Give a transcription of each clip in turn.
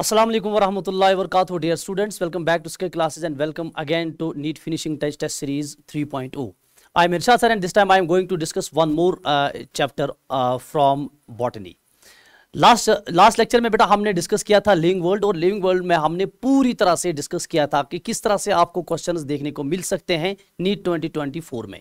असलम वरहमल वर्क dear students welcome back to skill classes and welcome again to NEET finishing test test series 3.0 I am Irshad sir and this time I am going to discuss one more chapter from botany last last lecture में बेटा हमने discuss किया था living world और living world में हमने पूरी तरह से डिस्कस किया था कि किस तरह से आपको क्वेश्चन देखने को मिल सकते हैं नीट 2024 में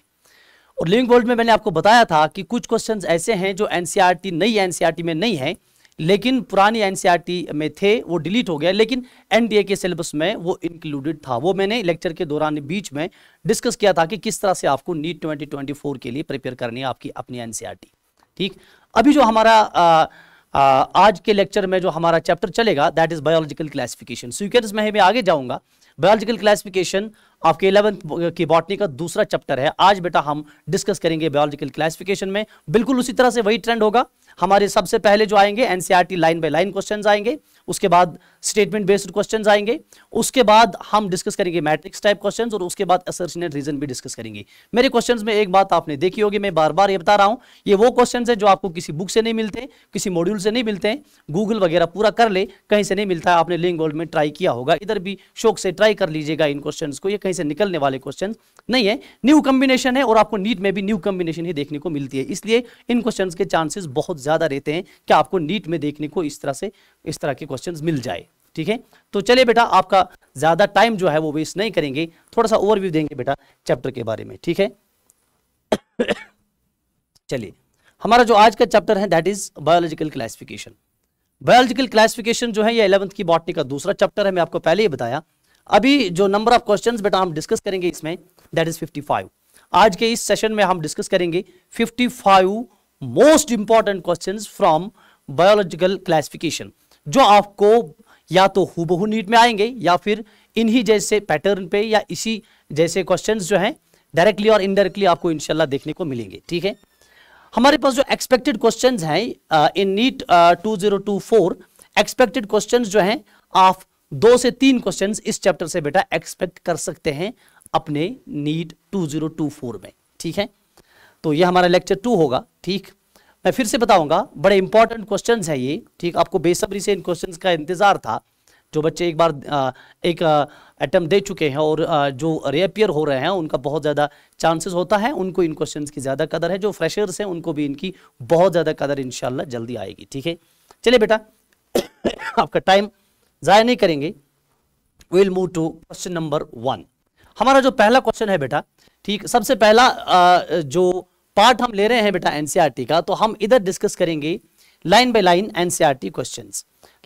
और लिविंग वर्ल्ड में मैंने आपको बताया था कि कुछ क्वेश्चन ऐसे हैं जो एनसीआरटी e नई एनसीआरटी e में नहीं है लेकिन पुरानी एनसीईआरटी e में थे वो डिलीट हो गया लेकिन एनडीए के सिलेबस में वो इंक्लूडेड था वो मैंने लेक्चर के दौरान बीच में डिस्कस किया था कि किस तरह से आपको नीट 2024 के लिए प्रिपेयर करनी है आपकी अपनी एनसीईआरटी e ठीक अभी जो हमारा आ, आ, आज के लेक्चर में जो हमारा चैप्टर चलेगा दैट इज बायोलॉजिकल क्लासिफिकेशन स्वीकर्स में मैं आगे जाऊंगा बायोलॉजिकल क्लासिफिकेशन आपके इलेवंथ की बॉटनी का दूसरा चैप्टर है आज बेटा हम डिस्कस करेंगे बायोलॉजिकल क्लासिफिकेशन में बिल्कुल उसी तरह से वही ट्रेंड होगा हमारे सबसे पहले जो आएंगे NCERT line by line questions आएंगे उसके बाद स्टेटमेंट बेस्ड क्वेश्चंस आएंगे उसके बाद हम डिस्कस करेंगे मैट्रिक्स टाइप क्वेश्चंस और उसके बाद असर्शन एंड रीजन भी डिस्कस करेंगे मेरे क्वेश्चंस में एक बात आपने देखी होगी मैं बार बार ये बता रहा हूँ ये वो क्वेश्चन है जो आपको किसी बुक से नहीं मिलते किसी मॉड्यूल से नहीं मिलते गूगल वगैरह पूरा कर ले कहीं से नहीं मिलता आपने लिंक गोल्ड में ट्राई किया होगा इधर भी शौक से ट्राई कर लीजिएगा इन क्वेश्चन को ये कहीं से निकलने वाले क्वेश्चन नहीं है न्यू कॉम्बिनेशन है और आपको नीट में भी न्यू कॉम्बिनेशन ही देखने को मिलती है इसलिए इन क्वेश्चन के चांसेस बहुत ज़्यादा रहते हैं कि आपको नीट में देखने को इस तरह से इस तरह के क्वेश्चन मिल जाए ठीक है तो चलिए बेटा आपका ज़्यादा टाइम जो है वो वेस्ट नहीं करेंगे थोड़ा सा ओवरव्यू देंगे बेटा चैप्टर के बारे में ठीक है चलिए हमारा जो आज का चैप्टर है that is biological classification biological classification जो है ये इलेवंथ की बॉटनी का दूसरा चैप्टर है मैं आपको पहले ही बताया अभी जो नंबर ऑफ क्वेश्चंस बेटा हम डिस्कस करेंगे इसमें दैट इज 55 आज के इस सेशन में हम डिस्कस करेंगे 55 most important questions from biological classification जो आपको या तो हूबहू नीट में आएंगे या फिर इन्हीं जैसे पैटर्न पे या इसी जैसे क्वेश्चंस जो हैं डायरेक्टली और इनडायरेक्टली आपको इनशाला देखने को मिलेंगे ठीक है हमारे पास जो एक्सपेक्टेड क्वेश्चन हैं in NEET two zero two four expected question जो हैं आप दो से तीन क्वेश्चन इस चैप्टर से बेटा एक्सपेक्ट कर सकते हैं अपने नीट 2024 में ठीक है तो ये हमारा लेक्चर टू होगा ठीक मैं फिर से बताऊंगा बड़े इंपॉर्टेंट क्वेश्चंस हैं ये ठीक आपको बेसब्री से इन क्वेश्चंस का इंतज़ार था जो बच्चे एक बार एक अटैम्प दे चुके हैं और जो रेपियर हो रहे हैं उनका बहुत ज़्यादा चांसेस होता है उनको इन क्वेश्चंस की ज़्यादा कदर है जो फ्रेशर्स हैं उनको भी इनकी बहुत ज़्यादा कदर इनशाला जल्दी आएगी ठीक है चलिए बेटा आपका टाइम ज़ाया नहीं करेंगे will move to question number one हमारा जो पहला क्वेश्चन है बेटा ठीक सबसे पहला आ, जो पार्ट हम ले रहे हैं बेटा एनसीआरटी e का तो हम इधर डिस्कस करेंगे line by line NCERT questions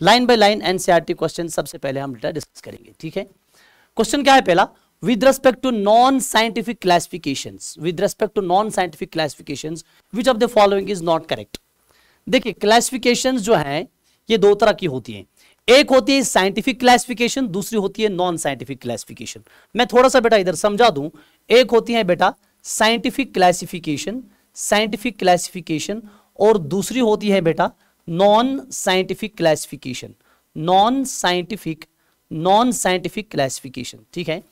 line by line NCERT question सबसे पहले हम बेटा डिस्कस करेंगे ठीक है क्वेश्चन क्या है पहला with respect to non scientific classification with respect to non scientific classification which of the following is not correct देखिए क्लासिफिकेशन जो है ये दो तरह की होती हैं एक होती है साइंटिफिक क्लासिफिकेशन दूसरी होती है नॉन साइंटिफिक क्लासिफिकेशन मैं थोड़ा सा बेटा इधर समझा दूं एक होती है बेटा साइंटिफिक क्लासिफिकेशन साइंटिफिक क्लासिफिकेशन और दूसरी होती है बेटा non scientific classification non scientific non scientific classification ठीक है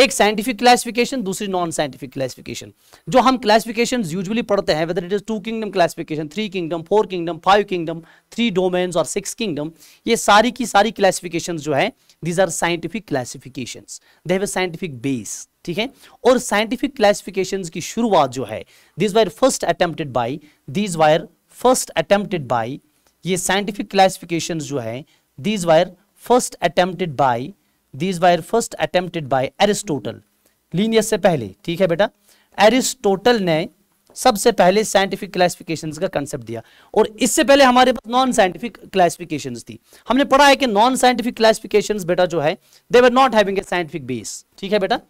एक साइंटिफिक क्लासिफिकेशन दूसरी नॉन साइंटिफिक क्लासिफिकेशन जो हम क्लासिफिकेशन यूजली पढ़ते हैं whether it is two kingdom classification three kingdom four kingdom five kingdom three domain और सिक्स किंगडम ये सारी की सारी क्लासिफिकेशन जो है these are scientific classification they have scientific base ठीक है और साइंटिफिक क्लासिफिकेशन की शुरुआत जो है these wire first attempted by these were first attempted by ये साइंटिफिक क्लासिफिकेशन जो है these were first attempted by these were first attempted by Aristotle Linnaeus से पहले ठीक है बेटा एरिस्टोटल ने सबसे पहले साइंटिफिक क्लासिफिकेशंस का कंसेप्ट दिया और इससे पहले हमारे पास नॉन साइंटिफिक क्लासिफिकेशंस थी हमने पढ़ा है कि नॉन साइंटिफिक क्लासिफिकेशंस बेटा जो है they were not having a scientific base ठीक है बेटा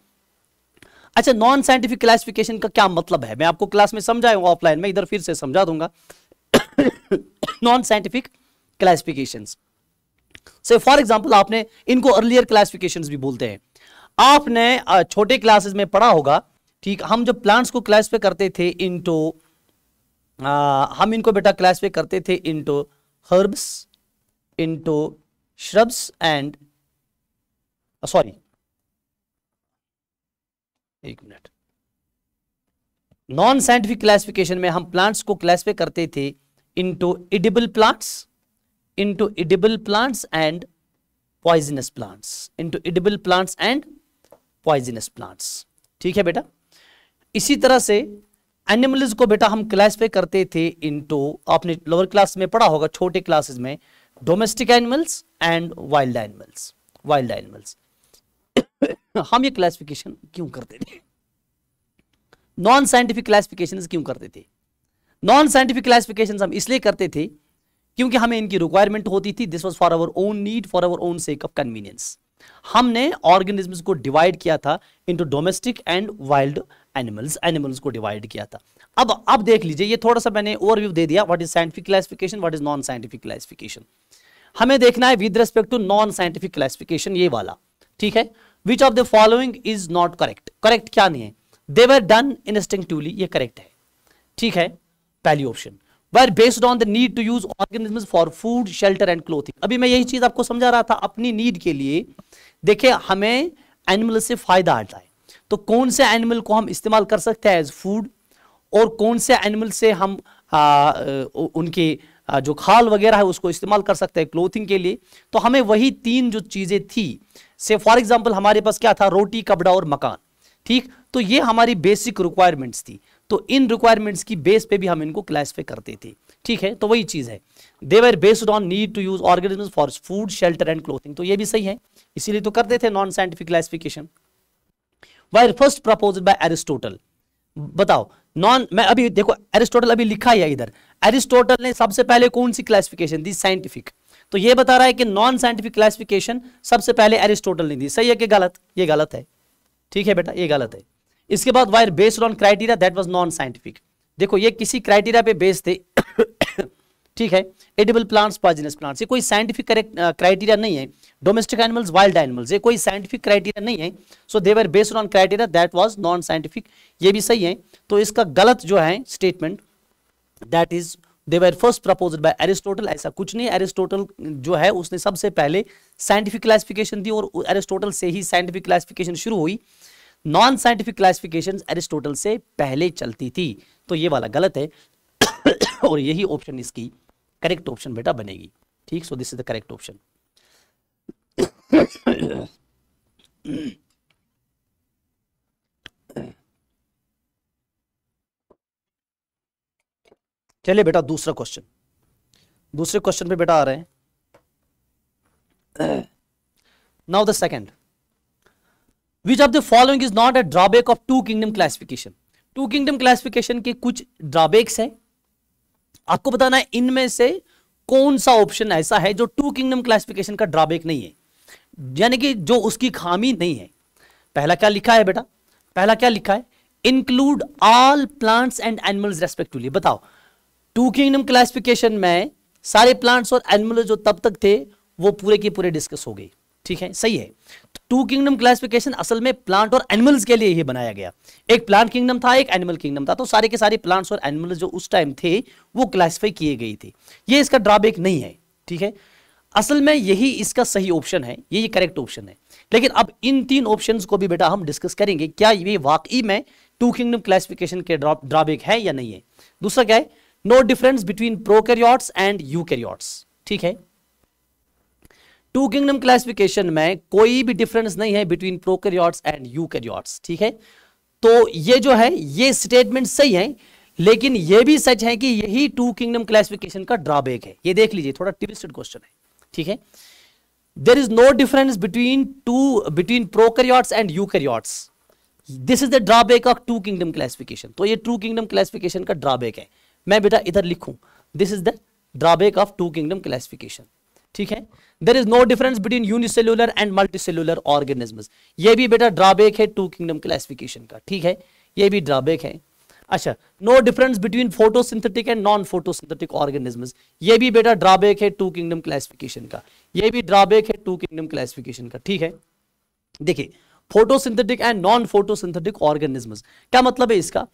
अच्छा नॉन साइंटिफिक क्लासिफिकेशन का क्या मतलब है मैं आपको क्लास में समझाऊंगा ऑफलाइन में इधर फिर से समझा दूंगा non scientific classifications so for example आपने इनको अर्लियर क्लासिफिकेशन भी बोलते हैं आपने छोटे क्लासेस में पढ़ा होगा ठीक हम जब प्लांट्स को क्लासिफाई करते थे इंटो हम इनको बेटा क्लासिफाई करते थे into herbs into shrubs and sorry एक मिनट नॉन साइंटिफिक क्लासिफिकेशन में हम प्लांट्स को क्लासिफाई करते थे into edible plants into edible plants and poisonous plants into edible plants and poisonous plants ठीक है बेटा इसी तरह से एनिमल्स को बेटा हम क्लासिफाई करते थे इनटू आपने लोअर क्लास में पढ़ा होगा छोटे क्लासेस में domestic animals and wild animals wild animals हम ये क्लासिफिकेशन क्यों करते थे नॉन साइंटिफिक क्लासिफिकेशन क्यों करते थे नॉन साइंटिफिक क्लासिफिकेशन हम इसलिए करते थे क्योंकि हमें इनकी रिक्वायरमेंट होती थी this was for our own need for our own sake of convenience हमने ऑर्गेनिज्म को डिवाइड किया था into domestic and wild animals animals को डिवाइड किया था अब अब देख लीजिए ये थोड़ा सा मैंने ओवरव्यू दे दिया what is scientific classification what is non scientific classification हमें देखना है with respect to non scientific classification ये वाला ठीक है which of the following is not correct correct क्या नहीं है देवर डन इंस्टिंक्टिवली ये करेक्ट है ठीक है पहली option were based on the need to use organism for food shelter and clothing अभी मैं यही चीज आपको समझा रहा था अपनी नीड के लिए देखिए हमें एनिमल से फायदा आता है तो कौन से एनिमल को हम इस्तेमाल कर सकते हैं एज फूड और कौन से एनिमल से हम आ, उनके जो खाल वगैरह है उसको इस्तेमाल कर सकते हैं क्लोथिंग के लिए तो हमें वही तीन जो चीज़ें थी से फॉर एग्जाम्पल हमारे पास क्या था रोटी कपड़ा और मकान ठीक तो ये हमारी बेसिक रिक्वायरमेंट्स थी तो इन रिक्वायरमेंट्स की बेस पे भी हम इनको क्लासिफाई करते थे ठीक है तो वही चीज़ है they were based on need to use organism for food shelter and clothing तो ये भी सही है इसीलिए तो करते थे non scientific classification were first propose by Aristotle बताओ नॉन मैं अभी देखो एरिस्टोटल अभी लिखा है इधर एरिस्टोटल ने सबसे पहले कौन सी क्लासिफिकेशन दी साइंटिफिक तो ये बता रहा है कि नॉन साइंटिफिक क्लासिफिकेशन सबसे पहले एरिस्टोटल ने दी सही है कि गलत ये गलत है ठीक है बेटा ये गलत है इसके बाद were based on criteria that was non scientific देखो ये किसी क्राइटेरिया पे बेस्ड थे ठीक है एडिबल प्लांट्स पॉइजनस प्लांट्स ये कोई साइंटिफिक क्राइटेरिया uh, नहीं है डोमेस्टिक एनिमल्स वाइल्ड एनिमल्स ये कोई साइंटिफिक क्राइटेरिया नहीं है so they were based on criteria that was non scientific ये भी सही है तो इसका गलत जो है statement that is they were first proposed by Aristotle ऐसा कुछ नहीं एरिस्टोटल जो है उसने सबसे पहले साइंटिफिक क्लासिफिकेशन दी और एरिस्टोटल से ही साइंटिफिक क्लासिफिकेशन शुरू हुई नॉन साइंटिफिक क्लासिफिकेशन एरिस्टोटल से पहले चलती थी तो ये वाला गलत है और यही ऑप्शन इसकी करेक्ट ऑप्शन बेटा बनेगी ठीक so this is the correct option चलिए बेटा दूसरा क्वेश्चन दूसरे क्वेश्चन पे बेटा आ रहे हैं now the second which of the following is not a drawback of two kingdom classification two kingdom classification के कुछ ड्रॉबैक्स हैं आपको बताना है इनमें से कौन सा ऑप्शन ऐसा है जो टू किंगडम क्लासिफिकेशन का ड्रॉबैक नहीं है यानी कि जो उसकी खामी नहीं है पहला क्या लिखा है बेटा पहला क्या लिखा है include all plants and animals respectively बताओ टू किंगडम क्लासिफिकेशन में सारे प्लांट्स और एनिमल जो तब तक थे वो पूरे के पूरे डिस्कस हो गए ठीक है सही है टू किंगडम क्लासिफिकेशन असल में प्लांट और एनिमल्स के लिए ही बनाया गया एक प्लांट किंगडम था एक एनिमल किंगडम था तो सारे के सारे प्लांट्स और एनिमल्स जो उस टाइम थे वो क्लासिफाई किए गए थे ये इसका ड्रॉबैक नहीं है ठीक है असल में यही इसका सही ऑप्शन है यही करेक्ट ऑप्शन है लेकिन अब इन तीन ऑप्शन को भी बेटा हम डिस्कस करेंगे क्या ये वाकई में टू किंगडम क्लासिफिकेशन के ड्रॉबैक है या नहीं है दूसरा क्या है no difference between prokaryotes and eukaryotes ठीक है टू किंगडम क्लासिफिकेशन में कोई भी डिफरेंस नहीं है बिटवीन प्रोकैरियोट्स एंड यूकैरियोट्स ठीक है तो ये जो है ये स्टेटमेंट सही है लेकिन ये भी सच है कि यही टू किंगडम क्लासिफिकेशन का ड्रॉबैक है ये देख लीजिए थोड़ा ट्विस्टेड क्वेश्चन है ठीक है there is no difference between two between prokaryotes and eukaryotes this is the drawback of two kingdom classification तो ये टू किंगडम क्लासिफिकेशन का ड्रॉबैक है मैं बेटा इधर लिखूं this is the drawback of two kingdom classification ठीक है there is no difference between unicellular and multicellular organism ये भी बेटा ड्रॉबैक है टू किंगडम क्लासिफिकेशन का ठीक है ये भी ड्रॉबैक है अच्छा no difference between photosynthetic and non photosynthetic organism ये भी बेटा ड्रॉबैक है टू किंगडम क्लासिफिकेशन का ये भी ड्रॉबैक है टू किंगडम क्लासिफिकेशन का ठीक है देखिए photosynthetic and non photosynthetic organism क्या मतलब है इसका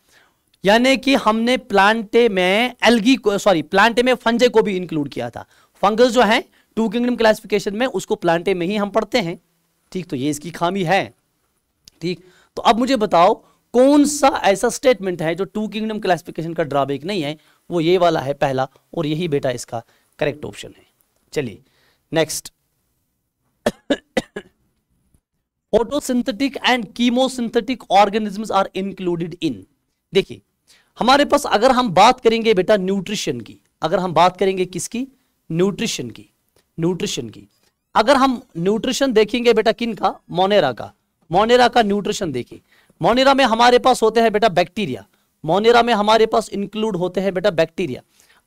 यानी कि हमने प्लांटे में एल्गी को सॉरी प्लांटे में फंजे को भी इंक्लूड किया था फंगस जो है टू किंगडम क्लासिफिकेशन में उसको प्लांटे में ही हम पढ़ते हैं ठीक तो ये इसकी खामी है ठीक तो अब मुझे बताओ कौन सा ऐसा स्टेटमेंट है जो टू किंगडम क्लासिफिकेशन का ड्रॉबैक नहीं है वो ये वाला है पहला और यही बेटा इसका करेक्ट ऑप्शन है चलिए next photosynthetic and chemosynthetic organisms are included in देखिए हमारे पास अगर हम बात करेंगे बेटा न्यूट्रिशन की अगर हम बात करेंगे किसकी न्यूट्रिशन की न्यूट्रिशन की अगर हम न्यूट्रिशन देखेंगे बेटा किन का मोनेरा का मोनेरा का न्यूट्रिशन देखे मोनेरा में हमारे पास होते हैं बेटा बैक्टीरिया मोनेरा में हमारे पास इंक्लूड होते हैं बेटा बैक्टीरिया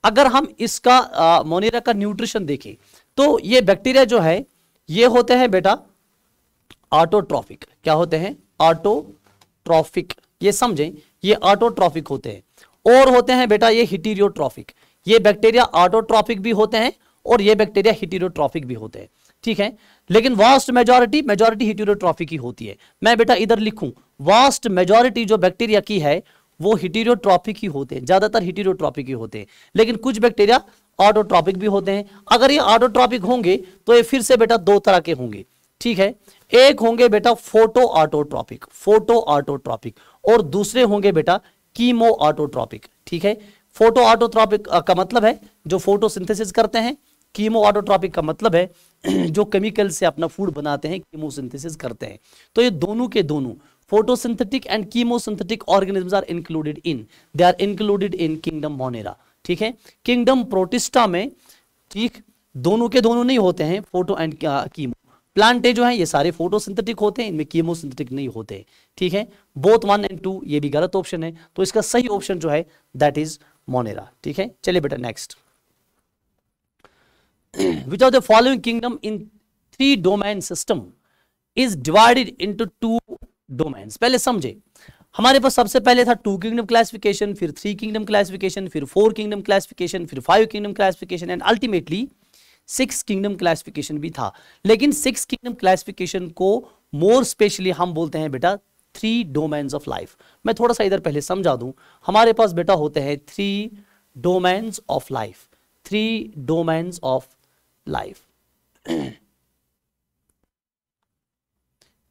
अगर हम इसका मोनेरा का न्यूट्रिशन देखें तो ये बैक्टीरिया जो है ये होते हैं बेटा ऑटोट्रॉफिक क्या होते हैं ऑटोट्रॉफिक ये समझें ये ऑटोट्रॉफिक होते हैं और होते हैं बेटा ये हिटीरियोट्रॉफिक ये बैक्टीरिया ऑटोट्रॉफिक भी होते हैं और ये बैक्टीरिया हिटीरोट्रॉफिक भी होते हैं ठीक है लेकिन वास्ट मेजोरिटी मेजोरिटी हिटीरोट्रॉफिक ही होती है मैं बेटा इधर लिखूं वास्ट मेजोरिटी जो बैक्टीरिया की है वो हिटीरोट्रॉफिक ही होते हैं ज्यादातर हिटीरोट्रॉफिक ही होते हैं लेकिन कुछ बैक्टीरिया ऑटोट्रॉपिक भी होते हैं अगर ये ऑटोट्रॉपिक होंगे तो ये फिर से बेटा दो तरह के होंगे ठीक है एक होंगे बेटा फोटो ऑटोट्रॉपिक फोटो ऑटोट्रॉपिक और दूसरे होंगे बेटा कीमो ऑटोट्रॉपिक ठीक है फोटो ऑटोट्रॉपिक का मतलब है जो फोटोसिंथेसिस करते हैं कीमो ऑटोट्रॉपिक का मतलब है जो केमिकल से अपना फूड बनाते हैं कीमोसिंथेसिस करते हैं तो ये दोनों के दोनों photosynthetic and chemosynthetic organisms are included in they are included in kingdom Monera ठीक है किंगडम प्रोटिस्टा में ठीक दोनों के दोनों नहीं होते हैं फोटो एंड कीमो प्लांटे जो है ये सारे फोटोसिंथेटिक होते हैं इनमें कीमोसिंथेटिक नहीं होते ठीक है बोथ वन एंड टू ये भी गलत ऑप्शन है तो इसका सही ऑप्शन जो है दैट इज मोनेरा ठीक है चलिए बेटा next which of the following kingdom in three domain system is divided into two domains पहले समझे हमारे पास सबसे पहले था टू किंगडम क्लासिफिकेशन फिर थ्री किंगडम क्लासिफिकेशन फिर फोर किंगडम क्लासिफिकेशन फिर five kingdom classification and ultimately six kingdom classification भी था लेकिन सिक्स किंगडम क्लासिफिकेशन को मोर स्पेशली हम बोलते हैं बेटा थ्री डोमेन्स ऑफ लाइफ मैं थोड़ा सा इधर पहले समझा दूं हमारे पास बेटा होते हैं three domains of life three domains of life.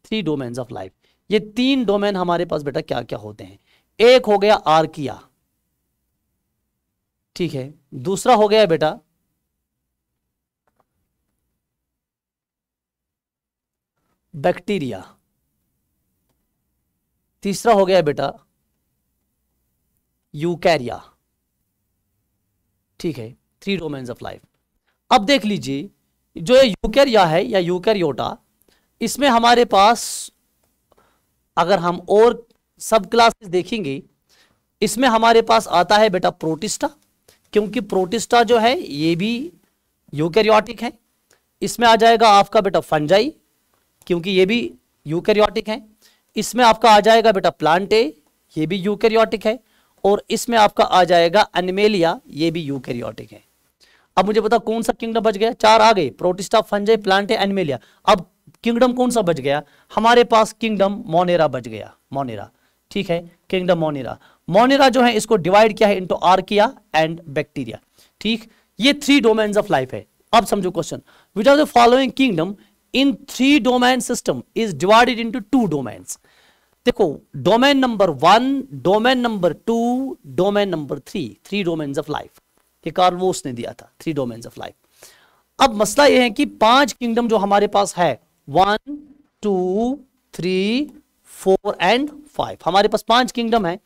Three domains of life ये तीन डोमेन हमारे पास बेटा क्या क्या होते हैं एक हो गया आर्किया ठीक है दूसरा हो गया बेटा बैक्टीरिया तीसरा हो गया बेटा यूकैरिया ठीक है थ्री डोमेन्स ऑफ लाइफ अब देख लीजिए जो ये यूकेरिया है या योटा इसमें हमारे पास अगर हम और सब क्लासेस देखेंगे इसमें हमारे पास आता है बेटा प्रोटिस्टा क्योंकि प्रोटिस्टा जो है ये भी यूकेरियोटिक है इसमें आ जाएगा आपका बेटा फंजाई क्योंकि ये भी यूकेरियोटिक है इसमें आपका आ जाएगा बेटा प्लांटे ये भी यूकेरियोटिक है और इसमें आपका आ जाएगा अनमेलिया ये भी यूकेरियोटिक है अब मुझे बताओ कौन सा किंगडम बच गया चार आ गए प्रोटिस्टा फंजे प्लांटे एनमेलिया अब किंगडम कौन सा बच गया हमारे पास किंगडम मोनेरा बच गया मोनेरा ठीक है किंगडम मोनेरा मोनेरा जो है इसको डिवाइड किया है इंटू आर्किया एंड बैक्टीरिया ठीक ये थ्री डोमेन्स ऑफ लाइफ है अब समझो question which are the following kingdom in three domain system is divided into two domains देखो domain number one domain number two domain number three three domains of life कि Carl उसने ने दिया था three domains of life अब मसला यह है कि पांच किंगडम जो हमारे पास है one two three four and five हमारे पास पांच किंगडम है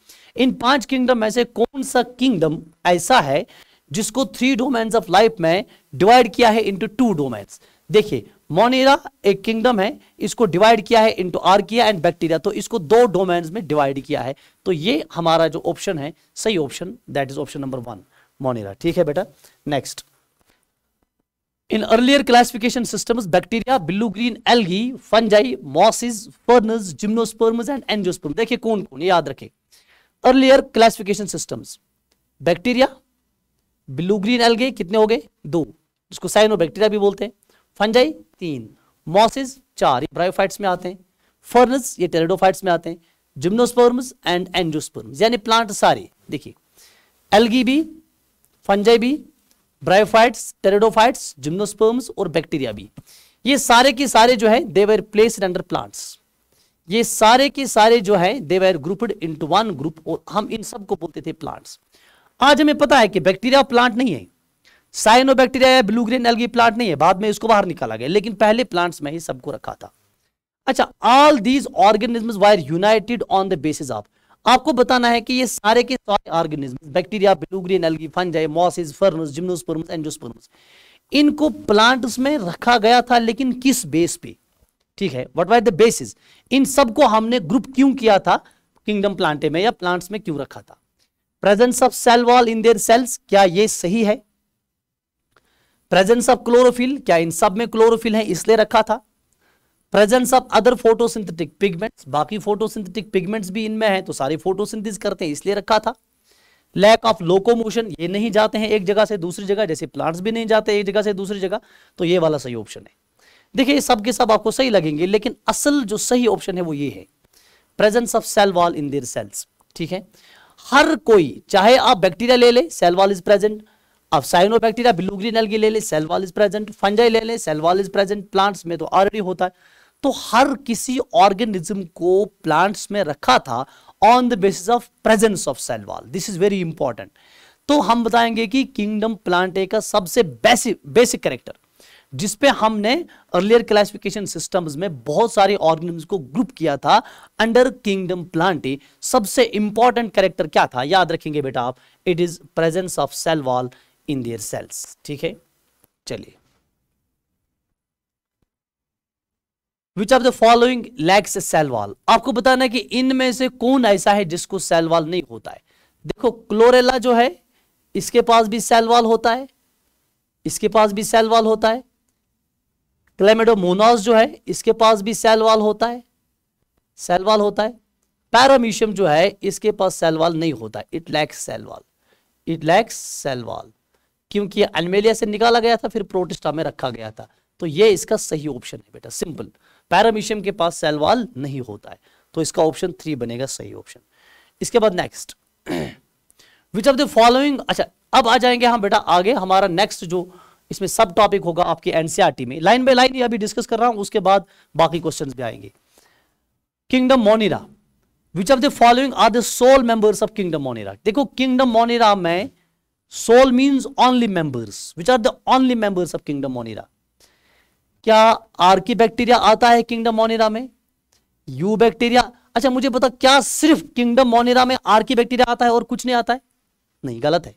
इन पांच किंगडम में से कौन सा किंगडम ऐसा है जिसको थ्री डोमेन्स ऑफ लाइफ में डिवाइड किया है इंटू टू डोमेन्स देखिए मोनेरा एक किंगडम है इसको डिवाइड किया है इंटू आर्किया एंड बैक्टीरिया तो इसको दो डोमेन्स में डिवाइड किया है तो ये हमारा जो ऑप्शन है सही option that is option number one Monera ठीक है बेटा next in earlier classification system bacteria blue green algae fungi mosses ferns gymnosperm and angiosperm देखिए कौन कौन याद रखे earlier classification system bacteria blue green algae कितने हो गए दो जिसको साइनो बैक्टीरिया भी बोलते हैं फंजाई तीन मॉसिस चार ये ब्रायोफाइट्स में आते हैं फर्नस ये टेरेडोफाइट्स में आते हैं जिम्नोस्पर्म्स एंड एंजोस्पर्म्स यानी प्लांट सारे देखिए एलगी भी फंजाई भी ब्रायोफाइट्स टेरेडोफाइट्स जिम्नोस्पर्म्स और बैक्टीरिया भी ये सारे के सारे जो है देवर प्लेस अंडर प्लांट्स ये सारे के सारे जो है they were grouped into one group और हम इन सबको बोलते थे प्लांट्स आज हमें पता है कि बैक्टीरिया प्लांट नहीं है साइनो बैक्टीरिया या ब्लू ग्रीन एलगी प्लांट नहीं है बाद में इसको बाहर निकाला गया लेकिन पहले प्लांट्स में ही सबको रखा था अच्छा all these organism were united on the basis of आपको बताना है कि ये सारे के सारे organism bacteria blue green algae fungi mosses ferns gymnosperms angiosperms इनको प्लांट्स में रखा गया था लेकिन किस बेस पे ठीक है व्हाट वाज द बेसिस इन सबको हमने ग्रुप क्यों किया था किंगडम प्लांटे में या प्लांट्स में क्यों रखा था presence of cell wall in their cells क्या ये सही है प्रेजेंस ऑफ क्लोरोफिल क्या इन सब में क्लोरोफिल है इसलिए रखा था presence of other photosynthetic pigments बाकी फोटोसिंथेटिक पिगमेंट्स भी इनमें है तो सारी फोटोसिंथेसिस करते हैं इसलिए रखा था लैक ऑफ लोकोमोशन ये नहीं जाते हैं एक जगह से दूसरी जगह जैसे प्लांट्स भी नहीं जाते एक जगह से दूसरी जगह तो ये वाला सही ऑप्शन है देखिए सब के सब आपको सही लगेंगे लेकिन असल जो सही ऑप्शन है वो ये है presence of cell wall in their cells ठीक है हर कोई चाहे आप बैक्टीरिया ले ले सेल वॉल इज प्रेजेंट आप साइनो बैक्टीरिया ब्लूग्रीन एल्गी ले ले cell wall is present fungi ले ले cell wall is present plants में तो ऑलरेडी होता है तो हर किसी ऑर्गेनिज्म को प्लांट्स में रखा था on the basis of presence of cell wall this is very important तो हम बताएंगे कि किंगडम प्लांट का सबसे बेसिक बेसिक करेक्टर जिसपे हमने अर्लियर क्लासिफिकेशन सिस्टम्स में बहुत सारे ऑर्गेनिज्म को ग्रुप किया था अंडर किंगडम प्लांट सबसे इंपॉर्टेंट करेक्टर क्या था याद रखेंगे बेटा आप it is presence of cell wall in their cells ठीक है चलिए which of the following lacks cell wall आपको बताना है कि इनमें से कौन ऐसा है जिसको सेल वॉल नहीं होता है देखो क्लोरेला जो है इसके पास भी सेल वॉल होता है इसके पास भी सेल वॉल होता है क्लेमेडोमोनास जो है इसके पास भी सेल वॉल होता है सेल वॉल होता है पैरामीशियम जो है इसके पास सेल वॉल नहीं होता it lacks cell wall it lacks cell wall क्योंकि अनमेलिया से निकाला गया था फिर प्रोटिस्टा में रखा गया था तो ये इसका सही ऑप्शन है बेटा सिंपल पैरामीशियम के पास सेलवाल नहीं होता है तो इसका ऑप्शन थ्री बनेगा सही ऑप्शन इसके बाद next which of the following अच्छा अब आ जाएंगे हम बेटा आगे हमारा नेक्स्ट जो इसमें सब टॉपिक होगा आपके एनसीआरटी e में लाइन बाई लाइन अभी डिस्कस कर रहा हूं उसके बाद बाकी क्वेश्चन भी आएंगे kingdom Monera which of the following are the sole members of kingdom Monera देखो किंगडम मोनिरा में sole means only members which are the only members of kingdom Monera क्या आर्की बैक्टीरिया आता है किंगडम मोनेरा में eubacteria अच्छा मुझे बता क्या सिर्फ किंगडम मोनेरा में आर्की बैक्टीरिया आता है और कुछ नहीं आता है नहीं गलत है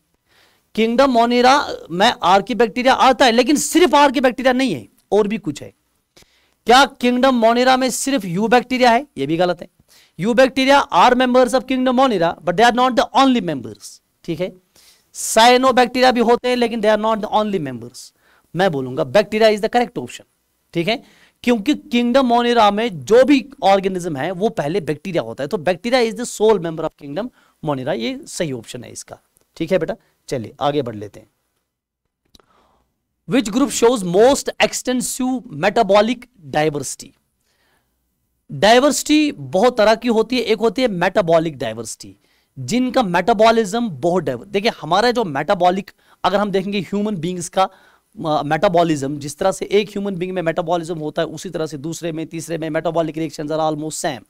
किंगडम मोनेरा में आर्की बैक्टीरिया आता है लेकिन सिर्फ आर्की बैक्टीरिया नहीं है और भी कुछ है क्या किंगडम मोनेरा में सिर्फ यू बैक्टीरिया है यह भी गलत है eubacteria are members of kingdom Monera but they are not the only members ठीक है साइनो बैक्टीरिया भी होते हैं लेकिन they are not the only members मैं बोलूंगा bacteria is the correct option ठीक है क्योंकि किंगडम मोनेरा में जो भी ऑर्गेनिज्म है वो पहले बैक्टीरिया होता है तो bacteria is the sole member of kingdom Monera ये सही ऑप्शन है इसका ठीक है बेटा चलिए आगे बढ़ लेते हैं which group shows most extensive metabolic diversity diversity बहुत तरह की होती है एक होती है मेटाबॉलिक डाइवर्सिटी जिनका मेटाबॉलिज्म बहुत डाइवर देखिए हमारा जो मेटाबॉलिक अगर हम देखेंगे ह्यूमन बींग्स का मेटाबॉलिज्म जिस तरह से एक ह्यूमन बींग में मेटाबॉलिज्म होता है उसी तरह से दूसरे में तीसरे में metabolic reaction are almost same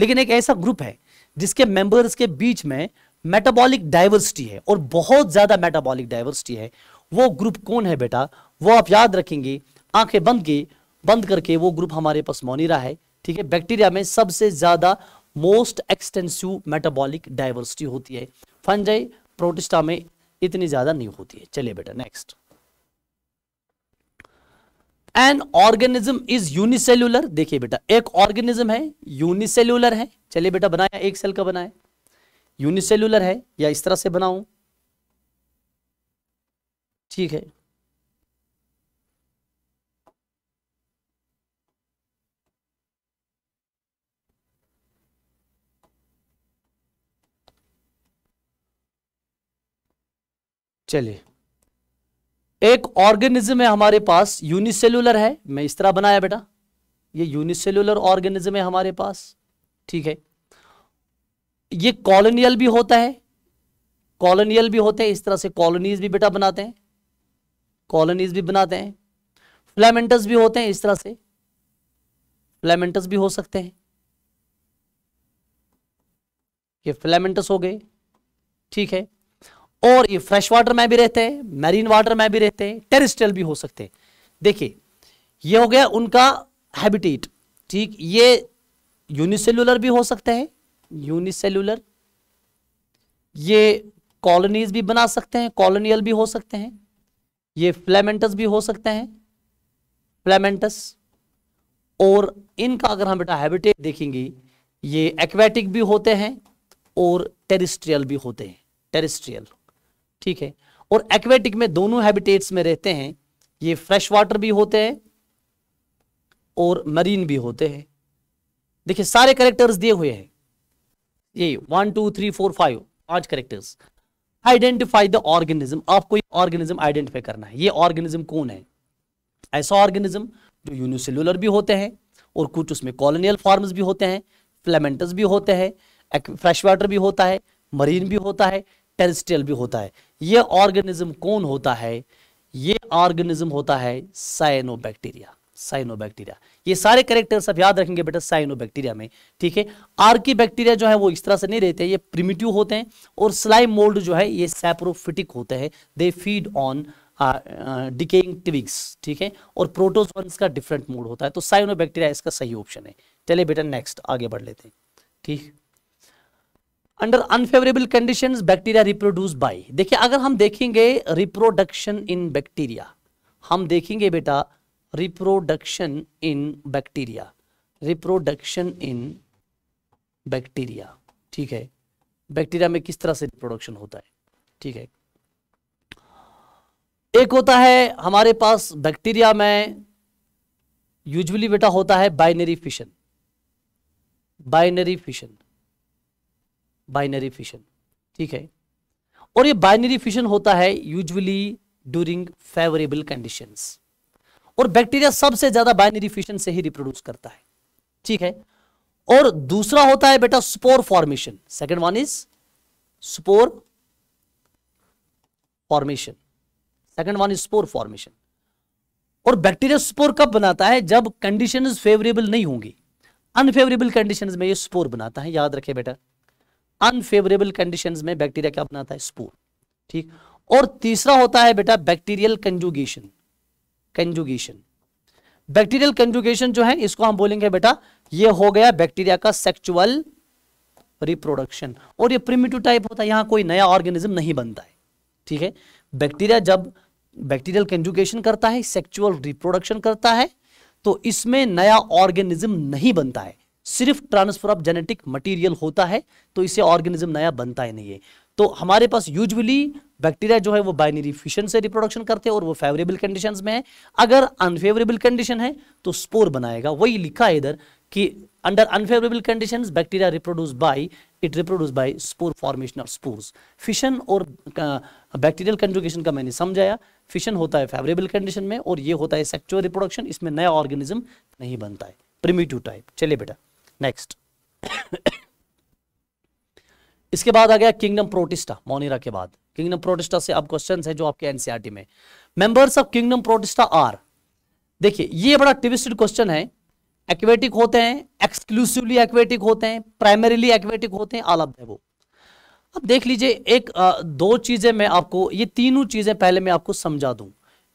लेकिन एक ऐसा ग्रुप है जिसके मेंबर्स के बीच में मेटाबॉलिक डाइवर्सिटी है और बहुत ज़्यादा मेटाबॉलिक डाइवर्सिटी है वो ग्रुप कौन है बेटा वो आप याद रखेंगे आंखें बंद की बंद करके वो ग्रुप हमारे पास मोनिरा है ठीक है बैक्टीरिया में सबसे ज़्यादा मोस्ट एक्सटेंसिव मेटाबॉलिक डाइवर्सिटी होती है फंजाई प्रोटिस्टा में इतनी ज़्यादा नहीं होती है चलिए बेटा next an organism is unicellular देखिए बेटा एक ऑर्गेनिज्म है यूनिसेल्यूलर है चलिए बेटा बनाया एक सेल का बनाया यूनिसेल्यूलर है या इस तरह से बनाऊं ठीक है चलिए एक ऑर्गेनिज्म है हमारे पास यूनिसेलुलर है मैं इस तरह बनाया बेटा ये यूनिसेलुलर ऑर्गेनिज्म है हमारे पास ठीक है ये कॉलोनियल भी होता है कॉलोनियल भी होते हैं इस तरह से कॉलोनीज भी बेटा बनाते हैं कॉलोनीज भी बनाते हैं फ्लैमेंटस भी होते हैं इस तरह से फ्लैमेंटस भी हो सकते हैं ये फ्लैमेंटस हो गए ठीक है और ये फ्रेश वाटर में भी रहते हैं मैरीन वाटर में भी रहते हैं टेरिस्टल भी हो सकते हैं देखिए ये हो गया उनका हैबिटेट ठीक ये यूनिसेलुलर भी हो सकते हैं यूनिसेलुलर ये कॉलोनीज भी बना सकते हैं कॉलोनियल भी हो सकते हैं ये फ्लेमेंटस भी हो सकते हैं फ्लेमेंटस और इनका अगर हम बेटा हैबिटेट देखेंगे ये एक्वेटिक भी होते हैं और टेरिस्ट्रियल भी होते हैं टेरिस्ट्रियल ठीक है और एक्वेटिक में दोनों हैबिटेट्स में रहते हैं ये फ्रेश वाटर भी होते हैं और मरीन भी होते हैं देखिए सारे करेक्टर्स दिए हुए हैं ये one two three four five पांच करेक्टर्स आइडेंटिफाई द ऑर्गेनिज्म आपको ऑर्गेनिज्म आइडेंटिफाई करना है ये ऑर्गेनिज्म कौन है ऐसा ऑर्गेनिज्म जो यूनिसेलुलर भी होते हैं और कुछ उसमें कॉलोनियल फॉर्म्स भी होते हैं फ्लेमेंटस भी होते हैं फ्रेश वाटर भी होता है मरीन भी होता है टेरिस्ट्रियल भी होता है यह ऑर्गेनिज्म कौन होता है ये ऑर्गेनिज्म होता है साइनोबैक्टीरिया साइनोबैक्टीरिया ये सारे करेक्टर सब याद रखेंगे बेटा साइनोबैक्टीरिया में ठीक है आर्की बैक्टीरिया जो है वो इस तरह से नहीं रहते ये प्रिमिटिव होते हैं और स्लाइम मोल्ड जो है ये सैप्रोफिटिक होते हैं they feed on decaying twigs ठीक है और प्रोटोजोन का डिफरेंट मोड होता है तो साइनोबैक्टीरिया इसका सही ऑप्शन है चलिए बेटा नेक्स्ट आगे बढ़ लेते हैं ठीक है under unfavourable condition bacteria reproduce by देखिए अगर हम देखेंगे रिप्रोडक्शन इन बैक्टीरिया हम देखेंगे बेटा reproduction in bacteria reproduction in bacteria ठीक है बैक्टीरिया में किस तरह से रिप्रोडक्शन होता है ठीक है एक होता है हमारे पास बैक्टीरिया में यूजुअली बेटा होता है binary fission binary fission binary fission ठीक है और ये बाइनरी फिशन होता है यूजुअली ड्यूरिंग फेवरेबल कंडीशंस और बैक्टीरिया सबसे ज्यादा बाइनरी फिशन से ही रिप्रोड्यूस करता है ठीक है और दूसरा होता है बेटा spore formation second one is spore formation second one is spore formation और बैक्टीरिया स्पोर कब बनाता है जब कंडीशंस फेवरेबल नहीं होंगी अनफेवरेबल कंडीशंस में ये स्पोर बनाता है याद रखे बेटा अनफेवरेबल कंडीशन में बैक्टीरिया क्या बनाता है स्पोर ठीक और तीसरा होता है बेटा bacterial conjugation conjugation bacterial conjugation जो है इसको हम बोलेंगे बेटा ये हो गया बैक्टीरिया का सेक्चुअल रिप्रोडक्शन और ये प्रिमिटिव टाइप होता है यहां कोई नया ऑर्गेनिज्म नहीं बनता है ठीक है बैक्टीरिया जब बैक्टीरियल कंजुगेशन करता है सेक्चुअल रिप्रोडक्शन करता है तो इसमें नया ऑर्गेनिज्म नहीं बनता है सिर्फ ट्रांसफर ऑफ जेनेटिक मटेरियल होता है तो इससे ऑर्गेनिज्म नया बनता ही नहीं है तो हमारे पास यूजुअली बैक्टीरिया जो है वो बाइनरी फिशन से रिप्रोडक्शन करते हैं और वो फेवरेबल कंडीशन में है अगर अनफेवरेबल कंडीशन है तो स्पोर बनाएगा वही लिखा है इधर कि under unfavourable conditions bacteria reproduce by it reproduce by spore formation of spores fission और बैक्टीरियल कंजुकेशन का मैंने समझाया फिशन होता है फेवरेबल कंडीशन में और ये होता है सेक्चुअल रिप्रोडक्शन इसमें नया ऑर्गेनिज्म नहीं बनता है प्रिमिटिव टाइप चलिए बेटा नेक्स्ट इसके बाद आ गया किंगडम प्रोटिस्टा मोनिरा के बाद किंगडम प्रोटिस्टा से अब क्वेश्चन है जो आपके एनसीआरटी e में members of kingdom Protista are देखिए ये बड़ा ट्विस्टेड क्वेश्चन है एक्वेटिक होते हैं एक्सक्लूसिवली एक्वेटिक होते हैं प्राइमरीली एक्वेटिक होते हैं आलब है वो अब देख लीजिए एक दो चीजें मैं आपको ये तीनों चीजें पहले मैं आपको समझा दूं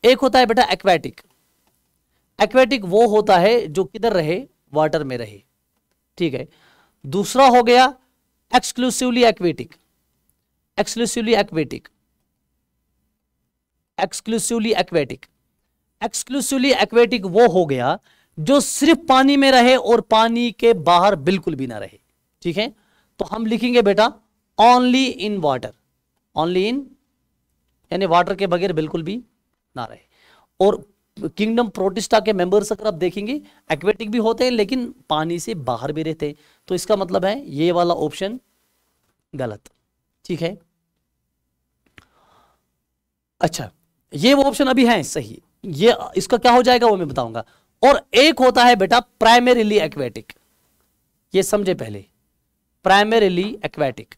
एक होता है बेटा एक्वेटिक एक्वेटिक वो होता है जो किधर रहे वाटर में रहे ठीक है दूसरा हो गया exclusively aquatic exclusively aquatic exclusively aquatic exclusively aquatic वो हो गया जो सिर्फ पानी में रहे और पानी के बाहर बिल्कुल भी ना रहे ठीक है तो हम लिखेंगे बेटा only in water only in यानी वाटर के बगैर बिल्कुल भी ना रहे और किंगडम प्रोटिस्टा के मेंबर्स अगर आप देखेंगे एक्वेटिक भी होते हैं लेकिन पानी से बाहर भी रहते हैं तो इसका मतलब है ये वाला ऑप्शन गलत ठीक है अच्छा ये वो ऑप्शन अभी है सही ये इसका क्या हो जाएगा वो मैं बताऊंगा और एक होता है बेटा प्राइमरीली एक्वेटिक ये समझे पहले primarily aquatic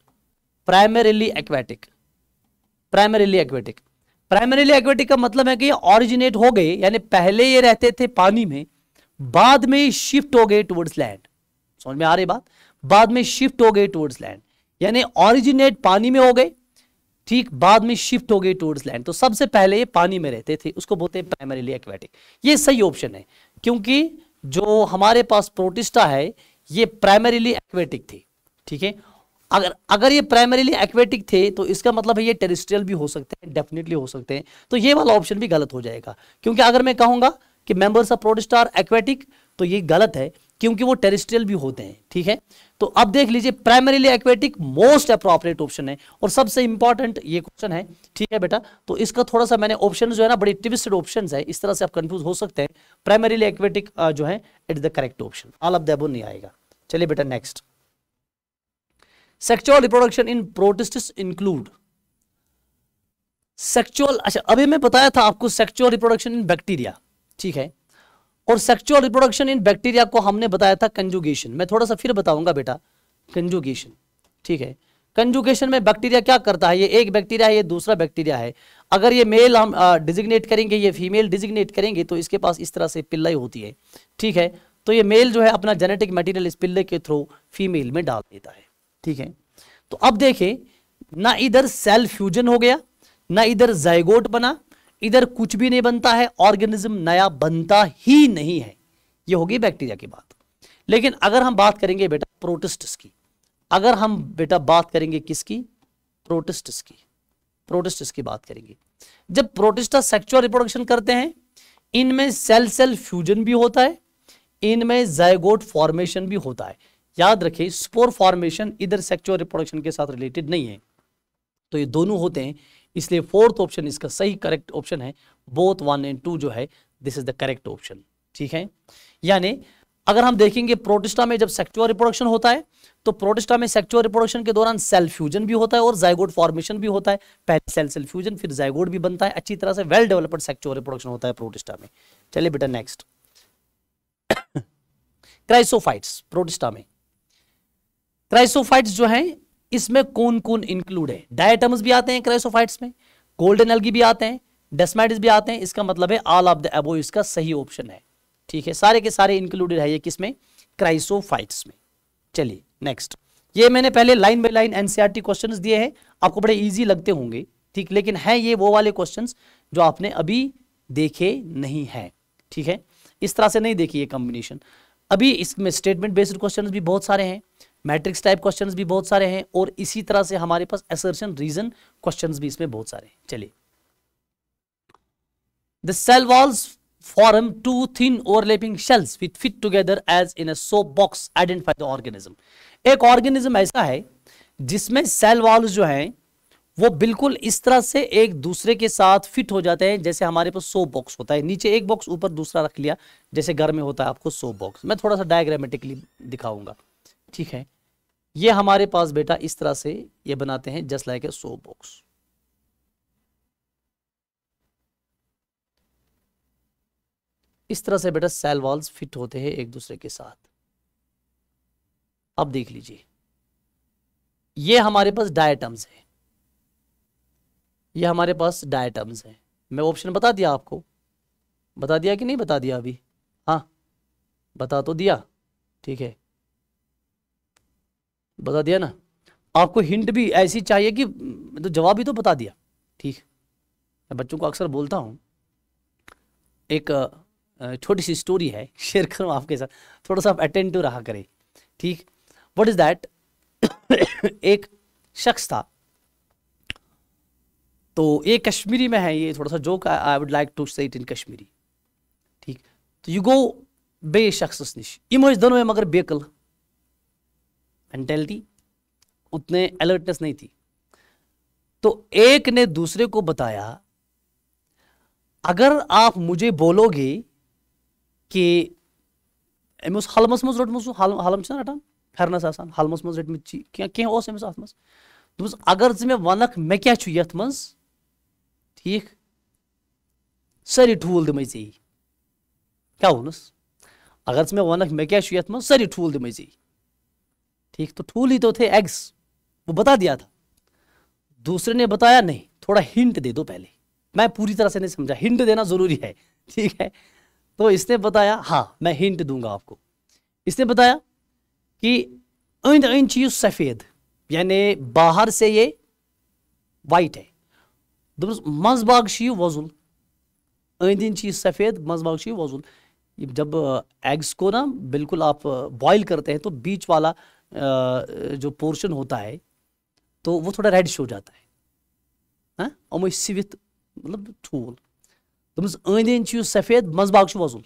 primarily aquatic primarily aquatic primarily aquatic का मतलब है कि ऑरिजिनेट हो गए यानी पहले ये रहते थे पानी में बाद में शिफ्ट हो गए टूवर्ड्स लैंड समझ में आ रही बात बाद में शिफ्ट हो गए टूवर्ड्स लैंड यानी ऑरिजिनेट पानी में हो गए ठीक बाद में शिफ्ट हो गए टूवर्ड्स लैंड तो सबसे पहले ये पानी में रहते थे उसको बोलते हैं प्राइमरीली एक्वेटिक ये सही ऑप्शन है क्योंकि जो हमारे पास प्रोटिस्टा है ये प्राइमरीली एक्वेटिक थी ठीक है अगर अगर ये प्राइमरीली एक्वेटिक थे तो इसका मतलब है ये टेरिस्ट्रियल भी हो सकते हैं डेफिनेटली हो सकते हैं तो ये वाला ऑप्शन भी गलत हो जाएगा क्योंकि अगर मैं कहूंगा कि मेंबर्स ऑफ प्रोटिस्ट एक्वेटिक तो ये गलत है क्योंकि वो टेरिस्ट्रियल भी होते हैं ठीक है तो अब देख लीजिए primarily aquatic most appropriate option है और सबसे इंपॉर्टेंट ये क्वेश्चन है ठीक है बेटा तो इसका थोड़ा सा मैंने ऑप्शन जो है ना बड़ी ट्विस्टेड ऑप्शन है इस तरह से आप कंफ्यूज हो सकते हैं प्राइमरीली एक्वेटिक जो है it the correct option all of the above नहीं आएगा चलिए बेटा next sexual reproduction in protists include sexual अच्छा अभी मैं बताया था आपको सेक्चुअल रिप्रोडक्शन इन बैक्टीरिया ठीक है और सेक्चुअल रिप्रोडक्शन इन बैक्टीरिया को हमने बताया था कंजुगेशन मैं थोड़ा सा फिर बताऊंगा बेटा कंजुगेशन ठीक है कंजुगेशन में बैक्टीरिया क्या करता है ये एक बैक्टीरिया है ये दूसरा बैक्टीरिया है अगर ये मेल हम डिजिग्नेट करेंगे ये फीमेल डिजिग्नेट करेंगे तो इसके पास इस तरह से पिल्लाई होती है ठीक है तो ये मेल जो है अपना जेनेटिक मटेरियल इस पिल्ले के थ्रू फीमेल में डाल देता है ठीक है तो अब देखें ना इधर सेल फ्यूजन हो गया ना इधर जयगोट बना इधर कुछ भी नहीं बनता है ऑर्गेनिज्म नया बनता ही नहीं है ये होगी बैक्टीरिया की बात लेकिन अगर हम बात करेंगे बेटा प्रोटिस्टस की अगर हम बेटा बात करेंगे किसकी प्रोटिस्टस की प्रोटिस्टस की बात करेंगे जब प्रोटिस्टा सेक्चुअल रिप्रोडक्शन करते हैं इनमें सेल सेल फ्यूजन भी होता है इनमें जयगोट फॉर्मेशन भी होता है याद रखें स्पोर फॉर्मेशन इधर सेक्चुअल रिप्रोडक्शन के साथ रिलेटेड नहीं है तो ये दोनों होते हैं इसलिए फोर्थ ऑप्शन इसका सही करेक्ट ऑप्शन है बोथ वन एंड टू जो है this is the correct option ठीक है यानी अगर हम देखेंगे प्रोटिस्टा में जब सेक्चुअल रिप्रोडक्शन होता है तो प्रोटिस्टा में सेक्चुअल रिप्रोडक्शन के दौरान सेल फ्यूजन भी होता है और जायगोड फॉर्मेशन भी होता है पहले सेल सेल फ्यूजन फिर जायगोड भी बनता है अच्छी तरह से वेल डेवलप्ड सेक्चुअल रिप्रोडक्शन होता है प्रोटिस्टा में चलिए बेटा नेक्स्ट क्राइसोफाइट्स प्रोटिस्टा में क्राइसोफाइट्स जो हैं इसमें कौन कौन इंक्लूड है डायटम्स भी आते हैं क्राइसोफाइट्स में गोल्डन एल्गी भी आते हैं डेस्माइटिस भी आते हैं इसका मतलब है ऑल ऑफ द एबो इसका सही ऑप्शन है ठीक है सारे के सारे इंक्लूडेड है ये किसमें क्राइसोफाइट्स में चलिए नेक्स्ट ये मैंने पहले line by line NCERT question दिए हैं आपको बड़े ईजी लगते होंगे ठीक लेकिन है ये वो वाले क्वेश्चन जो आपने अभी देखे नहीं है ठीक है इस तरह से नहीं देखी ये कॉम्बिनेशन अभी इसमें स्टेटमेंट बेस्ड क्वेश्चंस भी बहुत सारे हैं मैट्रिक्स टाइप क्वेश्चंस भी बहुत सारे हैं और इसी तरह से हमारे पास एसर्शन रीजन क्वेश्चंस भी इसमें बहुत सारे हैं चलिए the cell walls form two thin overlapping shells with fit together as in a soap box identify the organism एक ऑर्गेनिज्म ऐसा है जिसमें सेल वॉल्स जो है वो बिल्कुल इस तरह से एक दूसरे के साथ फिट हो जाते हैं जैसे हमारे पास सोप बॉक्स होता है नीचे एक बॉक्स ऊपर दूसरा रख लिया जैसे घर में होता है आपको सोप बॉक्स मैं थोड़ा सा डायग्रामेटिकली दिखाऊंगा ठीक है ये हमारे पास बेटा इस तरह से ये बनाते हैं just like a soap box इस तरह से बेटा सेल वॉल्स फिट होते हैं एक दूसरे के साथ अब देख लीजिए ये हमारे पास डायटम्स है ये हमारे पास डायटम्स है मैं ऑप्शन बता दिया आपको बता दिया कि नहीं बता दिया अभी हाँ बता तो दिया ठीक है बता दिया ना आपको हिंट भी ऐसी चाहिए कि तो जवाब ही तो बता दिया ठीक मैं बच्चों को अक्सर बोलता हूँ एक छोटी सी स्टोरी है शेयर करूँ आपके साथ थोड़ा सा आप अटेंटिव रहा करें ठीक वट इज़ दैट एक शख्स था तो ये कश्मीरी में है ये थोड़ा सा joke I would like to say it in Kashmiri ठीक तो यू गो बे शख्स निश इमो दोनों में मगर बेकल मेंटेलिटी उतने अलर्टनेस नहीं थी तो एक ने दूसरे को बताया अगर आप मुझे बोलोगे कि हलमस मज रोटम हलम से रटान फेरनस आसान हलमस मज रटम कह अमिस अत मज अगर मे वन मे क्या यथ मज ठीक सारी ठूल दिमे ऐ क्या वोनस अगर मे वन मे क्या यथ मज सारी ठूल दिमे ऐ ठीक तो ठूल ही तो थे एग्स वो बता दिया था दूसरे ने बताया नहीं थोड़ा हिंट दे दो पहले मैं पूरी तरह से नहीं समझा हिंट देना ज़रूरी है ठीक है तो इसने बताया हाँ मैं हिंट दूंगा आपको इसने बताया कि इंद इन चीज सफ़ेद यानी बाहर से ये वाइट है तो मजबाग शी वजुल अंद इन चीज सफ़ेद मजबाग शी वजुल जब एग्स को ना बिल्कुल आप बॉईल करते हैं तो बीच वाला जो पोर्शन होता है तो वो थोड़ा रेडिश हो जाता है हम हाँ? सिवित तो, मतलब ٹھوٗل दोपस सफ़ेद मजबाग वजुल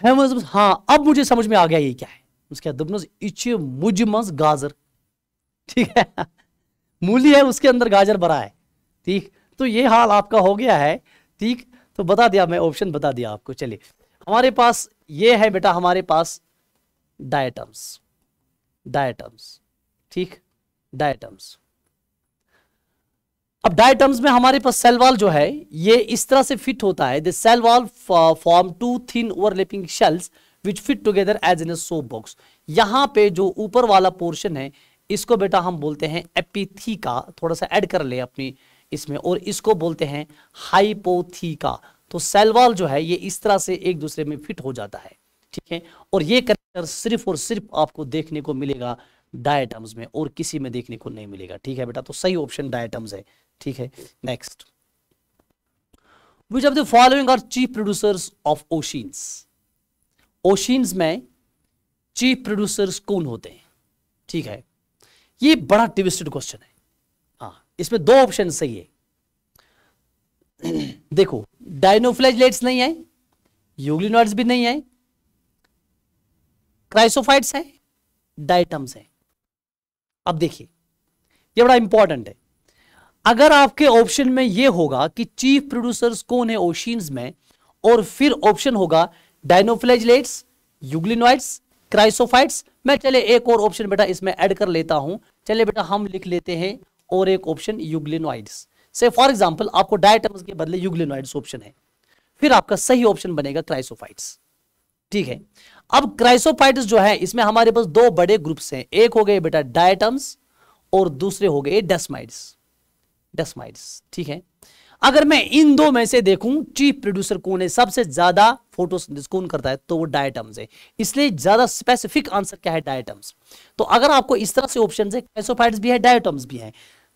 हमें मतलब, हाँ अब मुझे समझ में आ गया ये क्या है उसके दोपन यह मुझ मज गाजर ठीक है मूली है उसके अंदर गाजर भरा है ठीक तो ये हाल आपका हो गया है ठीक तो बता दिया मैं ऑप्शन बता दिया आपको चलिए हमारे पास ये है बेटा हमारे पास डायटम्स डायटम्स ठीक डायटम्स अब डायटम्स में हमारे पास सेल वॉल जो है ये इस तरह से फिट होता है the cell wall form two thin overlapping shells which fit together as in soap box यहां पे जो ऊपर वाला पोर्शन है इसको बेटा हम बोलते हैं एपीथी का थोड़ा सा ऐड कर ले अपनी इसमें और इसको बोलते हैं हाइपोथी का तो सेलवाल जो है ये इस तरह से एक दूसरे में फिट हो जाता है ठीक है और ये करेक्टर सिर्फ और सिर्फ आपको देखने को मिलेगा डायटम्स में और किसी में देखने को नहीं मिलेगा ठीक है बेटा तो सही ऑप्शन डायटम्स है ठीक है next which of the following are chief producers of oceans oceans में चीफ प्रोड्यूसर्स कौन होते हैं ठीक है ये बड़ा ट्विस्टेड क्वेश्चन है हाँ इसमें दो ऑप्शन सही है देखो डायनोफ्लेजलेट्स नहीं है यूग्लिनोइड्स भी नहीं है क्राइसोफाइट्स हैं डाइटम्स हैं अब देखिए ये बड़ा इंपॉर्टेंट है अगर आपके ऑप्शन में यह होगा कि चीफ प्रोड्यूसर्स कौन है ओशियंस में और फिर ऑप्शन होगा डायनोफ्लेजलेट्स यूग्लिनोइड्स क्राइसोफाइट्स मैं चले एक और ऑप्शन बेटा इसमें ऐड कर लेता हूं चले बेटा हम लिख लेते हैं और एक ऑप्शन यूग्लिनोइड्स से फॉर एग्जाम्पल आपको डायटम्स के बदले यूग्लिनोइड्स ऑप्शन है फिर आपका सही ऑप्शन बनेगा क्राइसोफाइट्स ठीक है अब क्राइसोफाइट्स जो है इसमें हमारे पास दो बड़े ग्रुप्स हैं एक हो गए बेटा डायटम्स और दूसरे हो गए डेस्माइड्स डेस्माइड्स ठीक है अगर मैं इन दो में से देखूं चीफ प्रोड्यूसर कौन है सबसे ज्यादा फोटोसिंथेसिस कौन करता है तो वो डायटम्स है इसलिए ज्यादा स्पेसिफिक आंसर क्या है डायटम्स तो अगर आपको इस तरह से ऑप्शन है क्राइसोफाइट्स भी है डायटम्स भी है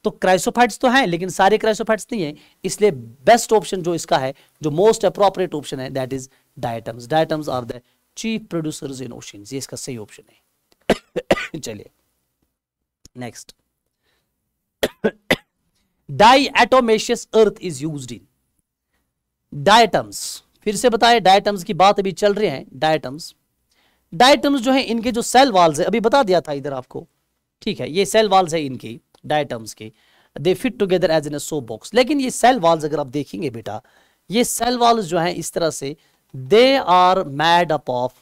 तो क्राइसोफाइट्स तो हैं लेकिन सारे क्राइसोफाइट्स नहीं है इसलिए बेस्ट ऑप्शन जो इसका है जो मोस्ट अप्रोप्रिएट ऑप्शन है that is diatoms diatoms are the chief producers in ocean ये इसका सही ऑप्शन है चलिए next diatomaceous earth is use in diatoms फिर से बताए डायटम्स की बात अभी चल रही है डायटम्स डायटम्स जो है इनके जो सेल वॉल्स है अभी बता दिया था इधर आपको ठीक है ये सेल वॉल्स है इनकी डायटम्स के they fit together as in a soap box लेकिन ये सेल वॉल्स अगर आप देखेंगे बेटा ये सेल वॉल्स जो हैं इस तरह से they are made up of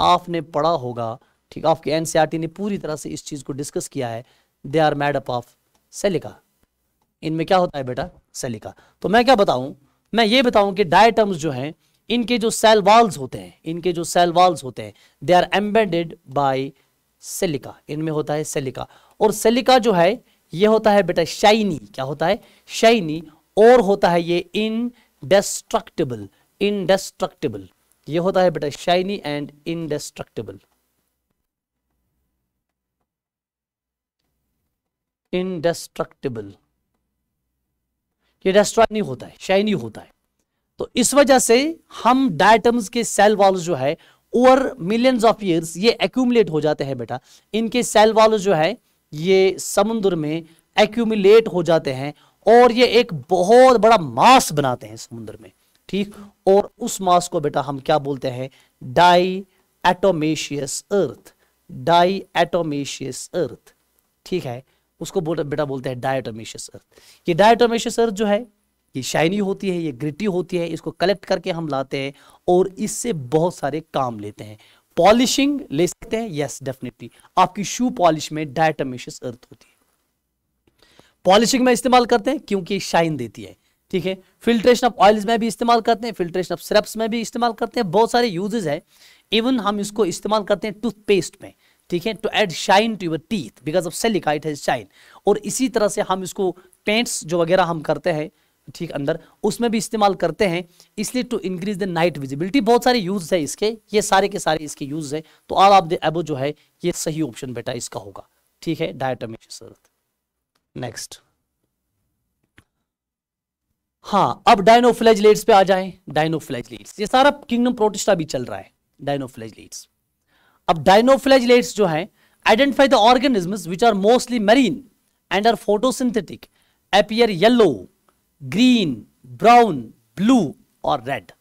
आपने पढ़ा होगा ठीक है आपके एन e ने पूरी तरह से इस चीज़ को डिस्कस किया है they are made up of silica इनमें क्या होता है बेटा सेलिका तो मैं क्या बताऊं मैं ये बताऊं कि डायटम्स जो हैं इनके जो सेल वॉल्स होते हैं इनके जो सेल वॉल्स होते हैं they are embedded by silica इनमें होता है सेलिका और सिलिका जो है ये होता है बेटा शाइनी क्या होता है शाइनी और होता है ये इनडेस्ट्रक्टिबल इनडेस्ट्रक्टिबल ये होता है बेटा शाइनी एंड इनडेस्ट्रक्टिबल इनडेस्ट्रक्टिबल ये डेस्ट्रॉय नहीं होता है शाइनी होता है तो इस वजह से हम डायटम्स के सेल वॉल जो है ओवर मिलियंस ऑफ इयर्स ये एक्यूमुलेट हो जाते हैं बेटा इनके सेल वॉल जो है ये समुद्र में एक्यूमिलेट हो जाते हैं और ये एक बहुत बड़ा मास बनाते हैं समुद्र में ठीक और उस मास को बेटा हम क्या बोलते हैं डाई एटोमेशियस अर्थ डाई एटोमेशियस अर्थ ठीक है उसको बोल बेटा बोलते हैं डायटोमेशियस अर्थ ये डायटोमेशियस अर्थ जो है ये शाइनी होती है ये ग्रिटी होती है इसको कलेक्ट करके हम लाते हैं और इससे बहुत सारे काम लेते हैं पॉलिशिंग ले सकते हैं यस डेफिनेटली आपकी शू पॉलिश में डायटामिशियस अर्थ होती है पॉलिशिंग में इस्तेमाल करते हैं क्योंकि शाइन देती है ठीक है फिल्ट्रेशन ऑफ ऑयल्स में भी इस्तेमाल करते हैं फिल्ट्रेशन ऑफ सिरप्स में भी इस्तेमाल करते हैं बहुत सारे यूजेज है इवन हम इसको इस्तेमाल करते हैं टूथपेस्ट में ठीक है to add shine to your teeth because of silica it has shine और इसी तरह से हम इसको पेंट्स जो वगैरह हम करते हैं ठीक अंदर उसमें भी इस्तेमाल करते हैं इसलिए to increase the night visibility बहुत सारे यूज है इसके ये सारे के सारे इसके यूज है तो ऑल ऑफ द एबो जो है ये सही ऑप्शन बेटा इसका होगा ठीक है डायटोमेशियस नेक्स्ट हाँ अब डायनोफ्लेजलेट्स पे आ जाए डायनोफ्लेजलेट्स ये सारा किंगडम प्रोटिस्टा भी चल रहा है डायनोफ्लेजलेट्स अब डायनोफ्लेजलेट्स जो है identify the organisms which are mostly marine and are photosynthetic appear yellow green brown blue और रेड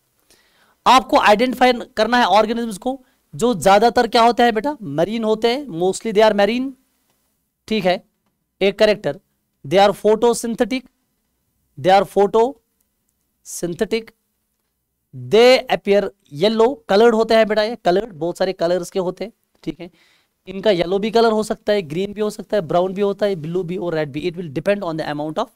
आपको आइडेंटिफाई करना है ऑर्गेनिज्म को जो ज्यादातर क्या होते हैं बेटा मरीन होते हैं मोस्टली दे आर मैरीन ठीक है एक character they are photosynthetic they are photosynthetic they appear yellow coloured होते हैं बेटा ये कलर्ड बहुत सारे कलर्स के होते हैं ठीक है इनका येलो भी कलर हो सकता है ग्रीन भी हो सकता है ब्राउन भी होता है ब्लू भी और रेड भी it will depend on the amount of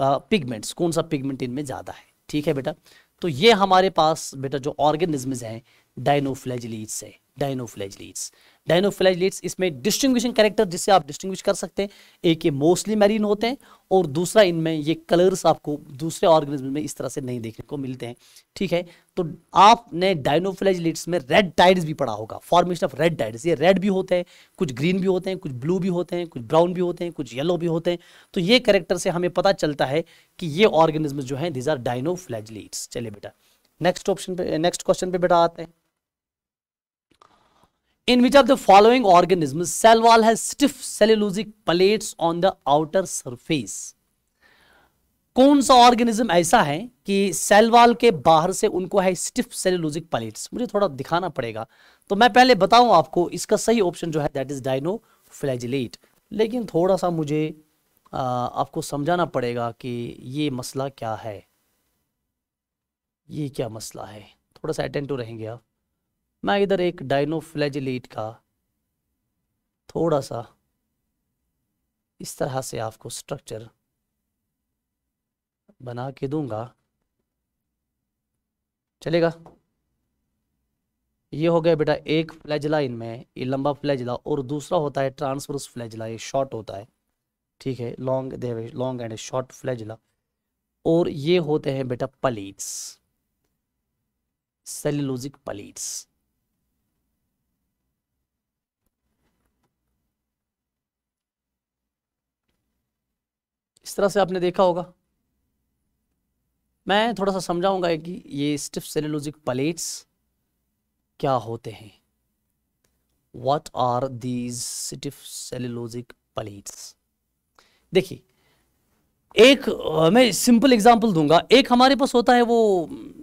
pigments कौन सा पिगमेंट इनमें ज़्यादा है ठीक है बेटा तो ये हमारे पास बेटा जो ऑर्गेनिज्म हैं डाइनोफ्लैजलीट्स है डाइनोफ्लैजलीट्स डायनोफिलाइजलेट्स इसमें डिस्टिंग्विशिंग कैरेक्टर जिससे आप डिस्टिंग्विश कर सकते हैं एक ये मोस्टली मैरीन होते हैं और दूसरा इनमें ये कलर्स आपको दूसरे ऑर्गेनिज्म में इस तरह से नहीं देखने को मिलते हैं ठीक है तो आपने डायनोफिलाइजलेट्स में रेड टाइड्स भी पढ़ा होगा फॉर्मेशन ऑफ रेड टाइड्स ये रेड भी होते हैं कुछ ग्रीन भी होते हैं कुछ ब्लू भी होते हैं कुछ ब्राउन भी होते हैं कुछ येलो भी होते हैं तो ये कैरेक्टर से हमें पता चलता है कि ये ऑर्गेनिज्म जो है दीज आर डायनोफिलाइजलेट्स चलिए बेटा नेक्स्ट ऑप्शन पे नेक्स्ट क्वेश्चन पे बेटा आते हैं in which of the following organisms cell wall has stiff cellulosic plates on the outer surface कौन सा ऑर्गेनिज्म ऐसा है कि सेल वॉल के बाहर से उनको है स्टिफ सेलुलोजिक प्लेट्स मुझे थोड़ा दिखाना पड़ेगा तो मैं पहले बताऊं आपको इसका सही ऑप्शन जो है दैट इज डाइनो फ्लैजिलेट लेकिन थोड़ा सा मुझे आ, आपको समझाना पड़ेगा कि ये मसला क्या है ये क्या मसला है थोड़ा सा अटेंटिव रहेंगे आप मैं इधर एक डाइनोफ्लैजिलेट का थोड़ा सा इस तरह से आपको स्ट्रक्चर बना के दूंगा चलेगा ये हो गया बेटा एक फ्लैजला इनमें ये लंबा फ्लैजला और दूसरा होता है ट्रांसवर्स फ्लैजला ये शॉर्ट होता है ठीक है लॉन्ग देव लॉन्ग एंड शॉर्ट फ्लैजला और ये होते हैं बेटा पलीट्स सेलुलोजिक पलीट्स इस तरह से आपने देखा होगा मैं थोड़ा सा समझाऊंगा कि ये स्टिफ सेलुलोजिक प्लेट्स क्या होते हैं what are these stiff cellulosic plates देखिए एक मैं सिंपल एग्जांपल दूंगा एक हमारे पास होता है वो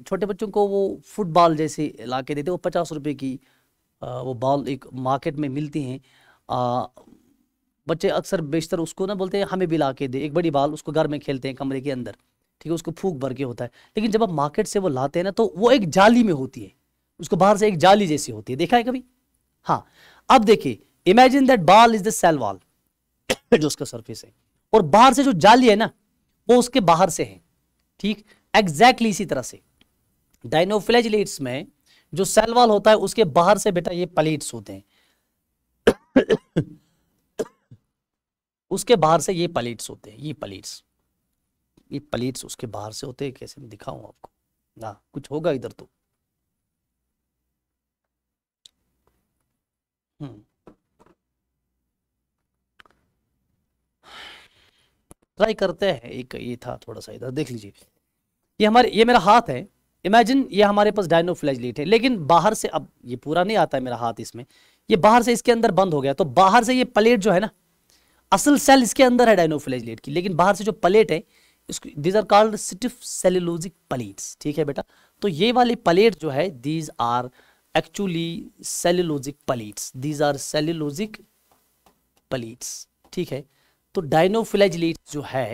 छोटे बच्चों को वो फुटबॉल जैसे ला के देते वो पचास रुपए की वो बॉल एक मार्केट में मिलती हैं बच्चे अक्सर बेशतर उसको ना बोलते हैं हमें बिला के दे एक बड़ी बाल उसको घर में खेलते हैं कमरे के अंदर ठीक है उसको फूक भर के होता है लेकिन जब आप मार्केट से वो लाते हैं ना तो वो एक जाली में होती है उसको बाहर से एक जाली जैसी होती है देखा है कभी हाँ अब देखिए imagine that ball is the cell wall जो उसका सरफेस है और बाहर से जो जाली है ना वो उसके बाहर से है ठीक एग्जैक्टली exactly इसी तरह से डाइनोफ्लेजलेट्स में जो सेल वाल होता है उसके बाहर से बेटा ये प्लेट्स होते हैं उसके बाहर से ये पलीट्स होते हैं ये पलीट्स ये पलीट्स उसके बाहर से होते हैं कैसे मैं दिखाऊं आपको ना कुछ होगा इधर तो हम्म। ट्राई करते हैं एक ये था थोड़ा सा इधर देख लीजिए ये हमारे ये मेरा हाथ है इमेजिन ये हमारे पास डायनो लीट है लेकिन बाहर से अब ये पूरा नहीं आता है मेरा हाथ इसमें ये बाहर से इसके अंदर बंद हो गया तो बाहर से ये प्लेट जो है ना असल सेल इसके अंदर है डाइनोफ्लैजिलेट की लेकिन बाहर से जो पलेट है इसको these are called stiff cellulosic plates ठीक है बेटा तो ये वाली पलेट जो है these are actually cellulosic plates these are cellulosic plates ठीक है तो डाइनोफ्लैजिलेट जो है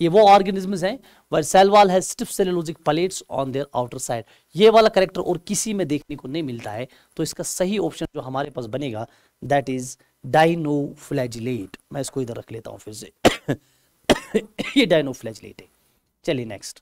ये वो ऑर्गेनिज्म हैं वर सेल वॉल है stiff cellulosic plates on their outer side ये वाला करेक्टर और किसी में देखने को नहीं मिलता है तो इसका सही ऑप्शन जो हमारे पास बनेगा दैट इज डाइनोफ्लैजलेट मैं इसको इधर रख लेता हूं फिर से ये डाइनोफ्लैजलेट है चलिए next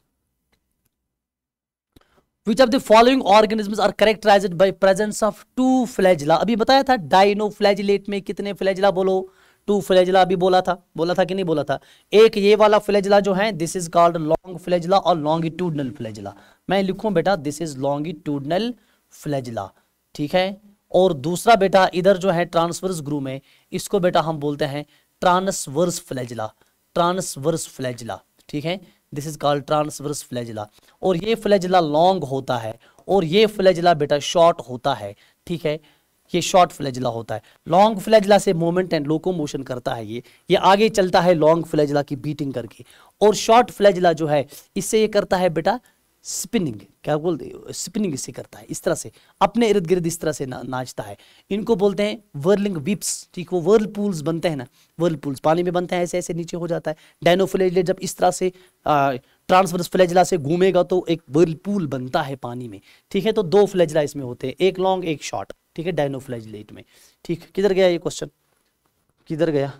which of the following organism are characterize by presence of two flagella अभी बताया था डाइनोफ्लैजलेट में कितने फ्लैजला बोलो टू फ्लैजला अभी बोला था बोला था कि नहीं बोला था एक ये वाला फ्लैजला जो है this is called long flagella और लॉन्गिट्यूडनल फ्लैजला मैं लिखूं बेटा दिस इज लॉन्गिट्यूडनल फ्लैजला ठीक है और दूसरा बेटा इधर जो है ट्रांसवर्स ग्रू में इसको बेटा हम बोलते हैं ट्रांसवर्स फ्लैजिला ट्रांसवर्स फ्लैजिला ठीक है this is called transverse flagella और ये फ्लैजिला लॉन्ग होता है और ये फ्लैजिला बेटा शॉर्ट होता है ठीक है ये शॉर्ट फ्लैजिला होता है लॉन्ग फ्लैजिला से मोमेंट एंड लोकोमोशन करता है ये ये आगे चलता है लॉन्ग फ्लैजिला की बीटिंग करके और शॉर्ट फ्लैजिला जो है इससे ये करता है बेटा स्पिनिंग क्या बोलते स्पिनिंग इसे करता है इस तरह से अपने इर्द गिर्द इस तरह से ना, नाचता है इनको बोलते हैं वर्लिंग विप्स ठीक वो वर्ल पूल्स बनते हैं ना वर्ल पूल्स पानी में बनते हैं ऐसे ऐसे नीचे हो जाता है डायनोफ्लेजला जब इस तरह से ट्रांसवर्स फ्लेजला से घूमेगा तो एक वर्ल पूल बनता है पानी में ठीक है तो दो फ्लेजला इसमें होते हैं एक लॉन्ग एक शॉर्ट ठीक है डायनोफ्लैजलेट में ठीक किधर गया ये क्वेश्चन किधर गया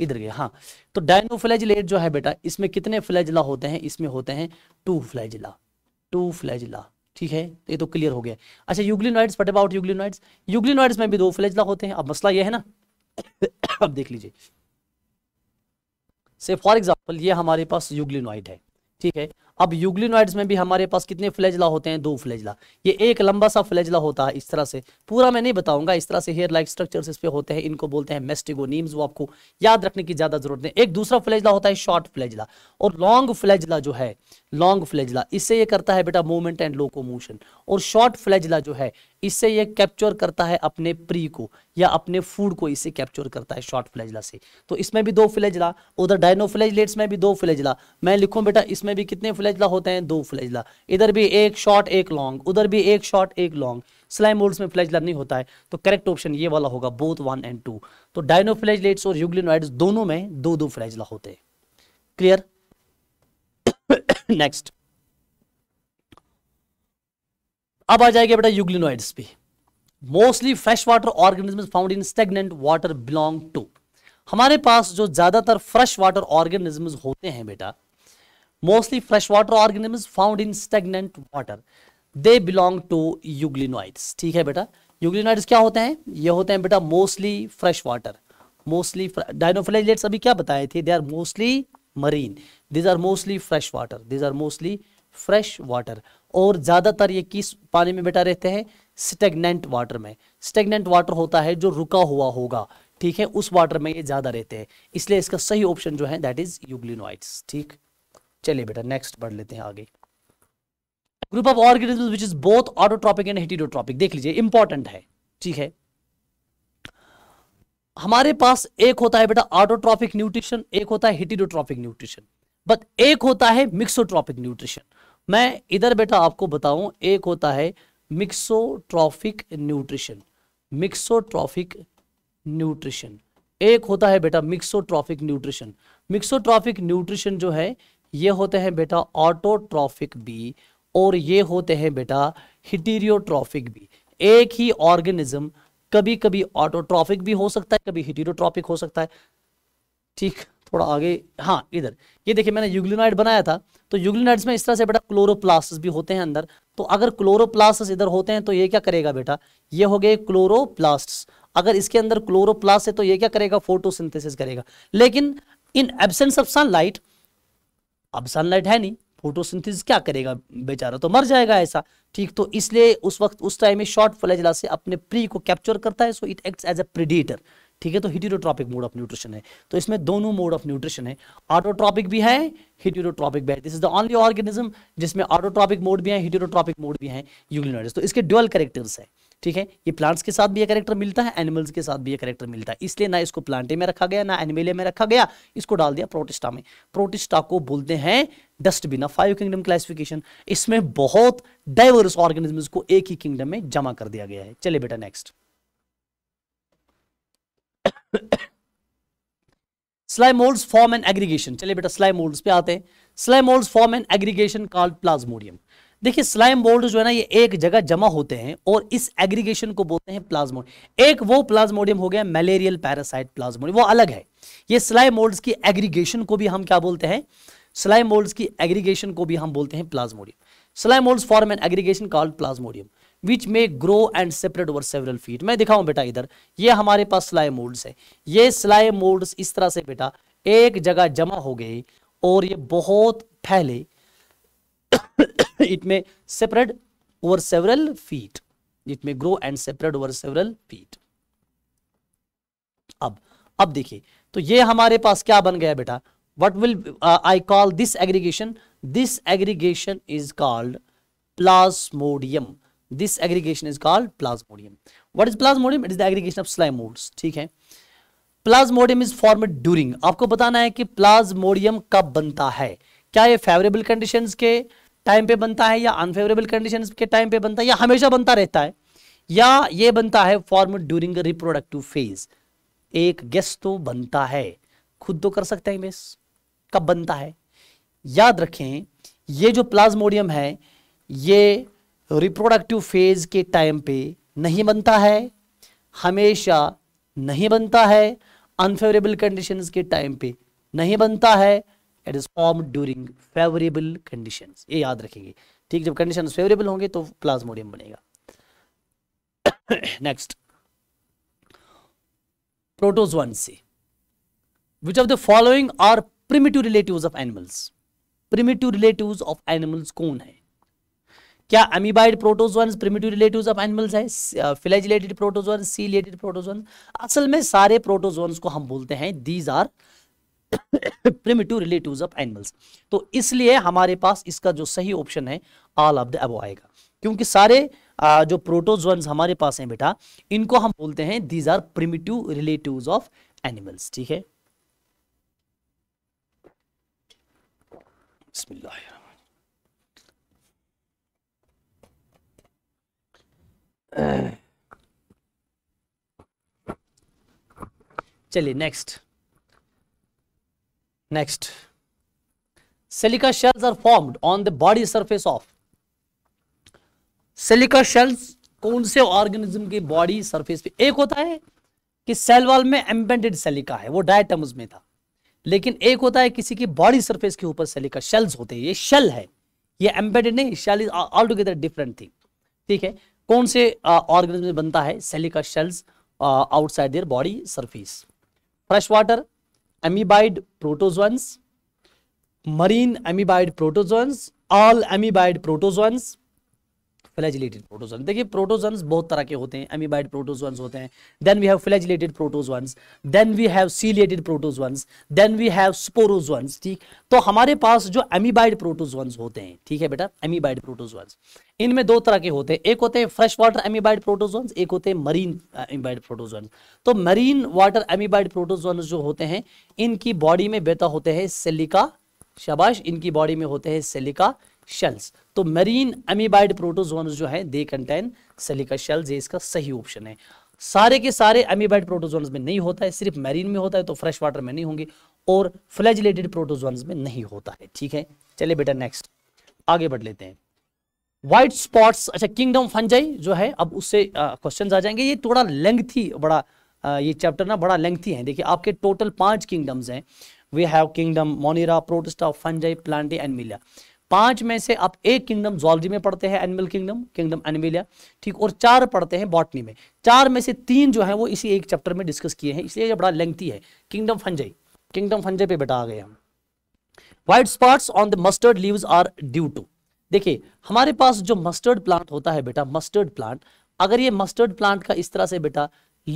इधर गया हाँ तो डायनोफ्लैजलेट जो है बेटा इसमें कितने फ्लेजला होते हैं इसमें होते हैं टू फ्लेजला टू फ्लैजिला ठीक है ये तो क्लियर हो गया अच्छा euglenoids what about euglenoids euglenoids में भी दो फ्लैजिला होते हैं अब मसला ये है ना अब देख लीजिए से फॉर एग्जाम्पल ये हमारे पास यूग्लिनॉइड है ठीक है अब यूग्लिनोइड्स में भी हमारे पास कितने फ्लैजला होते हैं दो फ्लैजला ये एक लंबा सा फ्लैजला होता है इस तरह से पूरा मैं नहीं बताऊंगा इस तरह से हेयर लाइक स्ट्रक्चर्स इस पे होते हैं इनको बोलते हैं मेस्टिगोनीम्स वो आपको याद रखने की ज्यादा जरूरत नहीं एक दूसरा फ्लैजला होता है शॉर्ट फ्लैजला और लॉन्ग फ्लैजला जो है लॉन्ग फ्लैजला इससे ये करता है बेटा मूवमेंट एंड लोकोमोशन और शॉर्ट फ्लैजला जो है इससे ये कैप्चर करता है अपने प्री को या अपने फूड को इससे कैप्चर करता है शॉर्ट फ्लैजला से तो इसमें भी दो फ्लैजला उधर डायनोफ्लैजलेट्स में भी दो फ्लैजला मैं लिखूं बेटा इसमें भी कितने फ्लैज फ्लैजला होते हैं दो फ्लैजला इधर भी एक शॉर्ट एक लॉन्ग उधर भी एक शॉर्ट एक लॉन्ग स्लाइम मोल्ड्स में फ्लैजला नहीं होता है तो करेक्ट ऑप्शन ये वाला होगा बोथ वन एंड टू तो डायनोफ्लैजलेट्स और यूग्लिनोइड्स दोनों में दो दो फ्लैजला होते हैं क्लियर नेक्स्ट अब आ जाएगा बेटा यूग्लिनोइड्स पे mostly fresh water organism found in stagnant water belong to हमारे पास जो ज्यादातर फ्रेश वाटर ऑर्गेनिज्म होते हैं बेटा mostly freshwater organisms found in stagnant water. They belong to euglenoids. ठीक है बेटा यूग्लिनाइड्स क्या होते हैं ये होते हैं बेटा mostly fresh water mostly dinoflagellates अभी क्या बताए थे they are mostly marine these are mostly fresh water these are mostly fresh water और ज़्यादातर ये किस पानी में बेटा रहते हैं स्टेगनेंट वाटर में स्टेगनेंट वाटर होता है जो रुका हुआ होगा ठीक है उस वाटर में ये ज़्यादा रहते हैं इसलिए इसका सही ऑप्शन जो है दैट इज़ यूग्लिनोइड्स ठीक चलिए बेटा नेक्स्ट बढ़ लेते हैं आगे group of organism which is both autotrophic and heterotrophic देख लीजिए इंपॉर्टेंट है ठीक है हमारे पास एक होता है बेटा ऑटोट्रॉपिक न्यूट्रिशन एक होता है हेटीरोट्रॉपिक न्यूट्रिशन बट एक होता है मिक्सोट्रॉपिक न्यूट्रिशन मैं इधर बेटा आपको बताऊं एक होता है मिक्सोट्रॉफिक न्यूट्रिशन मिक्सोट्रॉफिक न्यूट्रिशन एक होता है बेटा मिक्सोट्रॉफिक न्यूट्रिशन मिक्सोट्रॉफिक न्यूट्रिशन जो है ये होते हैं बेटा ऑटोट्रॉफिक बी और ये होते हैं बेटा हिटीरियोट्रॉफिक बी एक ही ऑर्गेनिज्म कभी कभी ऑटोट्रॉफिक भी हो सकता है कभी हिटीरियोट्रॉफिक हो सकता है ठीक थोड़ा आगे हाँ इधर ये देखिए मैंने यूग्लिनाइड बनाया था तो यूग्लिनाइड्स में इस तरह से बेटा क्लोरोप्लास्ट भी होते हैं अंदर तो अगर क्लोरोप्लास्ट इधर होते हैं तो ये क्या करेगा बेटा ये हो गए क्लोरोप्लास्ट अगर इसके अंदर क्लोरोप्लास्ट है तो ये क्या करेगा फोटोसिंथेसिस करेगा लेकिन इन एबसेंस ऑफ सनलाइट अब सनलाइट है नहीं फोटोसिंथेसिस क्या करेगा बेचारा तो मर जाएगा ऐसा ठीक तो इसलिए उस वक्त उस टाइम में शॉर्ट फ्लैजला से अपने प्री को कैप्चर करता है so it acts as a predator ठीक है तो हिटीरोट्रॉपिक मोड ऑफ न्यूट्रिशन है तो इसमें दोनों मोड ऑफ न्यूट्रिशन है ऑटोट्रॉपिक भी है हिटीरोट्रॉपिक भी है this is the only organism जिसमें ऑटोट्रॉपिक मोड भी है हिटीरोट्रॉपिक मोड भी है यूग्लिनोइड्स तो इसके ड्यूअल कैरेक्टर्स है ठीक है ये प्लांट्स के साथ भी यह करेक्टर मिलता है एनिमल्स के साथ भी यह करेक्टर मिलता है इसलिए ना इसको प्लांटे में रखा गया ना एनिमेले में रखा गया इसको डाल दिया प्रोटिस्टा में प्रोटिस्टा को बोलते हैं डस्टबिन फाइव किंगडम क्लासिफिकेशन इसमें बहुत डाइवर्स ऑर्गेनिज्म को एक ही किंगडम में जमा कर दिया गया है चले बेटा next slime moulds form and aggregation चलिए बेटा स्लाइम मोल्ड्स पे आते हैं slime moulds form and aggregation called plasmodium देखिए स्लाइम बोल्ड जो है ना ये एक जगह जमा होते हैं और इस एग्रीगेशन को बोलते हैं प्लाज्मोड एक वो प्लाज्मोडियम हो गया मलेरियल पैरासाइट प्लाज्मोडियम वो अलग है ये स्लाइम मोल्ड की एग्रीगेशन को भी हम क्या बोलते हैं स्लाइम मोल्ड की एग्रीगेशन को भी हम बोलते हैं plasmodium slime mould form an aggregation called plasmodium which may grow and separate over several feet मैं दिखाऊं बेटा इधर ये हमारे पास स्लाइम मोल्ड है ये स्लाइम मोल्ड इस तरह से बेटा एक जगह जमा हो गए और ये बहुत फैले it may separate over several feet it may grow and separate over several feet अब अब देखिए तो ये हमारे पास क्या बन गया बेटा what will I call this aggregation this aggregation is called plasmodium this aggregation is called plasmodium what is plasmodium it is the aggregation of slime ठीक है प्लाज्मोडियम इज फॉर्मेड ड्यूरिंग आपको बताना है कि प्लाज्मोडियम कब बनता है क्या ये फेवरेबल कंडीशन के टाइम पे बनता है या अनफेवरेबल कंडीशन के टाइम पे बनता है या हमेशा बनता रहता है या ये बनता है फॉर्म ड्यूरिंग रिप्रोडक्टिव फेज एक गेस्ट तो बनता है खुद तो कर सकते हैं बेस कब बनता है याद रखें ये जो प्लाज्मोडियम है ये रिप्रोडक्टिव फेज के टाइम पे नहीं बनता है हमेशा नहीं बनता है अनफेवरेबल कंडीशंस के टाइम पे नहीं बनता है it is form during favourable condition ये याद रखेंगे ठीक जब कंडीशन फेवरेबल होंगे तो प्लाज्मोडियम बनेगा नेक्स्ट प्रोटोजोन से which of the following are primitive relative of animals primitive relative of animals कौन है क्या amoeboid protozoan primitive relative of animals है फिलेजिलेटेड प्रोटोजोन सीलेटेड प्रोटोजोन असल में सारे प्रोटोजोन को हम बोलते हैं these are primitive relative of animals तो इसलिए हमारे पास इसका जो सही ऑप्शन है ऑल ऑफ द अबो आएगा क्योंकि सारे जो प्रोटोजोन्स हमारे पास हैं बेटा इनको हम बोलते हैं these are primitive relative of animals ठीक है चलिए next next silica shells are formed on the body surface of silica shells कौन से ऑर्गेनिज्म के बॉडी सरफेस पे एक होता है कि सेल वॉल में एम्बेंडेड सेलिका है वो डायटम्स में था लेकिन एक होता है किसी की बॉडी सरफेस के ऊपर सेलिका शेल्स होते हैं ये शेल है ये एम्बेडेड नहीं shell is all together different thing ठीक है कौन से ऑर्गेनिज्म बनता है silica shells outside their body surface fresh water amoeboid protozoans, marine amoeboid protozoans, all amoeboid protozoans, flagellated protozoan देखिए प्रोटोजन बहुत तरह के होते हैं एमीबाइड प्रोटोजन होते हैं then we have flagellated protozoan then we have ciliated protozoan then we have sporozoans ठीक तो हमारे पास जो एमीबाइड प्रोटोजन होते हैं ठीक है बेटा एमीबाइड प्रोटोजन इनमें दो तरह के होते हैं एक होते हैं फ्रेश वाटर एमीबाइड प्रोटोजन एक होते हैं मरीन एमीबाइड प्रोटोजन तो मरीन वाटर एमीबाइड प्रोटोजन जो होते हैं इनकी बॉडी में बेटा होते हैं सेलिका शबाश इनकी बॉडी में होते हैं सेलिका शेल्स तो मरीन अमीबाइड प्रोटोजोन जो है दे कंटेन सेलिका शेल्स ये इसका सही ऑप्शन है सारे के सारे अमीबाइड प्रोटोजोन में नहीं होता है सिर्फ मैरीन में होता है तो फ्रेश वाटर में नहीं होंगे और फ्लैजिलेटेड प्रोटोजोन में नहीं होता है ठीक है चलिए बेटा नेक्स्ट आगे बढ़ लेते हैं व्हाइट स्पॉट्स अच्छा किंगडम फंजाई जो है अब उससे क्वेश्चन आ जाएंगे ये थोड़ा लेंथी बड़ा आ, ये चैप्टर ना बड़ा लेंथी है देखिए आपके टोटल पांच किंगडम्स हैं we have kingdom Monera Protista Fungi Plantae and मिलिया पांच में से आप एक किंगडम जोलॉजी में पढ़ते हैं एनिमल किंगडम किंगडम एनिमिलिया ठीक और चार पढ़ते हैं बॉटनी में चार में से तीन जो है वो इसी एक चैप्टर में डिस्कस किए हैं इसलिए बड़ा लेंथी है किंगडम फंजई किंगडम फंजई पे बेटा आ गए हम white spots on the mustard leaves are due to देखिए हमारे पास जो मस्टर्ड प्लांट होता है बेटा मस्टर्ड प्लांट अगर ये मस्टर्ड प्लांट का इस तरह से बेटा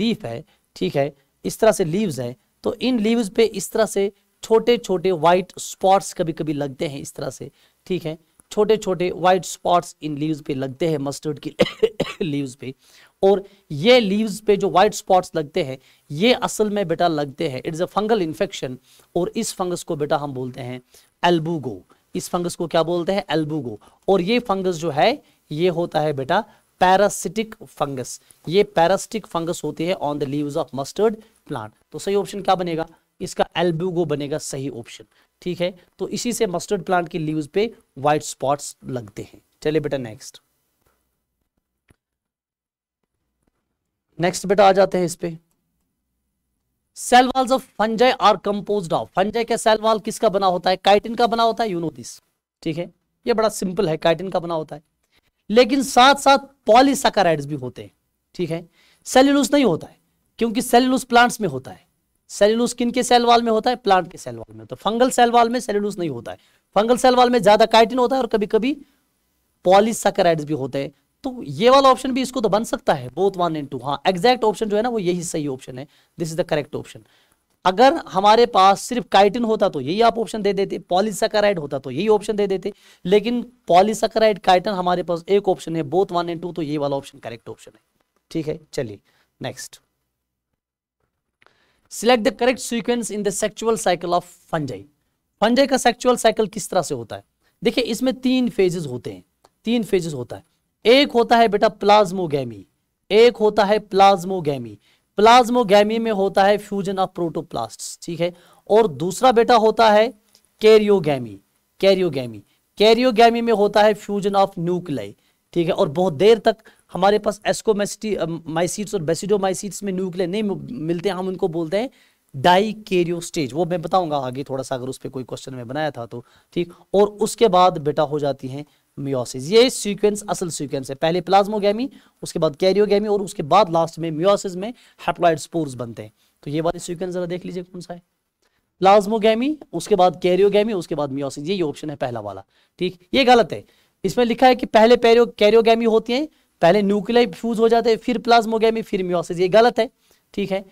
लीफ है ठीक है इस तरह से लीव्स हैं तो इन लीव्स पे इस तरह से छोटे छोटे व्हाइट स्पॉट्स कभी कभी लगते हैं इस तरह से ठीक है छोटे छोटे वाइट स्पॉट्स इन लीव्स पे लगते हैं मस्टर्ड की लीव्स पे और ये लीव्स पे जो व्हाइट स्पॉट्स लगते हैं ये असल में बेटा लगते हैं इट्स अ फंगल इन्फेक्शन और इस फंगस को बेटा हम बोलते हैं एल्बूगो इस फंगस को क्या बोलते हैं एल्बूगो और ये फंगस जो है ये होता है बेटा पैरासिटिक फंगस ये पैरासिटिक फंगस होती है on the leaves of mustard plant तो सही ऑप्शन क्या बनेगा इसका एल्ब्यूगो बनेगा सही ऑप्शन ठीक है तो इसी से मस्टर्ड प्लांट की लीव्स पे व्हाइट स्पॉट्स लगते हैं चलिए बेटा नेक्स्ट नेक्स्ट बेटा आ जाते हैं इस पे cell walls of fungi are compose of fungi का सेल वॉल किसका बना होता है काइटिन का बना होता है यू दिस ठीक है ये बड़ा सिंपल है काइटिन का बना होता है लेकिन साथ साथ पॉलीसाकाराइड्स भी होते हैं ठीक है सेल्यूलूस नहीं होता है क्योंकि सेल्यूलूस प्लांट्स में होता है सेलुलूस किन के सेल वाल में होता है प्लांट के सेल वाल में तो फंगल सेल वाल में सेलुलूस नहीं होता है फंगल सेल वाल में ज्यादा काइटिन होता है और कभी कभी पॉलीसैकेराइड्स भी होते हैं तो ये वाला ऑप्शन भी इसको तो बन सकता है बोथ वन एंड टू हाँ एग्जैक्ट ऑप्शन जो है ना वो यही सही ऑप्शन है this is the correct option अगर हमारे पास सिर्फ काइटिन होता तो यही आप ऑप्शन दे देते पॉलीसेकेराइड होता तो यही ऑप्शन दे देते लेकिन पॉलीसेकेराइड काइटन हमारे पास एक ऑप्शन है बोथ वन एंड टू तो ये वाला ऑप्शन करेक्ट ऑप्शन है ठीक है चलिए next select the correct sequence in the sexual cycle of fungi fungi का सेक्चुअल साइकिल किस तरह से होता है देखिए इसमें तीन फेजेस होते हैं तीन फेजेस होता है एक होता है बेटा प्लाज्मोगैमी एक होता है प्लाज्मोगैमी प्लाज्मोगैमी में होता है फ्यूजन ऑफ प्रोटोप्लास्ट ठीक है और दूसरा बेटा होता है कैरियोगैमी कैरियोगैमी कैरियोगैमी में होता है फ्यूजन ऑफ न्यूक्लियाई ठीक है और बहुत देर तक हमारे पास एस्कोमेस्टी माइसीट्स और बेसिडोमाइसीट्स में न्यूक्लियर नहीं मिलते हम उनको बोलते हैं डाई केरियो स्टेज वो मैं बताऊंगा आगे थोड़ा सा अगर उस पर कोई क्वेश्चन में बनाया था तो ठीक और उसके बाद बेटा हो जाती है मियोसिस ये सीक्वेंस असल सीक्वेंस है पहले प्लाज्मोगेमी उसके बाद कैरियोगेमी और उसके बाद लास्ट में मियोसिस में हेप्लॉइड स्पोर्स बनते हैं तो ये वाले सीक्वेंस जरा देख लीजिए कौन सा है प्लाज्मोगेमी उसके बाद कैरियोगेमी उसके बाद मियोसिस ये ऑप्शन है पहला वाला ठीक ये गलत है इसमें लिखा है कि पहले कैरियोगी होती हैं पहले न्यूक्लियर फ्यूज हो जाते हैं फिर प्लाज्मोगी फिर म्योसिस ये गलत है ठीक है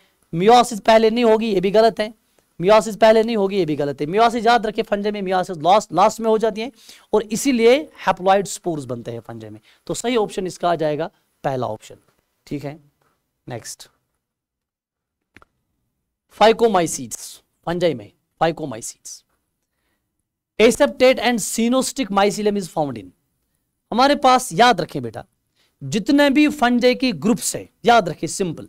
म्योसिस पहले नहीं होगी ये भी गलत है म्योसिस पहले नहीं होगी ये भी गलत है म्योसिस याद रखे फंजे में म्योसिस लास्ट लास्ट में हो जाती है और इसीलिए हेप्लॉइड स्पोर्स बनते हैं फंजे में तो सही ऑप्शन इसका आ जाएगा पहला ऑप्शन ठीक है नेक्स्ट फाइकोमाइसिड्स फंजाई में phycomycetes aseptate and coenocytic mycelium is found in हमारे पास याद रखें बेटा जितने भी फंडे की ग्रुप्स है याद रखें सिंपल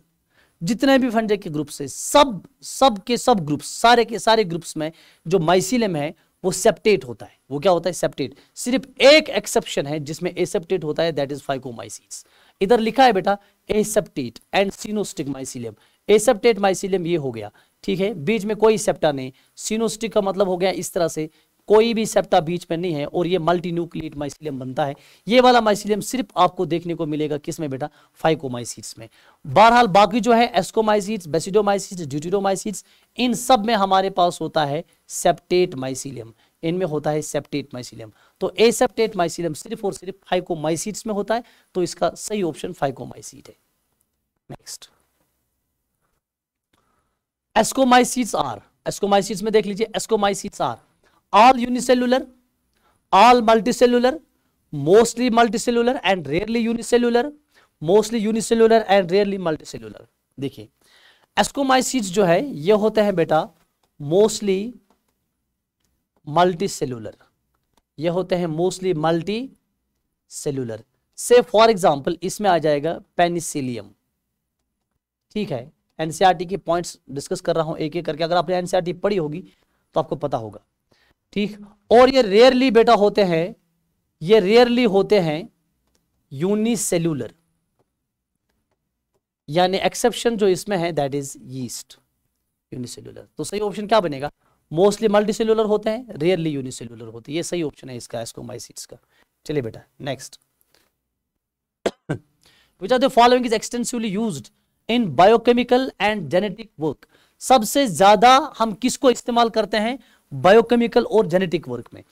जितने भी फंडे के ग्रुप्स है सब सब के सब ग्रुप्स सारे के सारे ग्रुप्स में जो माइसिलियम है वो सेप्टेट होता है वो क्या होता है सेप्टेट सिर्फ एक एक्सेप्शन है जिसमें एसेप्टेट होता है दैट इज फाइकोमाइसिस इधर लिखा है बेटा aseptate and coenocytic mycelium aseptate mycelium ये हो गया ठीक है बीच में कोई सेप्टा नहीं सीनोस्टिक का मतलब हो गया इस तरह से कोई भी सेप्टा बीच में नहीं है और ये मल्टी न्यूक्लियट माइसिलियम बनता है ये वाला माइसिलियम सिर्फ आपको देखने को मिलेगा किस में बेटा फाइकोमाइसिट्स में बहरहाल बाकी जो है एस्कोमाइसिट्स बेसिडोमाइसिट्स ड्यूटिडोमाइसिट्स इन सब में हमारे पास होता है सेप्टेट माइसिलियम इनमें होता है सेप्टेट माइसिलियम तो एसेप्टेट माइसिलियम सिर्फ और सिर्फ फाइकोमाइसिट्स में होता है तो इसका सही ऑप्शन फाइकोमाइसिट है नेक्स्ट एस्कोमाइसिट्स आर एस्कोमाइसिट्स में देख लीजिए ascomycetes are all unicellular, all multicellular, mostly multicellular and rarely unicellular, mostly unicellular and rarely multicellular. देखिए एस्कोमाइसिस जो है ये होते हैं बेटा मोस्टली मल्टीसेलुलर ये होते हैं मोस्टली मल्टी सेलुलर से फॉर एग्जांपल इसमें आ जाएगा पेनिसिलियम ठीक है एनसीआरटी e के पॉइंट्स डिस्कस कर रहा हूं एक एक करके अगर आपने एनसीआरटी e पढ़ी होगी तो आपको पता होगा ठीक और ये रेयरली बेटा होते हैं ये रेयरली होते हैं यूनिसेल्यूलर यानी एक्सेप्शन जो इसमें है दैट इज यीस्ट यूनिसेल्यूलर तो सही ऑप्शन क्या बनेगा मोस्टली मल्टीसेल्यूलर होते हैं रेयरली यूनिसेल्यूलर होते हैं ये सही ऑप्शन है इसका एस्कोमाइसिट्स का चलिए बेटा next which are the following is extensively used in biochemical and genetic work सबसे ज्यादा हम किसको इस्तेमाल करते हैं बायोकेमिकल और जेनेटिक वर्क में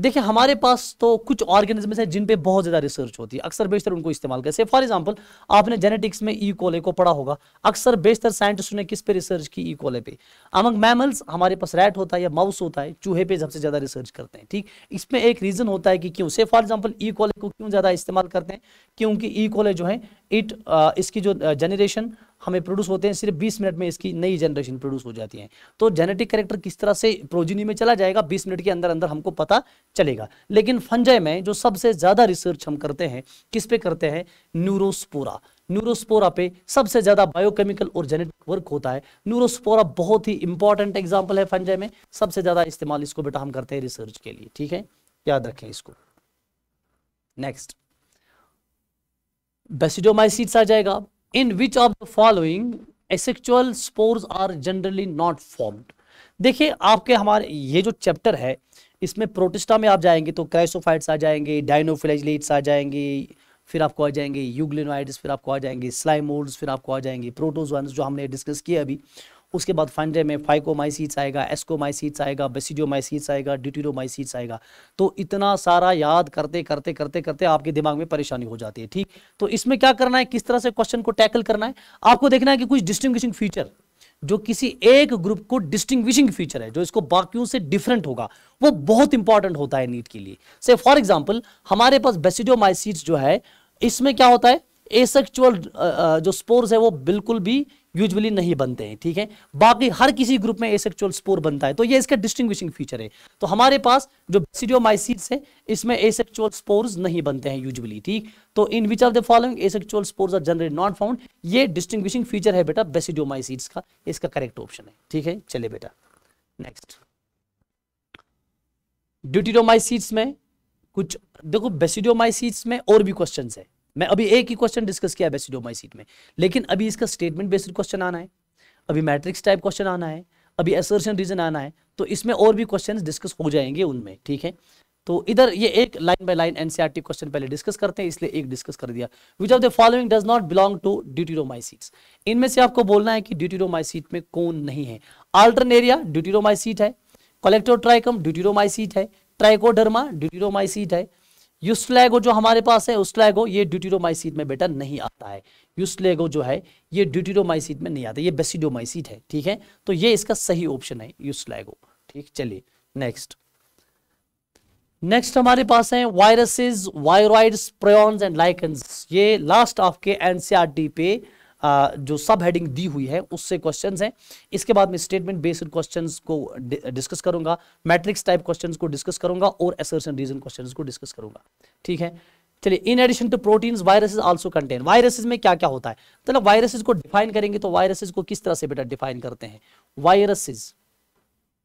देखिए हमारे पास तो कुछ ऑर्गेनिज्म है जिन पे बहुत ज़्यादा रिसर्च होती है अक्सर बेशतर उनको इस्तेमाल करते फॉर एग्जाम्पल आपने जेनेटिक्स में ई e. कोले को पढ़ा होगा अक्सर बेशतर साइंटिस्ट ने किस पे रिसर्च की ई e. कोले पे अमंग मैमल्स हमारे पास रैट होता है या माउस होता है चूहे पे सबसे ज़्यादा रिसर्च करते हैं ठीक इसमें एक रीज़न होता है कि क्यों से फॉर एग्जाम्पल ई कोले को क्यों ज़्यादा इस्तेमाल करते हैं क्योंकि ई e. कोले जो है इट इसकी जो जनरेशन हमें प्रोड्यूस होते हैं सिर्फ 20 मिनट में इसकी नई जनरेशन प्रोड्यूस हो जाती है तो जेनेटिक करेक्टर किस तरह से प्रोजिनी में चला जाएगा 20 मिनट के अंदर अंदर हमको पता चलेगा लेकिन फंजय में जो सबसे ज़्यादा रिसर्च हम करते हैं किस पे करते हैं न्यूरोस्पोरा न्यूरोस्पोरा पे सबसे ज्यादा बायोकेमिकल और जेनेटिक वर्क होता है न्यूरोस्पोरा बहुत ही इंपॉर्टेंट एग्जाम्पल है फंजय में सबसे ज्यादा इस्तेमाल इसको बेटा हम करते हैं रिसर्च के लिए ठीक है याद रखें इसको नेक्स्ट बेसिडोमाइसिट्स आ जाएगा in which of the following asexual spores are generally not formed देखिए आपके हमारे ये जो चैप्टर है इसमें प्रोटिस्टा में आप जाएंगे तो क्रैसोफाइट्स आ जाएंगे डायनोफिलाइजलेट्स आ जाएंगे फिर आपको आ जाएंगे यूग्लिनोइड्स फिर आपको आ जाएंगे स्लाइमोल्ड्स फिर आपको आ जाएंगे प्रोटोजोन्स जो हमने डिस्कस किया अभी उसके बाद फाइनरे में फाइकोमाइसिट्स आएगा एस्कोमाइसिट्स आएगा बेसिडियोमाइसिट्स आएगा ड्यूटीरोमाइसिट्स आएगा तो इतना सारा याद करते करते करते करते आपके दिमाग में परेशानी हो जाती है ठीक तो इसमें क्या करना है किस तरह से क्वेश्चन को टैकल करना है आपको देखना है कि कुछ डिस्टिंग्विशिंग फीचर जो किसी एक ग्रुप को डिस्टिंग्विशिंग फीचर है जो इसको बाकियों से डिफरेंट होगा वो बहुत इंपॉर्टेंट होता है नीट के लिए से फॉर एग्जाम्पल हमारे पास बेसिडियोमाइसिट्स जो है इसमें क्या होता है एसेक्चुअल uh, uh, जो स्पोर्स है वो बिल्कुल भी यूजुअली नहीं बनते हैं ठीक है बाकी हर किसी ग्रुप में एसेक्चुअल स्पोर बनता है तो ये इसका डिस्टिंग्विशिंग फीचर है तो हमारे पास जो सीडियोमाइसिट्स है इसमें एसेक्चुअल स्पोर्स नहीं बनते हैं यूजुअली ठीक तो in which of the following asexual spores are generally not found ये डिस्टिंग्विशिंग फीचर है बेटा बेसिडियोमाइसिट्स का इसका करेक्ट ऑप्शन है ठीक है चलिए बेटा नेक्स्ट ड्यूटीडोमाइसिट्स में कुछ देखो बेसिडियोमाइसिट्स में और भी क्वेश्चन है मैं अभी एक ही क्वेश्चन डिस्कस किया बेसिडोमाइसिट में लेकिन अभी इसका स्टेटमेंट बेस्ड क्वेश्चन आना है अभी मैट्रिक्स टाइप क्वेश्चन आना है अभी एसर्शन रीजन आना है तो इसमें और भी क्वेश्चन डिस्कस हो जाएंगे उनमें ठीक है तो इधर ये एक line by line NCERT question पहले डिस्कस करते हैं इसलिए एक डिस्कस कर दिया which of the following does not belong to deuteromycete इनमें से आपको बोलना है कि ड्यूटीरोमाइसिट में कौन नहीं है आल्टरन एरिया ड्यूटीरोमाइसिट है कलेक्टोट्राइकम ड्यूटीरोमाइसिट है ट्राइकोडर्मा ड्यूटीरोमाइसिट है यूसलैगो जो हमारे पास है उसलैगो ये ड्यूटीरोमाइसिट में बेटा नहीं आता है यूस्लेगो जो है ये ड्यूटीरोमाइसिट में नहीं आता ये बेसिडोमाइसिट है ठीक है तो ये इसका सही ऑप्शन है यूस्लैगो ठीक चलिए नेक्स्ट नेक्स्ट हमारे पास है viruses viroids prions and lichens ये लास्ट आपके एनसीआरटी पे जो सब हेडिंग दी हुई है उससे क्वेश्चन हैं इसके बाद में स्टेटमेंट बेस्ड क्वेश्चन को डिस्कस करूंगा मैट्रिक्स टाइप क्वेश्चन को डिस्कस करूंगा और एसर्सन रीजन क्वेश्चन को डिस्कस करूंगा ठीक है चलिए in addition to proteins viruses also contain viruses में क्या क्या होता है मतलब वायरसेज को डिफाइन करेंगे तो वायरसेज को किस तरह से बेटा डिफाइन करते हैं वायरसेज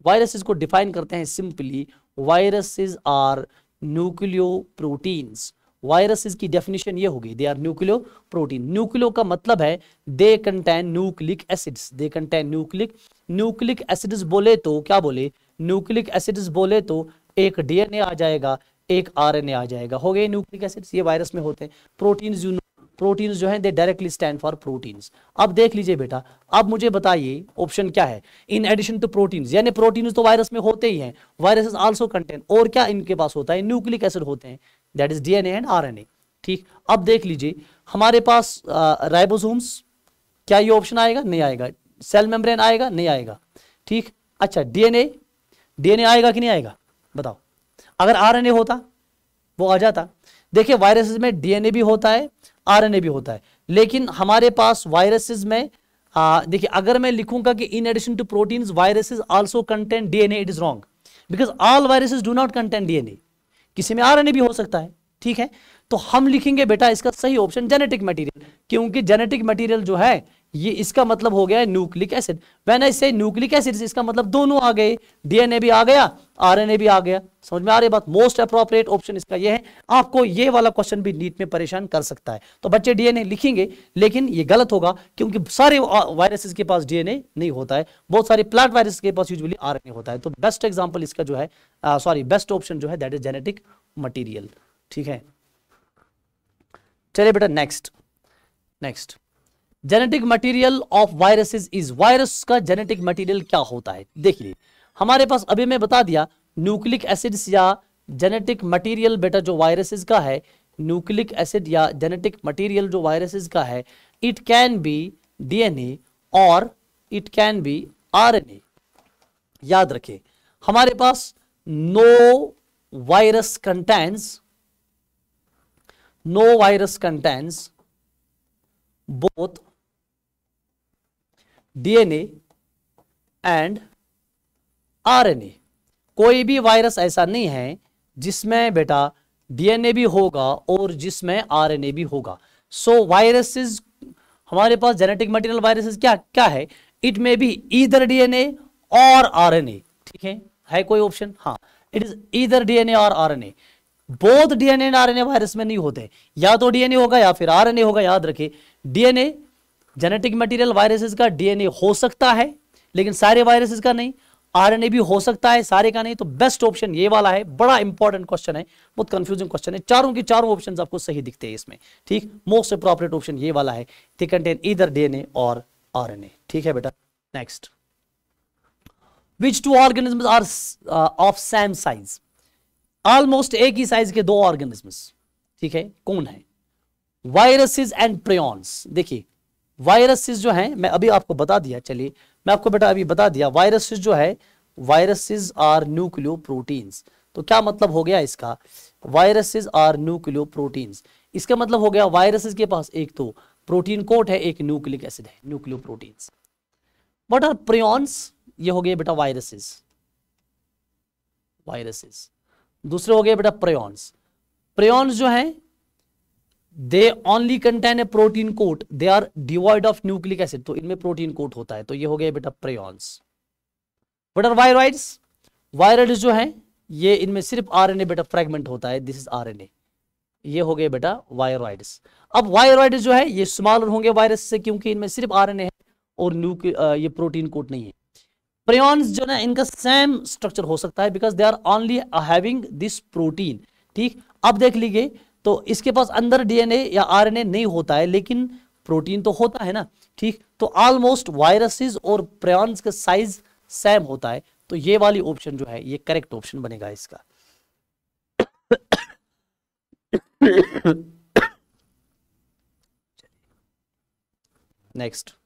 वायरसेज को डिफाइन करते हैं simply viruses are nucleoproteins viruses की डेफिनेशन ये होगी they are nucleoprotein nucleo का मतलब है they contain nucleic acids they contain nucleic nucleic acids बोले तो क्या बोले न्यूक्लिक एसिड्स बोले तो एक डीएनए आ जाएगा एक आरएनए आ जाएगा हो गए न्यूक्लिक एसिड्स ये वायरस में होते हैं प्रोटीन यू प्रोटीन्स जो हैं they directly stand for proteins अब देख लीजिए बेटा अब मुझे बताइए ऑप्शन क्या है इन एडिशन टू प्रोटीन्स यानी प्रोटीन्स तो वायरस में होते ही हैं वायरसेस आल्सो कंटेन और क्या इनके पास होता है न्यूक्लिक एसिड होते हैं that is DNA and RNA ठीक अब देख लीजिए हमारे पास राइबोसोम्स क्या ये ऑप्शन आएगा नहीं आएगा सेल मेम्ब्रेन आएगा नहीं आएगा ठीक अच्छा डीएनए डीएनए आएगा कि नहीं आएगा बताओ अगर आरएनए होता वो आ जाता देखिए वायरसेस में डीएनए भी होता है आरएनए भी होता है लेकिन हमारे पास वायरसेस में देखिए अगर मैं लिखूंगा कि in addition to protein viruses also content DNA it is wrong because all viruses do not content DNA किसी में आर भी हो सकता है ठीक है तो हम लिखेंगे बेटा इसका सही ऑप्शन जेनेटिक मटेरियल क्योंकि जेनेटिक मटेरियल जो है ये इसका मतलब हो गया है nucleic acid when I nucleic acid इसका मतलब दोनों आ गए डीएनए भी आ गया आरएनए भी आ गया समझ में आ रही बात मोस्ट अप्रोप्रिएट ऑप्शन इसका ये है आपको ये वाला क्वेश्चन भी नीट में परेशान कर सकता है तो बच्चे डीएनए लिखेंगे लेकिन ये गलत होगा क्योंकि सारे वायरसेस के पास डीएनए नहीं होता है बहुत सारे प्लांट वायरस के पास यूजली आर होता है तो बेस्ट एग्जाम्पल इसका जो है सॉरी बेस्ट ऑप्शन जो है दैट इज जेनेटिक मटीरियल ठीक है चलिए बेटा next next genetic material of viruses is virus का जेनेटिक मटेरियल क्या होता है देखिए हमारे पास अभी मैं बता दिया न्यूक्लिक एसिड्स या जेनेटिक मटेरियल बेटा जो वायरसेस का है न्यूक्लिक एसिड या जेनेटिक मटेरियल जो वायरसेस का है इट कैन बी डीएनए और इट कैन बी आरएनए याद रखें हमारे पास no virus contains no virus contents both DNA and RNA कोई भी वायरस ऐसा नहीं है जिसमें बेटा डीएनए भी होगा और जिसमें आरएनए भी होगा सो वायरसेस हमारे पास जेनेटिक मटेरियल वायरसेस क्या क्या है it may be either DNA और आरएनए ठीक है है कोई ऑप्शन हाँ इट इज ईदर डीएनए और RNA both DNA and RNA virus में नहीं होते या तो डीएनए होगा या फिर आरएनए होगा याद रखे डीएनए जेनेटिक मटेरियल वायरसेस का डीएनए हो सकता है लेकिन सारे वायरसेस का नहीं आरएनए भी हो सकता है सारे का नहीं तो बेस्ट ऑप्शन ये वाला है बड़ा इंपॉर्टेंट क्वेश्चन है बहुत कंफ्यूजिंग क्वेश्चन है चारों के चारों ऑप्शंस आपको सही दिखते हैं इसमें ठीक मोस्ट अप्रोप्रिएट ऑप्शन ये वाला है दे कंटेन इधर डीएनए और आरएनए ठीक है बेटा next which two organism are of same size almost एक ही साइज के दो ऑर्गेनिज्म ठीक है कौन है वायरसेस एंड प्रियॉन्स देखिए वायरसेस जो हैं मैं अभी आपको बता दिया चलिए मैं आपको बेटा अभी बता दिया वायरसेस जो है वायरसेस आर न्यूक्लियो प्रोटीन्स तो क्या मतलब हो गया इसका वायरसेस आर न्यूक्लियो प्रोटीन्स इसका मतलब हो गया वायरसेस के पास एक तो प्रोटीन कोट है एक न्यूक्लिक एसिड है nucleoproteins what are prions ये हो गए बेटा वायरसेस वायरसेस दूसरे हो गए बेटा प्रेन्स प्रेन्स जो हैं they only contain a protein coat they are devoid of nucleic acid तो इनमें प्रोटीन कोट होता है तो ये हो गया बेटा prions what are viroids viroid जो है ये इनमें सिर्फ आर एन ए बेटा फ्रेगमेंट होता है this is R N A ये हो गए बेटा वायरॉइड्स अब वायरॉइड जो है ये स्मॉलर होंगे वायरस से क्योंकि इनमें सिर्फ आर एन ए है और न्यूक ये प्रोटीन कोट नहीं है प्रेन्स जो ना इनका सेम स्ट्रक्चर हो सकता है because they are only having this protein ठीक अब देख लीजिए तो इसके पास अंदर डीएनए या आरएनए नहीं होता है लेकिन प्रोटीन तो होता है ना ठीक तो ऑलमोस्ट वायरसेस और प्रयांस का साइज सेम होता है तो ये वाली ऑप्शन जो है ये करेक्ट ऑप्शन बनेगा इसका नेक्स्ट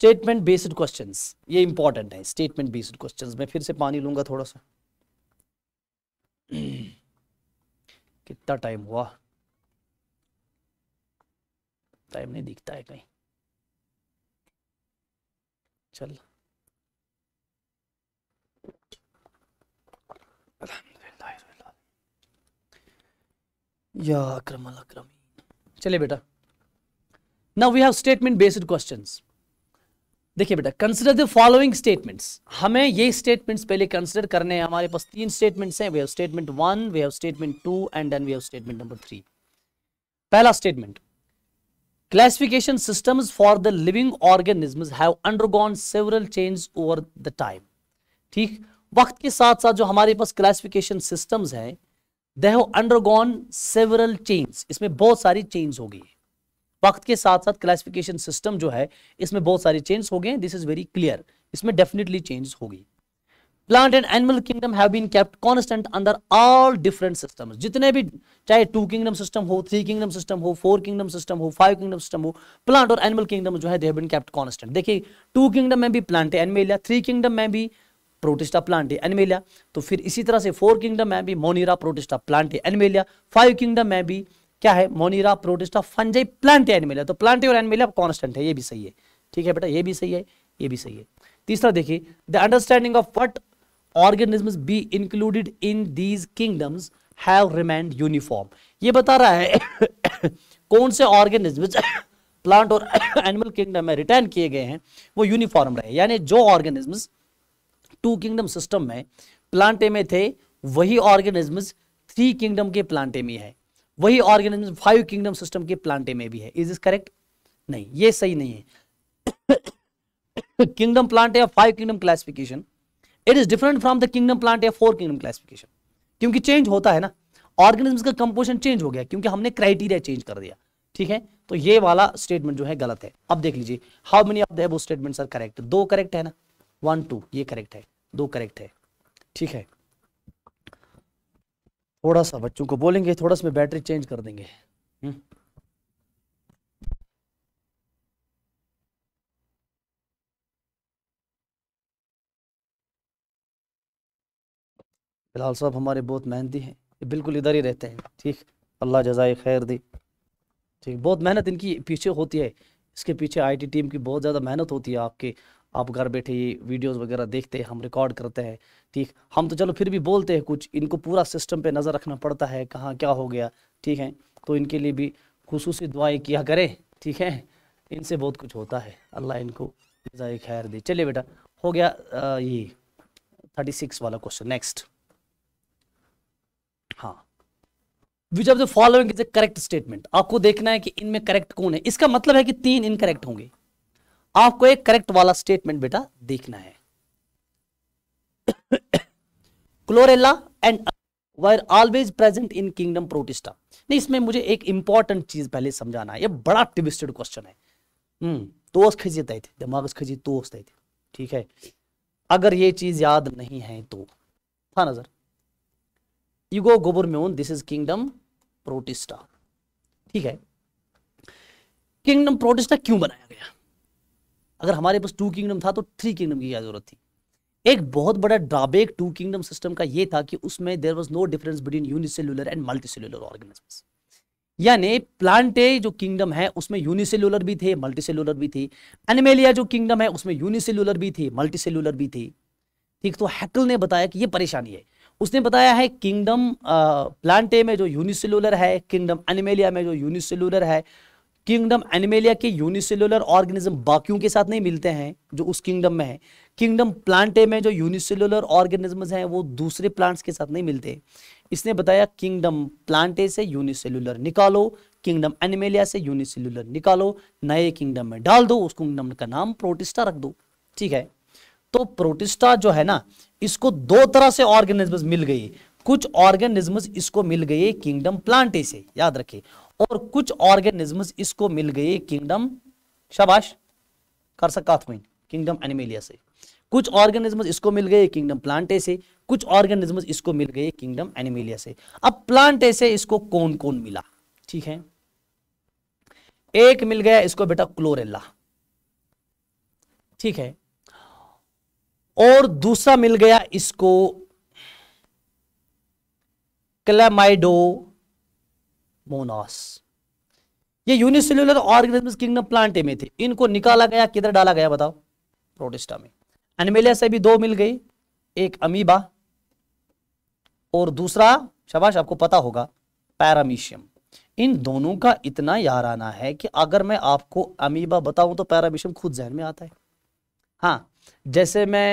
स्टेटमेंट बेस्ड क्वेश्चंस ये इंपॉर्टेंट है स्टेटमेंट बेस्ड क्वेश्चंस मैं फिर से पानी लूंगा थोड़ा सा कितना टाइम हुआ टाइम नहीं दिखता है कहीं चल या अक्रम अक्रम चलिए बेटा now we have statement based questions देखिए बेटा कंसिडर द फॉलोइंग स्टेटमेंट्स हमें ये स्टेटमेंट्स पहले कंसिडर करने हैं हमारे पास तीन स्टेटमेंट्स हैं we have statement one we have statement two and then we have statement number three पहला statement classification systems for the living organisms have undergone several change over the time ठीक वक्त के साथ साथ जो हमारे पास क्लासिफिकेशन सिस्टम्स हैं they have undergone several change इसमें बहुत सारी चेंज हो गई है वक्त के साथ साथ क्लासिफिकेशन सिस्टम जो है इसमें बहुत सारे चेंज हो गए दिस इज वेरी क्लियर इसमें डेफिनेटली चेंज होगी plant and animal kingdom have been kept constant under all different system जितने भी चाहे टू किंगडम सिस्टम हो थ्री किंगडम सिस्टम हो फोर किंगडम सिस्टम हो फाइव किंगडम सिस्टम हो प्लांट और एनिमल किंगडम जो है दे बीन देखिए टू किंगडम में भी प्लांट एनमेलिया थ्री किंगडम में भी प्रोटिस्टा प्लांट एनमेलिया तो फिर इसी तरह से फोर किंगडम में भी Monera Protista plant Animalia five kingdom में भी क्या है मोनिरा प्रोटिस्टा फंजाई प्लांट है तो प्लांट और अब कॉन्स्टेंट है ये भी सही है ठीक है बेटा ये भी सही है ये भी सही है तीसरा देखिए the understanding of what organism be included in these kingdoms have remained uniform ये बता रहा है कौन से ऑर्गेनिज्म प्लांट और एनिमल किंगडम में रिटर्न किए गए हैं वो यूनिफॉर्म रहे यानी जो ऑर्गेनिज्म टू किंगडम सिस्टम में प्लांटे में थे वही ऑर्गेनिज्म थ्री किंगडम के प्लांटे में है वही ऑर्गेनिज्म फाइव किंगडम सिस्टम के प्लांटे में भी है इज इज करेक्ट नहीं ये सही नहीं है किंगडम प्लांट या five kingdom classification it is different from the kingdom plant या फोर किंगडम क्लासिफिकेशन क्योंकि चेंज होता है ना ऑर्गेनिज्म का कंपोजिशन चेंज हो गया क्योंकि हमने क्राइटेरिया चेंज कर दिया ठीक है तो ये वाला स्टेटमेंट जो है गलत है अब देख लीजिए how many of the statements are correct दो करेक्ट है ना वन टू ये करेक्ट है दो करेक्ट है ठीक है थोड़ा सा बच्चों को बोलेंगे थोड़ा सा बैटरी चेंज कर देंगे हम्म। फिलहाल साहब हमारे बहुत मेहनती हैं बिल्कुल इधर ही रहते हैं ठीक अल्लाह जजाए खैर दी ठीक बहुत मेहनत इनकी पीछे होती है इसके पीछे आईटी टीम की बहुत ज़्यादा मेहनत होती है आपके आप घर बैठे ये वीडियोस वगैरह देखते हैं हम रिकॉर्ड करते हैं ठीक हम तो चलो फिर भी बोलते हैं कुछ इनको पूरा सिस्टम पे नज़र रखना पड़ता है कहाँ क्या हो गया ठीक है तो इनके लिए भी खसूस दुआएँ किया करें ठीक है इनसे बहुत कुछ होता है अल्लाह इनको ज़ाय खैर दे चलिए बेटा हो गया आ, ये थर्टी सिक्स वाला क्वेश्चन नेक्स्ट हाँ which of the following is a correct statement आपको देखना है कि इनमें करेक्ट कौन है इसका मतलब है कि तीन इनकरेक्ट होंगे आपको एक करेक्ट वाला स्टेटमेंट बेटा देखना है Chlorella and were always present in kingdom Protista नहीं इसमें मुझे एक इंपॉर्टेंट चीज पहले समझाना है ये बड़ा ट्विस्टेड क्वेश्चन है हम्म, दोस्त तोस खजी तय थे दिमाग खजी दोस्त तय थे ठीक है अगर ये चीज याद नहीं है तो था हाँ, नजर गो गोबर म्यून दिस इज किंगडम प्रोटिस्टा ठीक है किंगडम प्रोटिस्टा क्यों बनाया अगर हमारे पास टू किंगडम था तो थ्री किंगडम की क्या जरूरत थी एक बहुत बड़ा ड्राबैक टू किंगडम सिस्टम का ये था कि उसमें there was no difference between unicellular and multicellular organism यानी प्लांटे जो किंगडम है उसमें यूनिसेलुलर भी थे मल्टीसेल्यूलर भी थी एनिमेलिया जो किंगडम है उसमें यूनिसेलुलर भी थी मल्टीसेल्यूलर भी थी ठीक तो हैकल ने बताया कि ये परेशानी है उसने बताया है किंगडम प्लांटे में जो यूनिसेलुलर है किंगडम एनिमेलिया में जो यूनिसेलुलर है किंगडम एनिमेलिया के यूनिसेलुलर ऑर्गेनिज्म बाकियों के साथ नहीं मिलते हैं जो उस किंगडम में है किंगडम प्लांटे में जो यूनिसेलुलर ऑर्गेनिज्म हैं वो दूसरे प्लांट्स के साथ नहीं मिलते इसने बताया किंगडम प्लांटे से यूनिसेलुलर निकालो किंगडम एनिमेलिया से यूनिसेलुलर निकालो नए किंगडम में डाल दो उस किंगडम का नाम प्रोटिस्टा रख दो ठीक है तो प्रोटिस्टा जो है ना इसको दो तरह से ऑर्गेनिज्म मिल गई कुछ ऑर्गेनिज्म इसको मिल गए किंगडम प्लांटे से याद रखिए और कुछ ऑर्गेनिज्म इसको मिल गए किंगडम शाबाश कर सकता थोइन किंगडम एनिमेलिया से कुछ ऑर्गेनिज्म इसको मिल गए किंगडम प्लांटे से कुछ ऑर्गेनिज्म इसको मिल गए किंगडम एनिमेलिया से अब प्लांटे से इसको कौन कौन मिला ठीक है एक मिल गया इसको बेटा क्लोरेला ठीक है और दूसरा मिल गया इसको क्लेमाइडो मोनास ये यूनिसेल्यूलर ऑर्गेनिज्म किंगडम प्लांट में थे इनको निकाला गया किधर डाला गया बताओ प्रोटिस्टा में एनिमेलिया से भी दो मिल गई एक अमीबा और दूसरा शबाश आपको पता होगा पैरामीशियम इन दोनों का इतना याराना है कि अगर मैं आपको अमीबा बताऊं तो पैरामीशियम खुद जहन में आता है हाँ जैसे मैं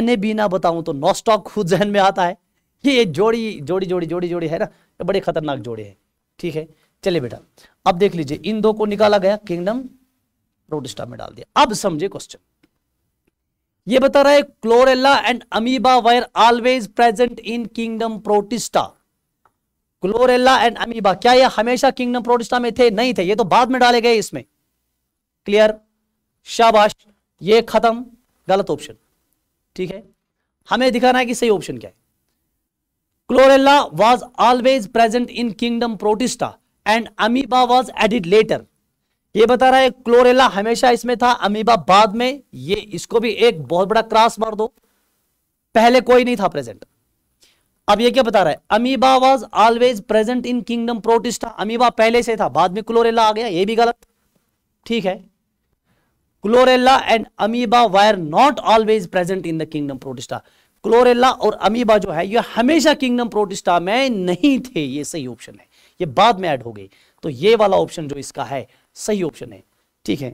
एनेबीना बताऊं तो नॉस्टॉक खुद जहन में आता है ये जोड़ी जोड़ी जोड़ी जोड़ी जोड़ी है ना ये बड़े खतरनाक जोड़े हैं ठीक है चलिए बेटा अब देख लीजिए इन दो को निकाला गया किंगडम प्रोटिस्टा में डाल दिया अब समझे क्वेश्चन ये बता रहा है Chlorella and amoeba were always present in kingdom Protista Chlorella and amoeba क्या ये हमेशा किंगडम प्रोटिस्टा में थे नहीं थे ये तो बाद में डाले गए इसमें क्लियर शाबाश ये खत्म गलत ऑप्शन ठीक है हमें दिखाना है कि सही ऑप्शन क्या है Chlorella was always present in kingdom Protista and amoeba was added later. ये बता रहा है क्लोरेला हमेशा इसमें था अमीबा बाद में ये इसको भी एक बहुत बड़ा क्रॉस मार दो पहले कोई नहीं था प्रेजेंट अब ये क्या बता रहा है amoeba was always present in kingdom Protista amoeba पहले से था बाद में क्लोरेला आ गया ये भी गलत ठीक है Chlorella and amoeba were not always present in the kingdom Protista Chlorella और अमीबा जो है ये हमेशा किंगडम प्रोटिस्टा में नहीं थे ये सही ऑप्शन है ये बाद में ऐड हो गई तो ये वाला ऑप्शन जो इसका है सही ऑप्शन है ठीक है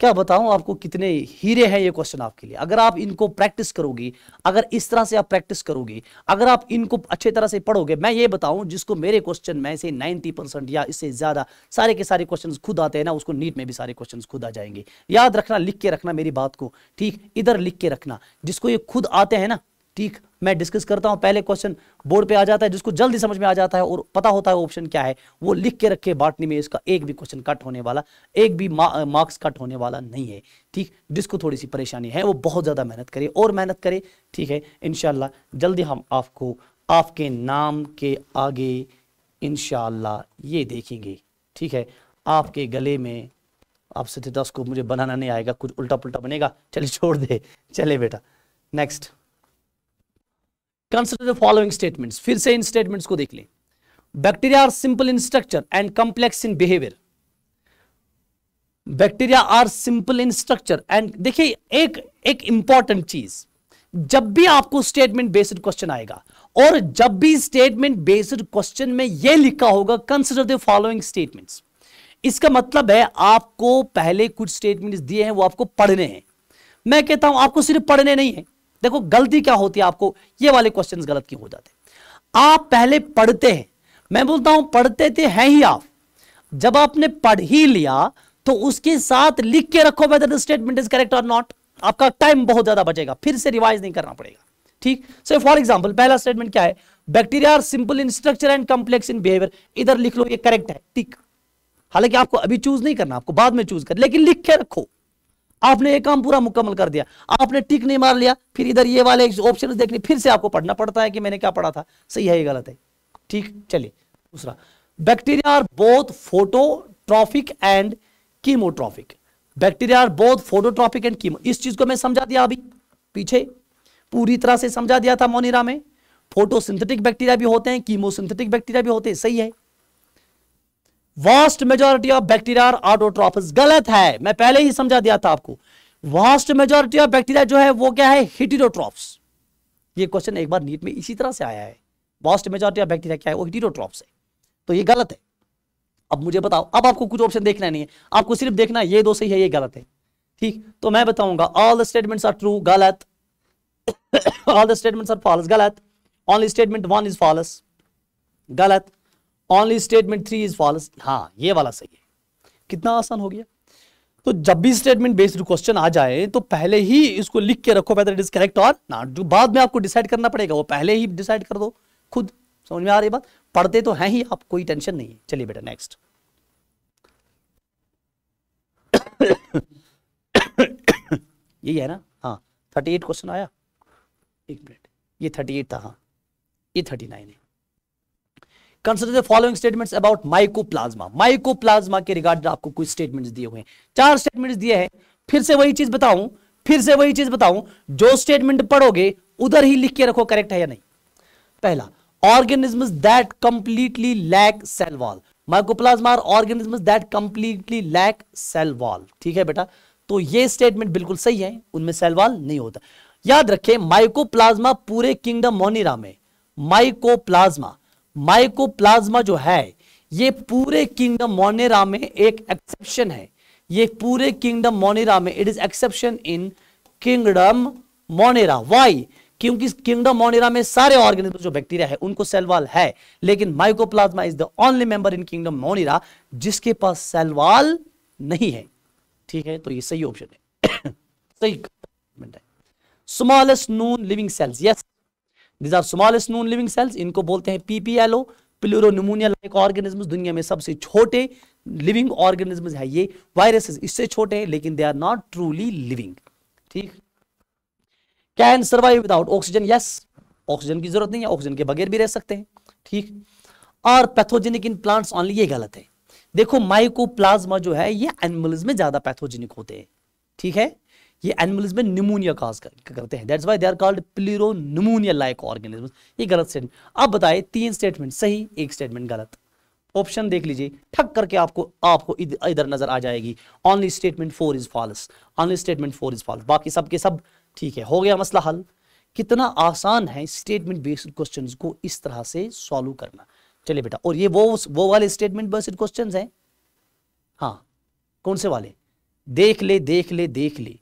क्या बताऊं आपको कितने हीरे हैं ये क्वेश्चन आपके लिए अगर आप इनको प्रैक्टिस करोगी अगर इस तरह से आप प्रैक्टिस करोगी अगर आप इनको अच्छे तरह से पढ़ोगे मैं ये बताऊं जिसको मेरे क्वेश्चन में से 90 परसेंट या इससे ज्यादा सारे के सारे क्वेश्चन खुद आते हैं ना उसको नीट में भी सारे क्वेश्चन खुद आ जाएंगे याद रखना लिख के रखना मेरी बात को ठीक इधर लिख के रखना जिसको ये खुद आते हैं ना ठीक मैं डिस्कस करता हूं पहले क्वेश्चन बोर्ड पे आ जाता है जिसको जल्दी समझ में आ जाता है और पता होता है ऑप्शन क्या है वो लिख के रखे बाटनी में इसका एक भी क्वेश्चन कट होने वाला एक भी मार्क्स कट होने वाला नहीं है ठीक जिसको थोड़ी सी परेशानी है वो बहुत ज़्यादा मेहनत करे और मेहनत करे ठीक है इनशाला जल्दी हम आपको आपके नाम के आगे इनशाला ये देखेंगे ठीक है आपके गले में आप दस को मुझे बनाना नहीं आएगा कुछ उल्टा पुल्टा बनेगा चले छोड़ दे चले बेटा next consider the following statements फिर से इन स्टेटमेंट्स को देख लें bacteria are simple in structure and complex in behaviour bacteria are simple in structure and देखिए एक एक इंपॉर्टेंट चीज जब भी आपको स्टेटमेंट बेस्ड क्वेश्चन आएगा और जब भी स्टेटमेंट बेस्ड क्वेश्चन में यह लिखा होगा कंसिडर द फॉलोइंग स्टेटमेंट्स इसका मतलब है आपको पहले कुछ स्टेटमेंट्स दिए हैं वो आपको पढ़ने हैं मैं कहता हूं आपको सिर्फ पढ़ने नहीं है देखो गलती क्या होती है आपको ये वाले क्वेश्चन गलत क्यों हो जाते आप पहले पढ़ते हैं मैं बोलता हूं पढ़ते थे हैं ही आप जब आपने पढ़ ही लिया तो उसके साथ लिख के रखो whether the statement is correct और नॉट आपका टाइम बहुत ज्यादा बचेगा फिर से रिवाइज नहीं करना पड़ेगा ठीक सो फॉर एग्जाम्पल पहला स्टेटमेंट क्या है bacteria are simple in structure and complex in behaviour इधर लिख लो ये करेक्ट है ठीक हालांकि आपको अभी चूज नहीं करना आपको बाद में चूज कर लेकिन लिख के रखो आपने ये काम पूरा मुकम्मल कर दिया आपने टिक नहीं मार लिया फिर इधर ये वाले ऑप्शन देखने फिर से आपको पढ़ना पड़ता है कि मैंने क्या पढ़ा था सही है ये गलत है ठीक चलिए दूसरा bacteria are both phototrophic and chemotrophic bacteria are both phototrophic and chemo इस चीज को मैं समझा दिया अभी पीछे पूरी तरह से समझा दिया था मोनिरा में फोटोसिंथेटिक बैक्टीरिया भी होते हैं कीमोसिंथेटिक बैक्टीरिया भी होते हैं सही है वास्ट मेजोरिटी ऑफ बैक्टीरिया और ऑटोट्रॉफिस गलत है मैं पहले ही समझा दिया था आपको वास्ट मेजोरिटी ऑफ बैक्टीरिया जो है वो क्या है हिटिरोट्रॉप्स ये क्वेश्चन एक बार नीट में इसी तरह से आया है वास्ट मेजोरिटी ऑफ बैक्टीरिया क्या है वो हिटिरोट्रॉप्स है तो ये गलत है अब मुझे बताओ अब आपको कुछ ऑप्शन देखना नहीं है आपको सिर्फ देखना ये दो सही है ये गलत है ठीक तो मैं बताऊंगा all the statements are true गलत all the statements are false गलत only statement one is false गलत only statement three is false हाँ ये वाला सही है कितना आसान हो गया तो जब भी स्टेटमेंट बेस्ड क्वेश्चन आ जाए तो पहले ही इसको लिख के रखो वेदर इट इज करेक्ट और नॉट जो बाद में आपको डिसाइड करना पड़ेगा वो पहले ही डिसाइड कर दो खुद समझ में आ रही बात पढ़ते तो हैं ही आप कोई टेंशन नहीं है चलिए बेटा नेक्स्ट यही है ना हाँ थर्टी एट क्वेश्चन आया एक मिनट ये थर्टी एट था हाँ ये थर्टी नाइन है consider the following statements about mycoplasma mycoplasma के रिगार्ड आपको कुछ स्टेटमेंट्स दिए हुए हैं चार स्टेटमेंट्स दिए हैं फिर से वही चीज बताऊं फिर से वही चीज बताऊं जो स्टेटमेंट पढ़ोगे उधर ही लिख के रखो करेक्ट है या नहीं पहला organisms that completely lack cell wall mycoplasma are organisms that completely lack cell wall ठीक है बेटा तो ये स्टेटमेंट बिल्कुल सही है उनमें सेल वॉल नहीं होता याद रखें माइकोप्लाज्मा पूरे किंगडम मोनिरा में माइकोप्लाज्मा माइकोप्लाज्मा जो है ये पूरे किंगडम मोनेरा में एक एक्सेप्शन है ये पूरे किंगडम मोनेरा में it is exception in kingdom Monera why क्योंकि किंगडम मोनेरा में सारे ऑर्गेनिज्म जो बैक्टीरिया है उनको सेलवाल है लेकिन mycoplasma is the only member in kingdom Monera जिसके पास सेलवाल नहीं है ठीक है तो ये सही ऑप्शन है सही smallest non living cells yes these are smallest non living cells इनको बोलते हैं पीपीएलओ प्लूरोनमोनिया लाइक ऑर्गेनिज्म दुनिया में सबसे छोटे लिविंग ऑर्गेनिज्म है ये वायरसेस इससे छोटे हैं लेकिन they are not truly living ठीक can survive without oxygen yes oxygen की जरूरत नहीं है ऑक्सीजन के बगैर भी रह सकते हैं ठीक और पैथोजेनिक इन प्लांट्स ऑनली ये गलत है देखो माइकोप्लाज्मा जो है ये एनिमल्स में ज्यादा पैथोजेनिक होते हैं ठीक है ये एनिमल्स में निमोनिया काज करते हैं that's why they are called pleuropneumonia like organism ये गलत स्टेटमेंट अब बताए तीन स्टेटमेंट सही एक स्टेटमेंट गलत ऑप्शन देख लीजिए ठक करके आपको आपको इधर नजर आ जाएगी only statement four is false only statement four is false बाकी सब के सब ठीक है हो गया मसला हल कितना आसान है स्टेटमेंट बेस्ड क्वेश्चन को इस तरह से सॉल्व करना चलिए बेटा और ये वो वो वाले स्टेटमेंट बेस्ड क्वेश्चन हैं हाँ कौन से वाले देख ले देख ले देख ले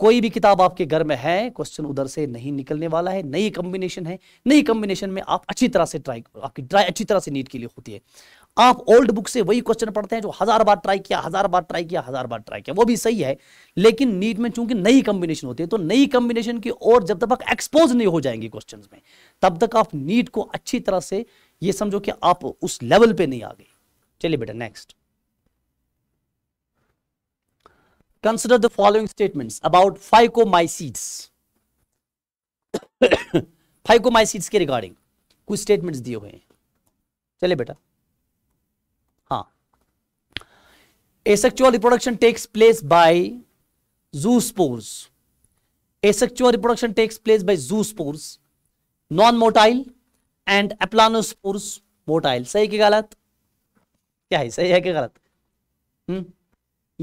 कोई भी किताब आपके घर में है क्वेश्चन उधर से नहीं निकलने वाला है नई कॉम्बिनेशन है नई कॉम्बिनेशन में आप अच्छी तरह से ट्राई आपकी ट्राई अच्छी तरह से नीट के लिए होती है आप ओल्ड बुक से वही क्वेश्चन पढ़ते हैं जो हजार बार ट्राई किया हजार बार ट्राई किया हजार बार ट्राई किया वो भी सही है लेकिन नीट में चूंकि नई कॉम्बिनेशन होती है तो नई कॉम्बिनेशन की ओर जब तक एक्सपोज नहीं हो जाएंगे क्वेश्चन में तब तक आप नीट को अच्छी तरह से ये समझो कि आप उस लेवल पे नहीं आ गए चलिए बेटा next Consider the following statements about phycomycetes. Phycomycetes के रिगार्डिंग कुछ स्टेटमेंट्स दिए हुए हैं चले बेटा हाँ asexual reproduction takes place by zoospores asexual reproduction takes place by zoospores non motile and aplanospores motile सही की गलत क्या है सही है कि गलत हम्म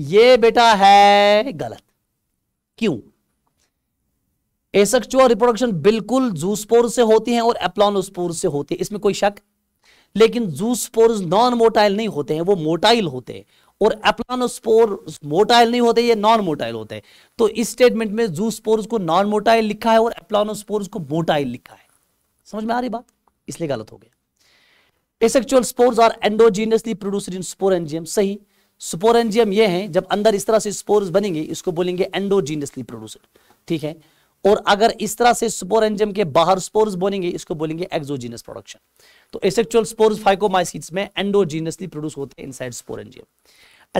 ये बेटा है गलत क्यों एसेक्चुअल रिप्रोडक्शन बिल्कुल जूसपोर से होती है और एप्लॉनोस्पोर से होती है इसमें कोई शक लेकिन जूसपोर नॉन मोटाइल नहीं होते हैं वो मोटाइल होते हैं और एप्लॉनोस्पोर मोटाइल नहीं होते ये नॉन मोटाइल होते हैं तो इस स्टेटमेंट में जूसपोर को नॉन मोटाइल लिखा है और एप्लॉनोस्पोर को मोटाइल लिखा है समझ में आ रही बात इसलिए गलत हो गया asexual spores are endogenously produced in sporangium सही स्पोरेंजियम ये है जब अंदर इस तरह से स्पोर्स बनेंगे इसको बोलेंगे एंडोजीनियसली प्रोड्यूसड ठीक है और अगर इस तरह से स्पोरेंजियम के बाहर स्पोर्स बनेंगे इसको बोलेंगे एक्सोजीनियस प्रोडक्शन तो एसेक्चुअल स्पोर्स फाइकोमाइसिट्स में एंडोजीनियसली प्रोड्यूस होते हैं inside sporangium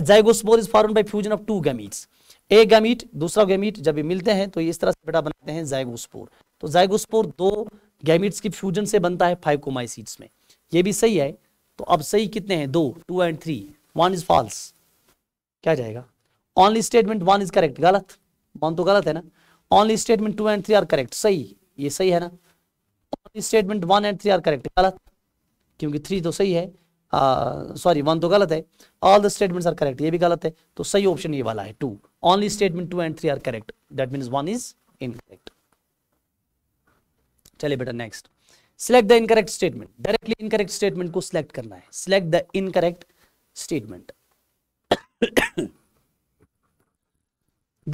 zygospore is formed by fusion of two gametes a gamete दूसरा गैमेट जब ये मिलते हैं तो ये इस तरह से बेटा बनाते हैं जाइगोस्पोर तो जाइगोस्पोर दो गैमेट्स की फ्यूजन से बनता है फाइकोमाइसिट्स में ये भी सही है तो अब सही कितने हैं दो two and three one is false क्या जाएगा only statement one is correct गलत वन तो गलत है ना only statement two and three are correct सही ये सही है ना only statement one and three are correct गलत क्योंकि थ्री तो सही है सॉरी वन तो गलत है all the statements are correct ये भी गलत है तो सही ऑप्शन ये वाला है two only statement two and three are correct that means one is incorrect चलिए बेटा next select the incorrect statement directly incorrect statement को सिलेक्ट करना है select the incorrect statement.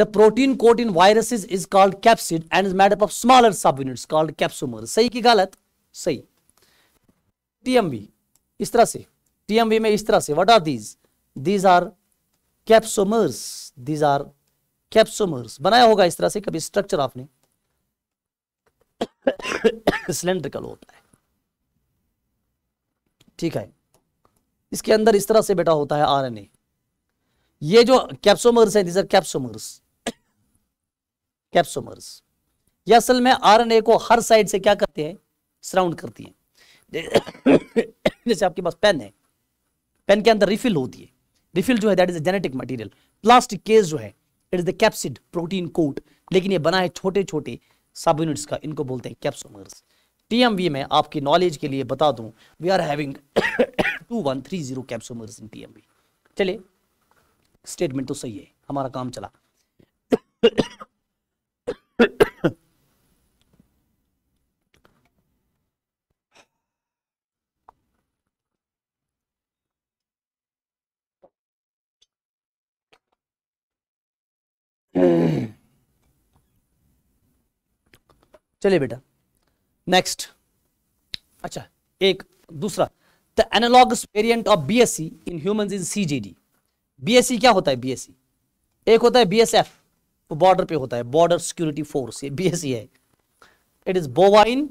the protein coat in viruses is called capsid and is made up of smaller subunits called capsomers. सही की गलत सही TMV इस तरह से टीएमवी में इस तरह से What are these? These are capsomers These are capsomers बनाया होगा इस तरह से कभी स्ट्रक्चर आपने सिलेंड्रिकल होता है ठीक है इसके अंदर इस तरह से बेटा होता है आर ये जो कैप्सोमर्स है कैप्सोमर्स कैप्सोमर्स ये असल में आर को हर साइड से क्या करते हैं सराउंड करती है जैसे आपके पास पेन है पेन के अंदर रिफिल होती है रिफिल जो है that is genetic material plastic case जो है it is the capsid protein coat लेकिन ये बना है छोटे छोटे सब यूनिट्स का इनको बोलते हैं कैप्सोमर्स टीएमवी में आपकी नॉलेज के लिए बता दूं we are having two one three zero कैप्सोमरिसिन चलिए स्टेटमेंट तो सही है हमारा काम चला चलिए बेटा नेक्स्ट अच्छा एक दूसरा The analogous variant of BSE in humans is CGD. BSE क्या होता है BSE? एक होता है BSF, वो बॉर्डर पे होता है बॉर्डर सिक्योरिटी फोर्स ये BSE है इट इज बोवाइन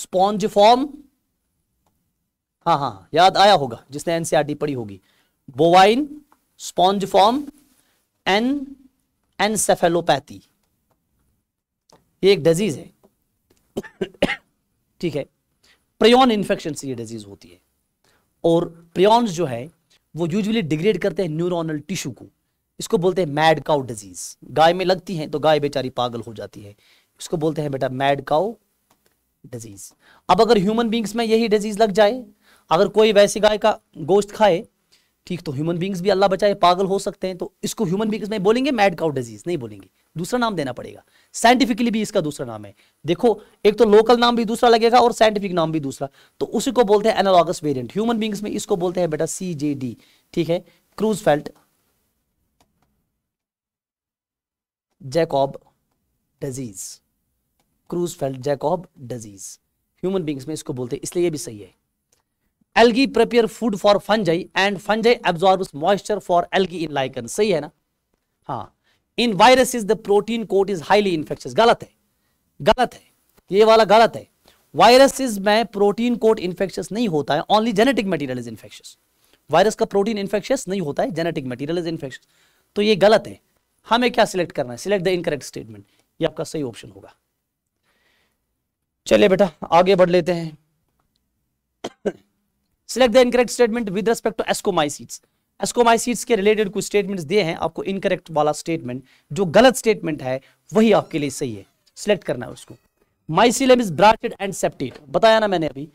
स्पॉन्जिफॉर्म हाँ हाँ याद आया होगा जिसने एनसीआरटी e पढ़ी होगी bovine spongiform en encephalopathy ये एक डिजीज है ठीक है प्रयोन इन्फेक्शन से ये डिजीज होती है और प्रियॉन्स जो है वो यूजुअली डिग्रेड करते हैं न्यूरोनल टिश्यू को इसको बोलते हैं मैड काउ डिजीज गाय में लगती है तो गाय बेचारी पागल हो जाती है इसको बोलते हैं बेटा मैड काउ डिजीज अब अगर ह्यूमन बींग्स में यही डिजीज लग जाए अगर कोई वैसी गाय का गोश्त खाए ठीक तो ह्यूमन बींग्स भी अल्लाह बचाए पागल हो सकते हैं तो इसको ह्यूमन बींग्स में बोलेंगे मैड काउ डिजीज नहीं बोलेंगे दूसरा नाम देना पड़ेगा साइंटिफिकली भी इसका दूसरा नाम है देखो एक तो लोकल नाम भी दूसरा लगेगा और साइंटिफिक नाम भी दूसरा तो उसी को बोलते हैं एनालॉगस वेरियंट ह्यूमन बींग्स में इसको बोलते हैं बेटा सी जे डी ठीक है Creutzfeldt Jakob disease Creutzfeldt Jakob disease human beings में इसको बोलते हैं इसलिए ये भी सही है algae prepare food for fungi and fungi absorb moisture for algae in lichen सही है ना हाँ in viruses the protein coat is highly infectious गलत है गलत है ये वाला गलत है वायरसेस में प्रोटीन कोट इंफेक्शियस नहीं होता है only genetic material is infectious virus का प्रोटीन इंफेक्शियस नहीं होता है जेनेटिक मटीरियल इज इंफेक्शियस तो ये गलत है हमें क्या सिलेक्ट करना है सिलेक्ट द इनकरेक्ट स्टेटमेंट ये आपका सही ऑप्शन होगा चलिए बेटा आगे बढ़ लेते हैं select the incorrect statement with respect to ascomycetes ascomycetes के रिलेटेड कुछ स्टेटमेंट्स दिए हैं आपको इनकरेक्ट वाला स्टेटमेंट जो गलत स्टेटमेंट है वही आपके लिए सही है सिलेक्ट करना है उसको mycelium is branched and septate बताया ना मैंने अभी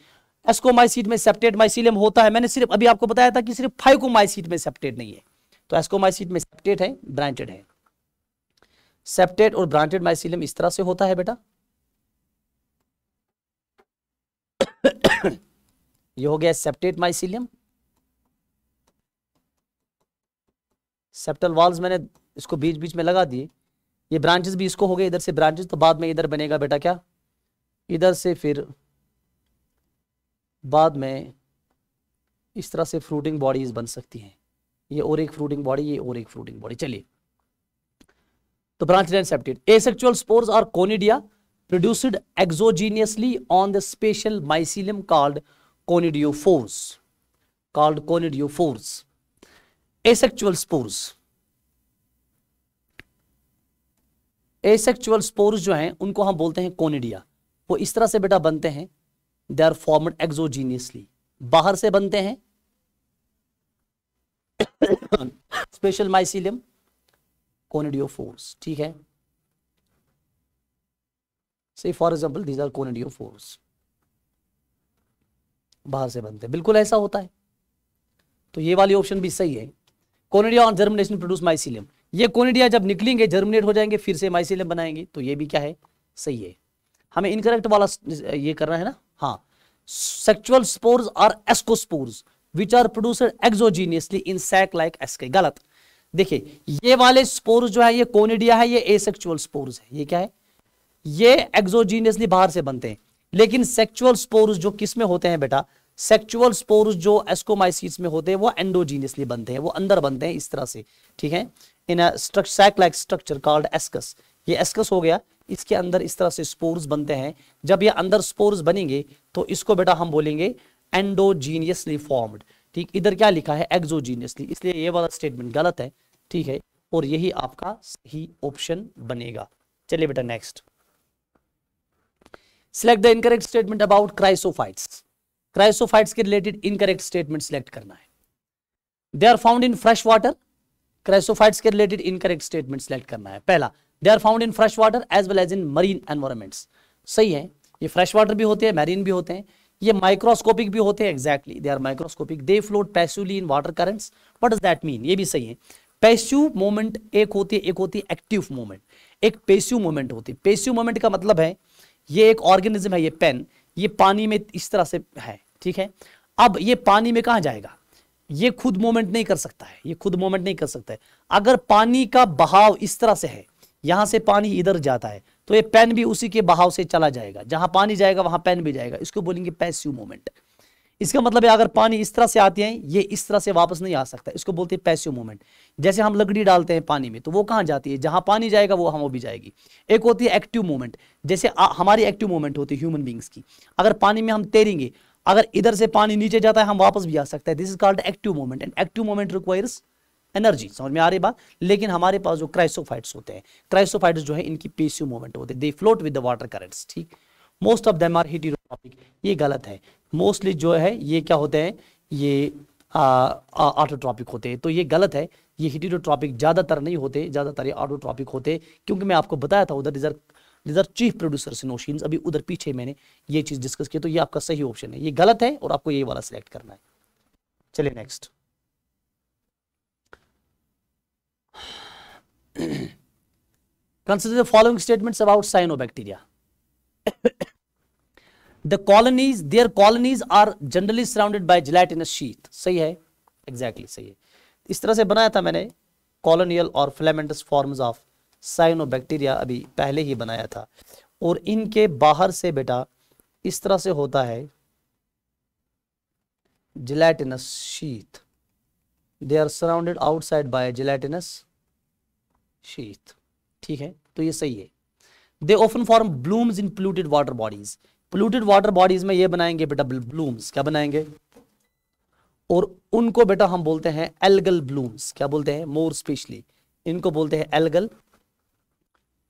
एस्कोमाइसिट में सेप्टेट माइसिलियम होता है मैंने सिर्फ अभी आपको बताया था कि सिर्फ फाइकोमाइसिट में सेप्टेट नहीं है तो एस्कोमाइसिट में सेप्टेट है ब्रांचेड है सेप्टेट और ब्रांचेड माइसिलियम इस तरह से होता है बेटा ये हो गया सेप्टेट माइसिलियम सेप्टल वाल्स मैंने इसको बीच बीच में लगा दिए ये ब्रांचेस भी इसको हो गए इधर से ब्रांचेस तो बाद में इधर बनेगा बेटा क्या इधर से फिर बाद में इस तरह से फ्रूटिंग बॉडीज बन सकती हैं ये और एक फ्रूटिंग बॉडी ये और एक फ्रूटिंग बॉडी चलिए तो branch and septate asexual spores are conidia produced exogenously on the special mycelium called conidiophores called conidiophores asexual spores asexual spores जो हैं उनको हम बोलते हैं कोनिडिया वो इस तरह से बेटा बनते हैं दे आर फॉर्मड एक्सोजीनियसली बाहर से बनते हैं स्पेशल माइसिलियम फोर्स ठीक है से फॉर एग्जाम्पल दीज आर फोर्स बाहर से बनते हैं बिल्कुल ऐसा होता है तो ये वाली ऑप्शन भी सही है conidia on germination produce mycelium ये कोनिडिया जब निकलेंगे जर्मिनेट हो जाएंगे फिर से माइसिलियम बनाएंगे तो ये भी क्या है सही है हमें इनकरेक्ट वाला ये करना है ना हाँ sexual spores are ascospores which are produced exogenously in sac like asci गलत देखिए ये वाले स्पोर्स जो है ये कोनिडिया है ये एसेक्चुअल स्पोर्स है ये क्या है ये एक्सोजीनियसली बाहर से बनते हैं लेकिन सेक्चुअल स्पोर्स जो किस में होते हैं बेटा सेक्चुअल स्पोर्स जो एस्कोमाइसिस में होते हैं वो एंडोजीनियसली बनते हैं वो अंदर बनते हैं इस तरह से ठीक है in sac like structure called ascus ये एस्कस हो गया इसके अंदर इस तरह से स्पोर्स बनते हैं जब ये अंदर स्पोर्स बनेंगे तो इसको बेटा हम बोलेंगे एंडोजीनियसली फॉर्म्ड ठीक इधर क्या लिखा है एक्जोजीनियसली इसलिए ये वाला स्टेटमेंट गलत है ठीक है और यही आपका सही ऑप्शन बनेगा चलिए बेटा next select the incorrect statement about chrysophytes chrysophytes के रिलेटेड इनकरेक्ट स्टेटमेंट सिलेक्ट करना है they are found in fresh water chrysophytes के रिलेटेड इनकरेक्ट स्टेटमेंट सिलेक्ट करना है पहला they are found in fresh water as well as in marine environments सही है ये फ्रेश वाटर भी होते हैं मैरीन भी होते हैं ये माइक्रोस्कोपिक भी होते हैं exactly they are microscopic they float passively in water currents what does that mean ये भी सही है पैस्यू मोमेंट एक होती है एक होती है एक्टिव मोमेंट एक पेस्यू मोमेंट होती है पेस्यू मोमेंट का मतलब है ये एक ऑर्गेनिज्म है ये पेन ये पानी में इस तरह से है ठीक है अब ये पानी में कहा जाएगा ये खुद मूवमेंट नहीं कर सकता है ये खुद मूवमेंट नहीं कर सकता है अगर पानी का बहाव इस तरह से है यहां से पानी इधर जाता है तो ये पेन भी उसी के बहाव से चला जाएगा जहां पानी जाएगा वहां पेन भी जाएगा इसको बोलेंगे पैसिव मोमेंट इसका मतलब है अगर पानी इस तरह से आती है ये इस तरह से वापस नहीं आ सकता इसको बोलते हैं पैसिव मोमेंट जैसे हम लकड़ी डालते हैं पानी में तो वो कहां जाती है जहां पानी जाएगा वो हम वो भी जाएगी एक होती है एक्टिव मोमेंट जैसे आ, हमारी एक्टिव मोमेंट होती है ह्यूमन बींग्स की अगर पानी में हम तैरेंगे अगर इधर से पानी नीचे जाता है हम वापस भी आ सकते हैं this is called active movement and active movement requires energy समझ में आ रही बात लेकिन हमारे पास जो क्राइसोफाइट्स होते हैं क्राइसोफाइट्स जो है इनकी पेसिव मोमेंट होते हैं they float with the water currents ठीक most of them are heterotrophic ये गलत है मोस्टली जो है ये क्या होते हैं ये ऑटोट्रॉपिक होते हैं तो ये गलत है ये हीटीरोट्रॉपिक ज़्यादातर नहीं होते ज़्यादातर ये ऑटोट्रॉपिक होते क्योंकि मैं आपको बताया था उधर इधर these are chief producer in ocean अभी उधर पीछे मैंने ये चीज डिस्कस किया तो ये आपका सही ऑप्शन है ये गलत है और आपको ये वाला सिलेक्ट करना है चलिए next consider following statements about cyanobacteria the colonies their colonies are generally surrounded by gelatinous sheath सही है एग्जैक्टली exactly, सही है इस तरह से बनाया था मैंने कॉलोनियल और फिलामेंटस फॉर्म्स ऑफ साइनोबैक्टीरिया अभी पहले ही बनाया था और इनके बाहर से बेटा इस तरह से होता है gelatinous sheath they are surrounded outside by gelatinous sheath ठीक है तो ये सही है they often form blooms in polluted water bodies polluted water bodies में ये बनाएंगे बेटा ब्लूम्स क्या बनाएंगे और उनको बेटा हम बोलते हैं एलगल ब्लूम्स क्या बोलते हैं मोर स्पेशली इनको बोलते हैं एलगल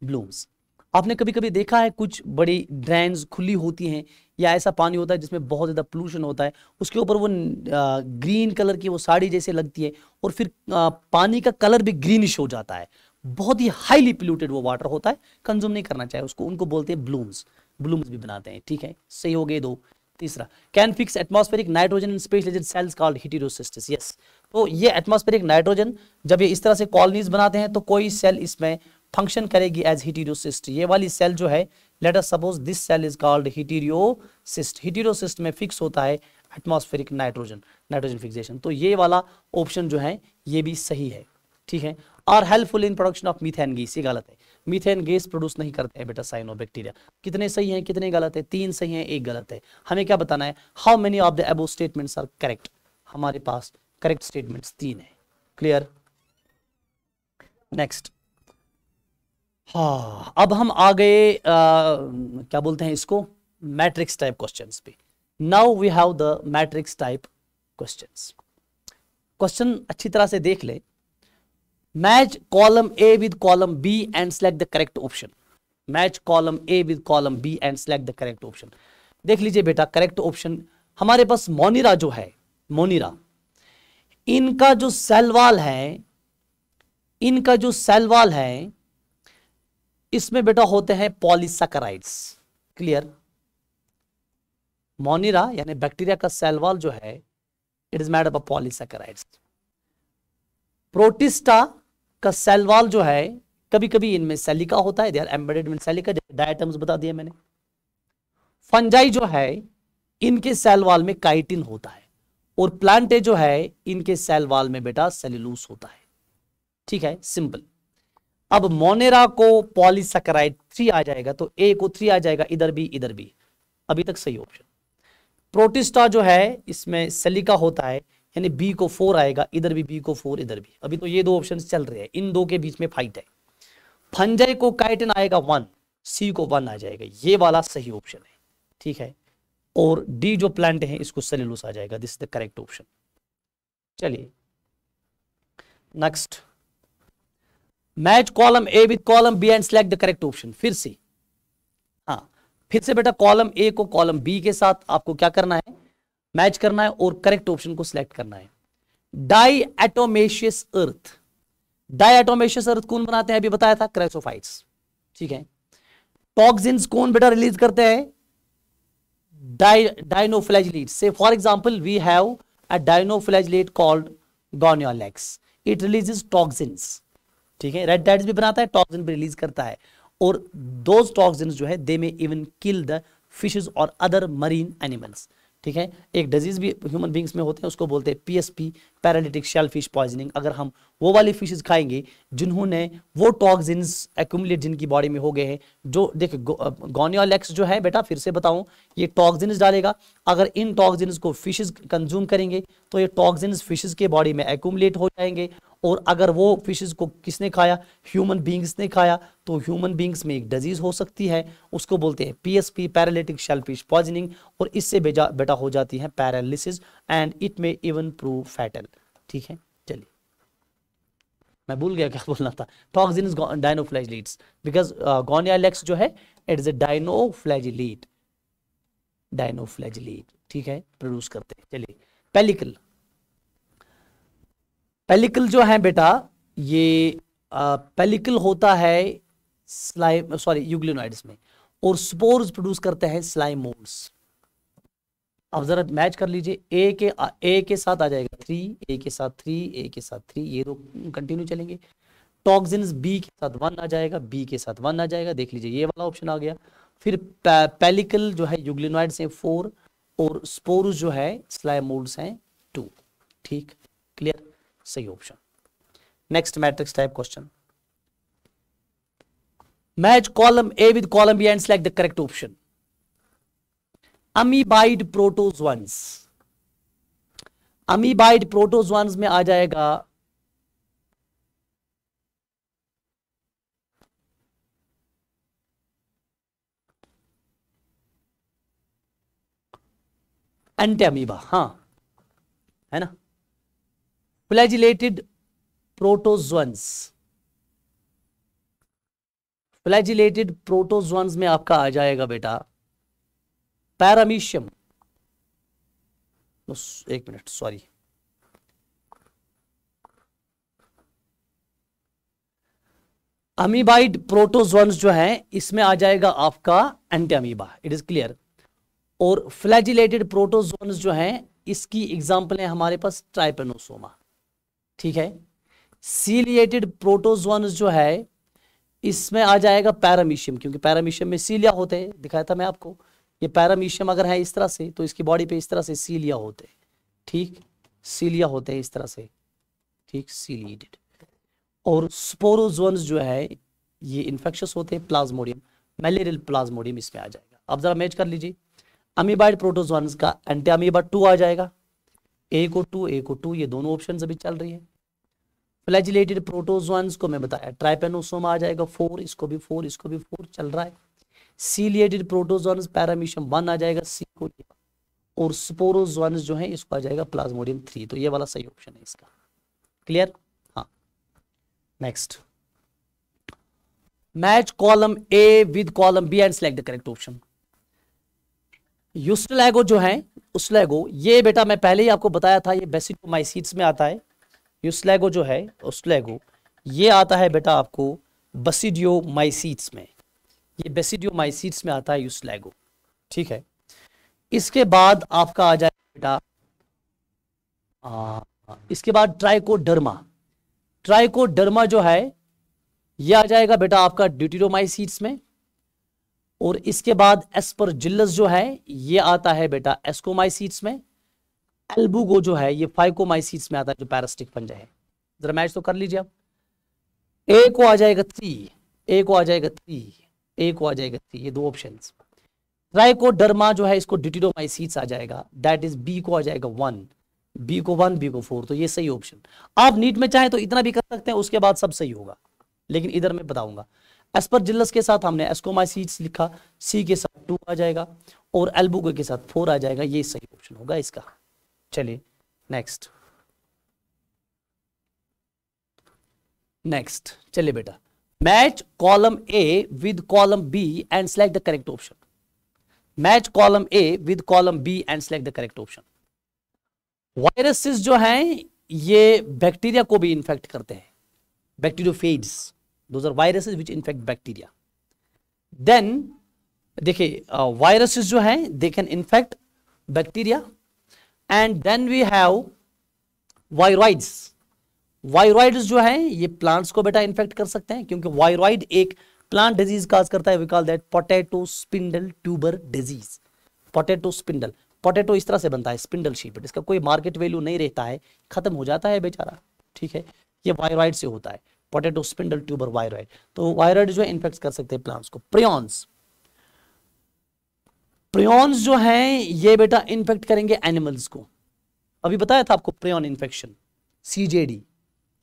ब्लूम्स आपने कभी कभी देखा है कुछ बड़ी ड्रेन्स खुली होती हैं या ऐसा पानी होता है जिसमें बहुत ज़्यादा पोल्यूशन होता है उसके ऊपर वो ग्रीन कलर की वो साड़ी जैसे लगती है और फिर पानी का कलर भी ग्रीनिश हो जाता है बहुत ही हाईली पोल्यूटेड वो वाटर होता है कंज्यूम नहीं करना चाहिए उसको उनको बोलते हैं ब्लूम्स ब्लूम्स भी बनाते हैं ठीक है सही हो गए दो तीसरा can fix atmospheric nitrogen in specialised cells called heterocysts yes तो ये एटमोस्फेरिक नाइट्रोजन जब ये इस तरह से कॉलोनीज बनाते हैं तो कोई सेल इसमें फंक्शन करेगी एज हिटीरोसिस्ट ये वाली सेल जो है let us suppose this cell is called heterocyst heterocyst में फिक्स होता है एटमॉस्फेरिक नाइट्रोजन नाइट्रोजन फिक्सेशन तो ये वाला ऑप्शन जो है ये भी सही है ठीक है और helpful in production of methane gas ये गलत है मीथेन गैस प्रोड्यूस नहीं करते हैं बेटा साइनो बैक्टीरिया कितने सही हैं कितने गलत है तीन सही हैं एक गलत है हमें क्या बताना है how many of the above statements are correct हमारे पास करेक्ट स्टेटमेंट्स तीन है क्लियर नेक्स्ट हाँ अब हम आ गए क्या बोलते हैं इसको मैट्रिक्स टाइप क्वेश्चंस पे now we have the matrix type questions question अच्छी तरह से देख ले match column A with column B and select the correct option match column A with column B and select the correct option देख लीजिए बेटा correct option हमारे पास मोनिरा जो है मोनिरा इनका जो सेलवाल है इनका जो सेलवाल है इसमें बेटा होते हैं पॉलिसकराइड्स क्लियर मोनिरा यानी बैक्टीरिया का सेल वॉल जो है it is made up polysaccharides Protista का सेल वॉल जो है कभी कभी इनमें सेलिका होता है they are embedded in silica diatoms बता दिए मैंने फंजाई जो है इनके सेल वाल में काइटिन होता है और प्लांटे जो है इनके सेल वाल में बेटा सेल्यूलोस होता है ठीक है सिंपल अब मोनेरा को पॉलीसक्राइड थ्री आ जाएगा तो ए को थ्री आ जाएगा इधर भी इधर भी अभी तक सही ऑप्शन प्रोटिस्टा जो है इसमें सेलिका होता है यानी बी को फोर आएगा इधर भी बी को फोर इधर भी अभी तो ये दो ऑप्शन चल रहे हैं इन दो के बीच में फाइट है फंजय को काइटन आएगा वन सी को वन आ जाएगा ये वाला सही ऑप्शन है ठीक है और डी जो प्लांट है इसको सेलुलस आ जाएगा this is the correct option चलिए next match column A with column B and select the correct option फिर से हाँ फिर से बेटा कॉलम ए को कॉलम बी के साथ आपको क्या करना है मैच करना है और करेक्ट ऑप्शन को सिलेक्ट करना है डाई एटोमेशियस अर्थ डाई एटोमेशियस अर्थ कौन बनाते हैं अभी बताया था क्रेसोफाइट्स ठीक है टॉक्सिन्स कौन बेटा रिलीज करते हैं डाई से for example we have a dinoflagellate called Gonyaulax it releases toxins ठीक है रेड डाइट भी बनाता है टॉक्सिन भी रिलीज करता है और दो टॉक्सिन जो है they may even kill the fishes और अदर मरीन एनिमल्स ठीक है एक डिजीज भी ह्यूमन बींग्स में होते हैं उसको बोलते हैं P S P paralytic shellfish poisoning अगर हम वो वाली फिशेज खाएंगे जिन्होंने वो टॉक्सिन्स एक्यूमुलेट जिनकी बॉडी में हो गए हैं जो देख गोनियोलेक्स जो है बेटा फिर से बताऊं ये टॉक्सिन्स डालेगा अगर इन टॉक्सिन्स को फिशेज कंज्यूम करेंगे तो ये टॉक्सिन्स फिशेज के बॉडी में एक्यूमुलेट हो जाएंगे और अगर वो फिशेज को किसने खाया ह्यूमन बींग्स ने खाया तो ह्यूमन बींग्स में एक डिजीज हो सकती है उसको बोलते हैं पीएसपी पैरालिटिक शेलफिश पॉइजनिंग और इससे बेटा हो जाती है paralysis and it may even prove fatal ठीक है मैं भूल गया क्या बोलना था toxin is dinoflagellates because Gonyaulax जो है इट इज ए डायनोफ्लैजिलीट डायनोफ्लैजिलीट ठीक है प्रोड्यूस करते हैं चलिए पेलिकल पेलिकल जो है बेटा ये पेलिकल uh, होता है स्लाइम सॉरी यूग्लिनोइड्स में और स्पोर्स प्रोड्यूस करते हैं स्लाइमोड्स अब ज़रा मैच कर लीजिए ए के ए के साथ आ जाएगा थ्री ए के साथ थ्री ए के साथ थ्री ये दो कंटिन्यू चलेंगे टॉक्सिन बी के साथ वन आ जाएगा बी के साथ वन आ जाएगा देख लीजिए ये वाला ऑप्शन आ गया फिर पेलिकल जो है यूग्लिनॉइड्स हैं फोर और स्पोरस जो है स्लाइमोल्ड्स हैं टू ठीक क्लियर सही option next matrix type question match column A with column B and select the correct option amoeboid protozoans amoeboid protozoans में आ जाएगा एंटेमीबा हाँ है ना फ्लैजिलेटेड प्रोटोजोन्स फ्लैजिलेटेड प्रोटोजोन्स में आपका आ जाएगा बेटा पैरामीशियम एक मिनट सॉरी अमीबाइड प्रोटोजोन्स जो है इसमें आ जाएगा आपका Entamoeba it is clear और फ्लैजिलेटेड प्रोटोजोन्स जो है इसकी एग्जाम्पल है हमारे पास ट्राइपेनोसोमा ठीक है सीलिएटेड प्रोटोजोन्स जो है इसमें आ जाएगा पैरामीशियम क्योंकि पैरामीशियम में सीलिया होते हैं दिखाया था मैं आपको ये पैरामीशियम अगर है इस तरह से तो इसकी बॉडी पे इस तरह से सीलिया होते हैं ठीक सीलिया होते हैं इस तरह से ठीक सीलिएटेड और स्पोरोजोन्स जो है ये इन्फेक्शस होते हैं प्लाज्मोडियम मेलेरियल प्लाज्मोडियम इसमें आ जाएगा अब जरा मैच कर लीजिए अमीबाइड प्रोटोजोन्स का एंटी अमीबा टू आ जाएगा ए को टू ए को टू ये दोनों ऑप्शन अभी चल रही है फ्लैजिलेटेड प्रोटोजोन्स को मैं बताया ट्राइपेनोसोमा आ जाएगा फोर इसको भी फोर इसको भी फोर चल रहा है सीलिएटेड प्रोटोजोन पैरामीशियम वन आ जाएगा सी को और स्पोरोजोन जो है इसको आ जाएगा प्लाज्मोडियम थ्री तो ये वाला सही ऑप्शन है इसका क्लियर हाँ next match column A with column B and select the correct option Ustilago जो है उसलैगो ये बेटा मैं पहले ही आपको बताया था ये बेसिटोमाइसिट्स में आता है यूस्लैगो जो है उसलैगो ये आता है बेटा आपको बसिडियोमाइसिट्स में ये बेसिडियोमाइसिट्स में आता है यूसलैगो ठीक है इसके बाद आपका आ जाए बेटा इसके बाद ट्राइकोडर्मा ट्राइकोडर्मा जो है ये आ जाएगा बेटा आपका ड्यूटीरोमाइसिट्स में और इसके बाद एस्परजिलस जो है ये आता है बेटा एस्कोमाइसिट्स में एल्बुगो जो है ये फाइकोमाइसिट्स में आता है जो पैरास्टिक फंज है जरा मैच तो कर लीजिए आप ए को आ जाएगा थ्री ए को आ जाएगा थ्री ए को आ जाएगा सी ये दो ऑप्शन ट्राइकोडर्मा जो है इसको डिटिडोमाइसिट्स आ जाएगा दैट इज बी को आ जाएगा वन बी को वन बी को फोर तो ये सही ऑप्शन आप नीट में चाहे तो इतना भी कर सकते हैं उसके बाद सब सही होगा लेकिन इधर मैं बताऊंगा एसपर जिल्लस के साथ हमने एस्कोमाइसिट्स लिखा सी के साथ टू आ जाएगा और एल्बुगो के साथ फोर आ जाएगा ये सही ऑप्शन होगा इसका चलिए नेक्स्ट नेक्स्ट चलिए बेटा match column A with column B and select the correct option. Match column A with column B and select the correct option. Viruses जो हैं ये बैक्टीरिया को भी इन्फेक्ट करते हैं bacteriophage those are viruses which infect bacteria then देखिए viruses जो हैं they can infect bacteria and then we have viroids viroid जो है ये प्लांट्स को बेटा इन्फेक्ट कर सकते हैं क्योंकि वायरॉइड एक प्लांट डिजीज काज करता है we call that potato spindle tuber disease potato spindle potato इस तरह से बनता है स्पिंडल शीप इसका कोई मार्केट वैल्यू नहीं रहता है खत्म हो जाता है बेचारा ठीक है ये वायरॉइड से होता है पोटेटो स्पिंडल ट्यूबर वायरॉइड तो वायरॉइड जो है इन्फेक्ट कर सकते हैं प्लांट्स को प्रियॉन्स प्रियॉन्स जो है ये बेटा इन्फेक्ट करेंगे एनिमल्स को अभी बताया था आपको प्रियॉन इन्फेक्शन सीजेडी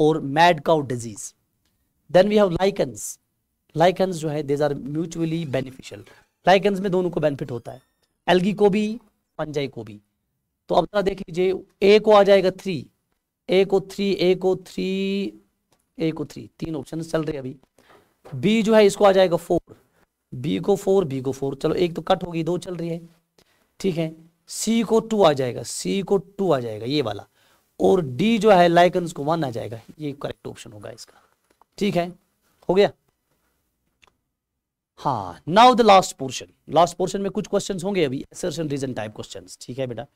और mad cow disease then we have lichens lichens जो है these are mutually beneficial lichens में दोनों को बेनिफिट होता है एल्गी को भी पंजाई को भी तो अब जरा देख लीजिए ए को आ जाएगा थ्री ए को थ्री ए को थ्री ए को थ्री तीन ऑप्शन चल रहे अभी बी जो है इसको आ जाएगा फोर बी को फोर बी को फोर चलो एक तो कट होगी दो चल रही है ठीक है सी को टू आ जाएगा सी को टू आ जाएगा ये वाला और डी जो है लाइकन्स को वन आ जाएगा ये करेक्ट ऑप्शन होगा इसका ठीक है हो गया हाँ now the last portion last portion में कुछ क्वेश्चन होंगे अभी असर्शन रीजन टाइप क्वेश्चन ठीक है बेटा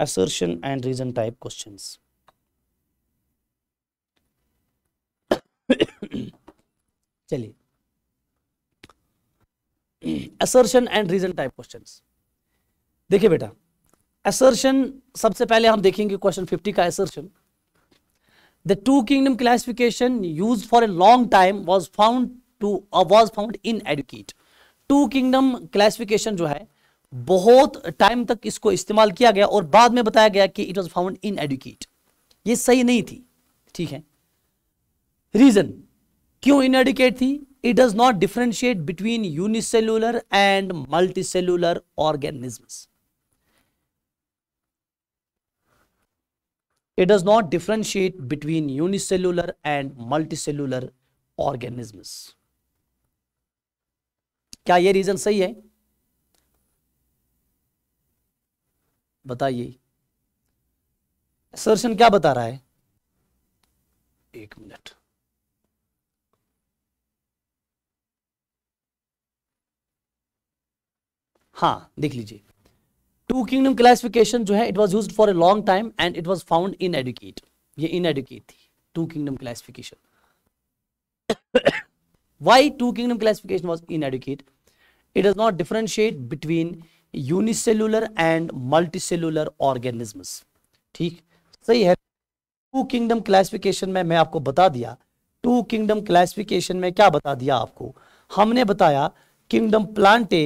assertion and reason type question चलिए assertion and reason type question देखिए बेटा एसर्शन सबसे पहले हम देखेंगे क्वेश्चन 50 का assertion the two kingdom classification used for a long time was found two was found inadequate two kingdom classification जो है बहुत टाइम तक इसको इस्तेमाल किया गया और बाद में बताया गया कि it was found inadequate ये सही नहीं थी ठीक है रीजन क्यों इन एडुकेट थी it does not differentiate between unicellular and multicellular organisms It does not differentiate between unicellular and multicellular organisms. क्या ये रीजन सही है बताइए सर्शन क्या बता रहा है एक मिनट हाँ देख लीजिए टू किंगडम क्लासिफिकेशन जो है it was used for a long time and it was found inadequate ये इन एडुकेट थी two kingdom classification why two kingdom classification was inadequate it does not differentiate between unicellular and multicellular organisms ठीक सही है to kingdom classification में मैं आपको बता दिया टू किंगडम क्लासिफिकेशन में क्या बता दिया आपको हमने बताया किंगडम प्लांटे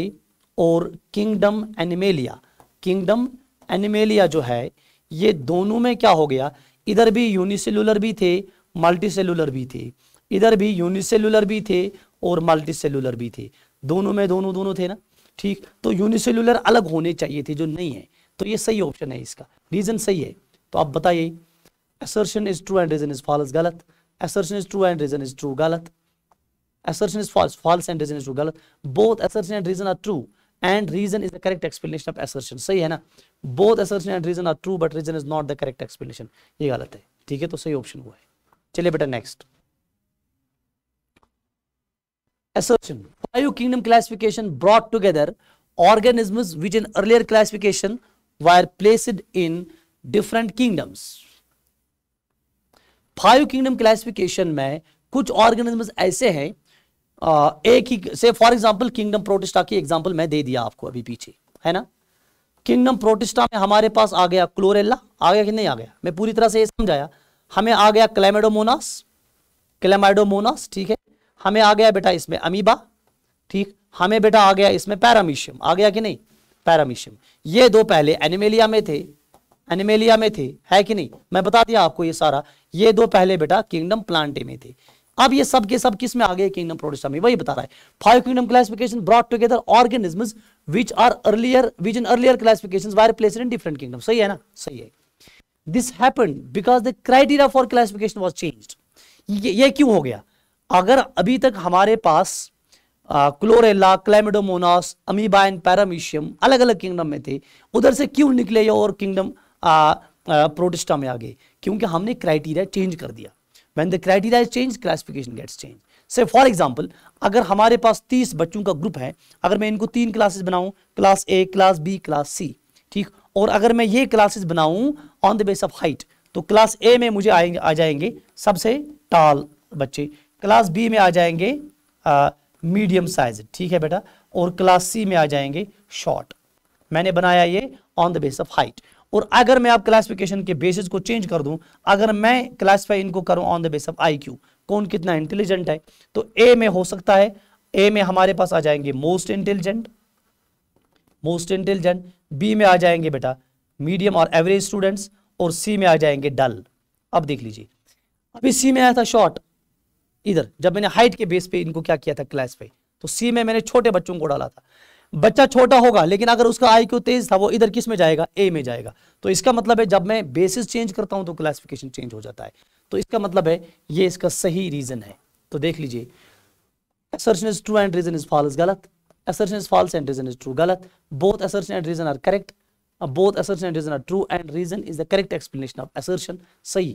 और किंगडम एनिमेलिया किंगडम एनिमेलिया जो है ये दोनों में क्या हो गया इधर भी यूनिसेलुलर भी थे मल्टीसेलुलर भी थे इधर भी यूनिसेलुलर भी थे और मल्टी मल्टीसेलुलर भी थे दोनों में दोनों दोनों थे ना ठीक तो यूनिसेलुलर अलग होने चाहिए थे जो नहीं है तो ये सही ऑप्शन है इसका रीजन सही है तो आप बताइए assertion is true and reason is false गलत assertion is true and reason is true गलत assertion is false false and reason is true गलत both assertion and reason are true and reason is the correct explanation of assertion सही है ना both assertion and reason are true but reason is not the correct explanation ये गलत है ठीक है तो सही ऑप्शन हुआ है चलिए बेटा next assertion five kingdom classification brought together organisms which in earlier classification were placed in different kingdoms five kingdom classification में कुछ ऑर्गेनिज्म ऐसे हैं एक ही से फॉर एग्जाम्पल किंगडम प्रोटिस्टा की एग्जाम्पल मैं दे दिया आपको अभी पीछे है ना किंगडम प्रोटिस्टा में हमारे पास आ गया क्लोरेला आ गया कि नहीं आ गया मैं पूरी तरह से ये समझाया हमें आ गया क्लेमेडोमोनास क्लेमाइडोमोनास ठीक है हमें आ गया बेटा इसमें अमीबा ठीक हमें बेटा आ गया इसमें पैरामीशियम आ गया कि नहीं पैरामीशियम ये दो पहले एनिमेलिया में थे एनिमेलिया में थे है कि नहीं मैं बता दिया आपको ये सारा ये दो पहले बेटा किंगडम प्लांटे में थे अब ये सब के सब किस में आ गए किंगडम प्रोटिस्टा में वही बता रहा है five kingdom classification brought together organism which are earlier which in earlier classification were placed in different kingdom सही है ना सही है this happen because the criteria for classification was change ये, क्यों हो गया अगर अभी तक हमारे पास Chlorella Chlamydomonas Amoeba and Paramecium अलग अलग किंगडम में थे उधर से क्यों निकले और किंगडम प्रोटिस्टा में आ गए क्योंकि हमने क्राइटेरिया चेंज कर दिया when the criteria is changed classification gets changed से फॉर एग्जाम्पल अगर हमारे पास तीस बच्चों का ग्रुप है अगर मैं इनको तीन क्लासेस बनाऊं class A class B class C ठीक और अगर मैं ये क्लासेस बनाऊं on the basis of height तो क्लास ए में मुझे आएंगे आ जाएंगे सबसे टाल बच्चे क्लास बी में आ जाएंगे मीडियम साइज ठीक है बेटा और क्लास सी में आ जाएंगे शॉर्ट मैंने बनाया ये on the basis of height और अगर मैं आप क्लासिफिकेशन के बेसिस को चेंज कर दूं अगर मैं क्लासिफाई इनको करूं on the basis of IQ कौन कितना इंटेलिजेंट है तो ए में हो सकता है ए में हमारे पास आ जाएंगे most intelligent most intelligent B में आ जाएंगे बेटा मीडियम और एवरेज स्टूडेंट्स और सी में आ जाएंगे डल अब देख लीजिए अभी सी में आया था शॉर्ट इधर जब मैंने हाइट के बेस पे इनको क्या किया था क्लास पे तो सी में मैंने छोटे बच्चों को डाला था बच्चा छोटा होगा लेकिन अगर उसका आई क्यू तेज था वो इधर किस में जाएगा ए में जाएगा तो इसका मतलब है जब मैं बेसिस चेंज करता हूं तो क्लासिफिकेशन चेंज हो जाता है तो इसका मतलब है ये इसका सही रीजन है तो देख लीजिए assertion is true and reason is false galat assertion is false and reason is true galat both assertion and reason are correct both assertion and reason are true and reason is the correct explanation of assertion sahi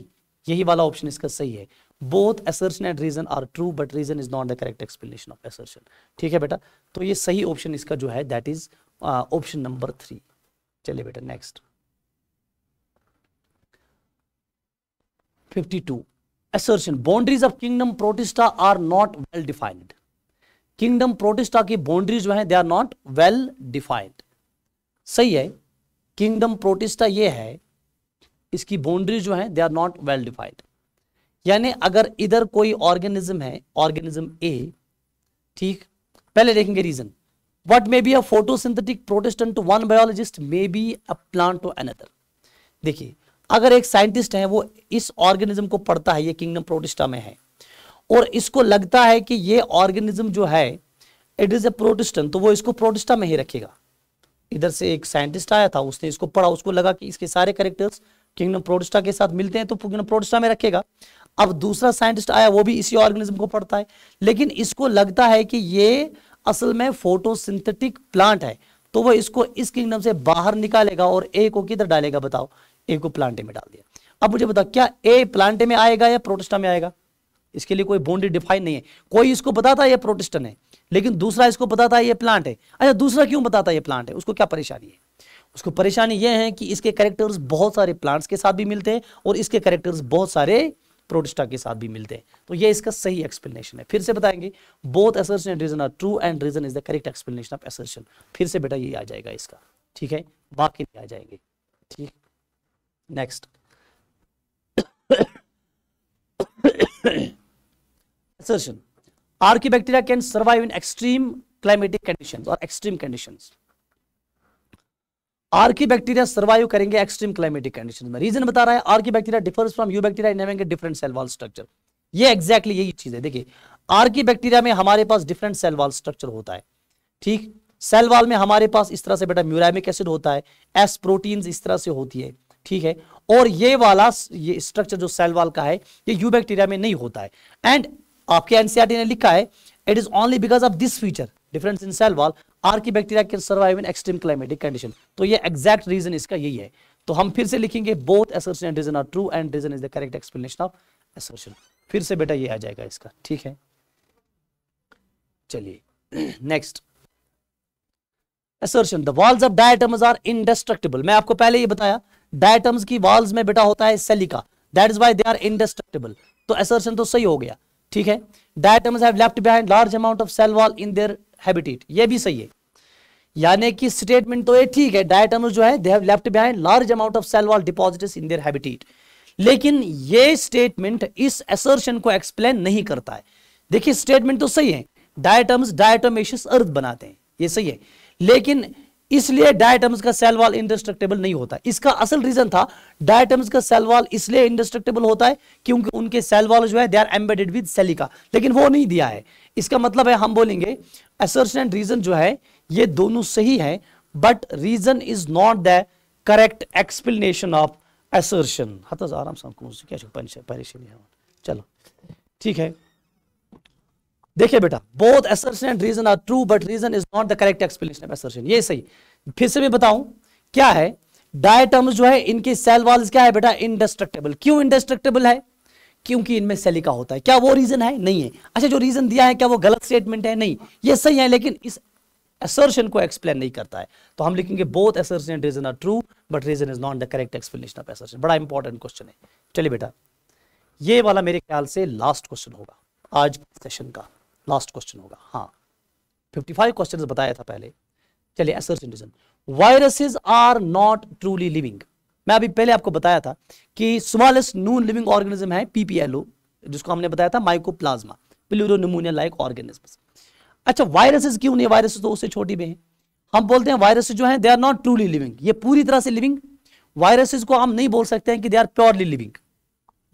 yahi wala option iska sahi hai both assertion and reason are true but reason is not the correct explanation of assertion ठीक है बेटा तो ये सही option इसका जो है that is option number three चलिए बेटा next fifty two assertion boundaries of kingdom protista are not well defined kingdom protista की boundaries जो है they are not well defined सही है kingdom protista ये है इसकी boundaries जो है they are not well defined यानी अगर इधर कोई ऑर्गेनिज्म है ऑर्गेनिज्म ए ठीक पहले देखेंगे reason what may be a photosynthetic protestant to one biologist may be a plant to another देखिए अगर एक साइंटिस्ट है वो इस ऑर्गेनिज्म को पढ़ता है ये किंगडम प्रोटिस्टा में है और इसको लगता है कि ये ऑर्गेनिज्म जो है इट इज ए प्रोटिस्टन तो वो इसको प्रोटिस्टा में ही रखेगा इधर से एक साइंटिस्ट आया था उसने इसको पढ़ा उसको लगा कि इसके सारे करेक्टर्स किंगडम प्रोटिस्टा के साथ मिलते हैं तो किंगडम प्रोटिस्टा में रखेगा अब दूसरा साइंटिस्ट आया वो भी इसी ऑर्गेनिज्म को पढ़ता है लेकिन इसको लगता है कि ये असल में फोटोसिंथेटिक प्लांट है तो वो इसको इस किंगडम से बाहर निकालेगा और ए को किधर डालेगा बताओ ए को प्लांटे में डाल दिया अब मुझे बताओ क्या ए प्लांटे में आएगा या प्रोटेस्टा में आएगा इसके लिए कोई बाउंड्री डिफाइन नहीं है कोई इसको बताता है ये प्रोटेस्टन है लेकिन दूसरा इसको बताता है ये प्लांट है अच्छा दूसरा क्यों बताता है ये प्लांट है उसको क्या परेशानी है उसको परेशानी ये है कि इसके कैरेक्टर्स बहुत सारे प्लांट्स के साथ भी मिलते हैं और इसके कैरेक्टर्स बहुत सारे प्रोटिस्टा के साथ भी मिलते हैं तो ये इसका सही एक्सप्लेनेशन है फिर से बताएंगे both assertion and reason are true and reason is the correct explanation of assertion फिर से बेटा ये आ जाएगा इसका ठीक है बाकी नहीं आ जाएंगे ठीक next assertion archibacteria can survive in extreme climatic conditions और extreme conditions archaebacteria survive करेंगे एक्सट्रीम क्लाइमेटिक कंडीशन में रीजन बता रहा है archaebacteria differs from eubacteria in having different cell wall structure ये एग्जैक्टली यही चीज है देखिए आर्की बैक्टीरिया में हमारे पास डिफरेंट सेल वॉल स्ट्रक्चर होता है ठीक सेल वॉल में हमारे पास इस तरह से बेटा म्यूरामिक एसिड होता है एस प्रोटीन इस तरह से होती है ठीक है और ये वाला ये स्ट्रक्चर जो सेल वॉल का है ये यू बैक्टीरिया में नहीं होता है एंड आपके एनसीआरटी e ने लिखा है it is only because of this feature difference in cell wall archaebacteria can survive in extreme climatic condition तो ये एक्जैक्ट रीजन इसका यही है तो हम फिर से लिखेंगे both assertion and reason are true and reason is the correct explanation of assertion फिर से बेटा ये आ जाएगा इसका ठीक है चलिए next assertion the walls of diatoms are indestructible मैं आपको पहले ये बताया डायटम्स की वॉल्स में बेटा होता है silica that is why they are indestructible तो एसर्शन तो सही हो गया ठीक है diatoms have left behind large amount of cell wall in their habitat ये भी सही है यानी कि स्टेटमेंट तो ये ठीक है डायटमस जो है they have left behind large amount of cell wall deposits in their habitat लेकिन ये स्टेटमेंट इस एसर्शन को एक्सप्लेन नहीं करता है देखिए स्टेटमेंट तो सही है डायटम्स डायटोमेशियस अर्थ बनाते हैं ये सही है लेकिन इसलिए डायटम्स का सेल वॉल इंडस्ट्रक्टेबल नहीं होता इसका असल रीजन था डायटम्स का सेल वॉल इसलिए इंडस्ट्रक्टेबल होता है क्योंकि उनके सेल वॉल जो है they are embedded with silica लेकिन वो नहीं दिया है इसका मतलब है हम बोलेंगे असर्शन एंड रीजन जो है ये दोनों सही है but reason is not the correct explanation of assertion आराम से हमको परेशानी है चलो ठीक है देखिए बेटा both assertion and reason are true but reason is not the correct explanation of assertion ये सही फिर से भी बताऊं क्या है डायटम्स जो है इनके सेल वॉल्स क्या है बेटा इंडस्ट्रक्टेबल क्यों इंडस्ट्रक्टेबल है क्योंकि इनमें सेलिका होता है क्या वो रीजन है नहीं है अच्छा जो रीजन दिया है क्या वो गलत स्टेटमेंट है नहीं ये सही है लेकिन इस एसर्शन को एक्सप्लेन नहीं करता है तो हम लिखेंगे both assertion and reason are true but reason is not the correct explanation of assertion बड़ा इंपॉर्टेंट क्वेश्चन है चलिए बेटा ये वाला मेरे ख्याल से लास्ट क्वेश्चन होगा आज सेशन का लास्ट क्वेश्चन होगा हाँ फिफ्टी फाइव बताया था पहले चलिए assertion reason viruses are not truly living मैं अभी पहले आपको बताया था कि स्मॉलेस्ट नून लिविंग ऑर्गेनिज्म है पीपीएलओ जिसको हमने बताया था mycoplasma pleuropneumonia like organism अच्छा वायरसेस क्यों नहीं वायरस तो उससे छोटी भी हैं हम बोलते हैं वायरसेस जो हैं they are not truly living ये पूरी तरह से लिविंग वायरसेस को हम नहीं बोल सकते हैं कि they are purely living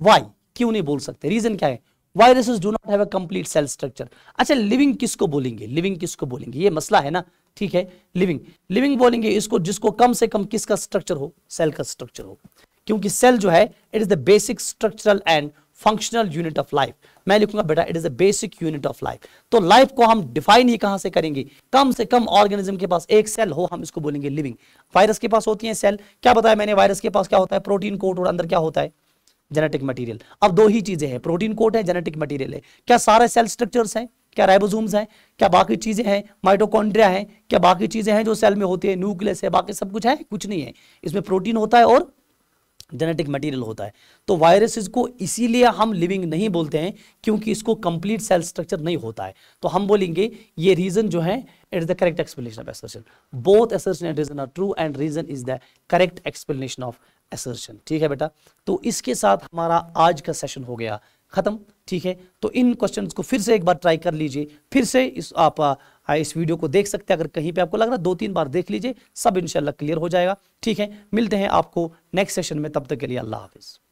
why क्यों नहीं बोल सकते रीजन क्या है viruses do not have a complete cell structure अच्छा लिविंग किसको बोलेंगे लिविंग किसको बोलेंगे ये मसला है ना ठीक है लिविंग लिविंग बोलेंगे इसको जिसको कम से कम किसका स्ट्रक्चर हो सेल का स्ट्रक्चर हो क्योंकि सेल जो है it is the basic structural and functional unit of life मैं लिखूंगा बेटा it is basic unit of life तो लाइफ को हम डिफाइन ही कहां से करेंगे कम से कम ऑर्गेनिज्म के पास एक सेल हो हम इसको बोलेंगे लिविंग वायरस के पास होती है सेल क्या बताया मैंने वायरस के पास क्या होता है प्रोटीन कोट और अंदर क्या होता है जेनेटिक मटेरियल अब दो ही चीजें हैं प्रोटीन कोट है जेनेटिक मटेरियल है क्या सारे सेल स्ट्रक्चर्स हैं क्या राइबोसोम्स हैं क्या बाकी चीज़ें हैं माइटोकॉन्ड्रिया हैं क्या बाकी चीज़ें हैं जो सेल में होती है न्यूक्लियस है बाकी सब कुछ है कुछ नहीं है इसमें प्रोटीन होता है और जेनेटिक मटेरियल होता है तो वायरसेस को इसीलिए हम लिविंग नहीं बोलते हैं क्योंकि इसको कंप्लीट सेल स्ट्रक्चर नहीं होता है तो हम बोलेंगे ये रीजन जो है it is the correct explanation of assertion both assertion and reason are true and reason is the correct explanation of assertion ठीक है बेटा तो इसके साथ हमारा आज का सेशन हो गया खत्म ठीक है तो इन क्वेश्चन को फिर से एक बार ट्राई कर लीजिए फिर से इस आप आ, इस वीडियो को देख सकते हैं अगर कहीं पे आपको लग रहा है दो तीन बार देख लीजिए सब इंशाल्लाह क्लियर हो जाएगा ठीक है मिलते हैं आपको नेक्स्ट सेशन में तब तक के लिए अल्लाह हाफिज़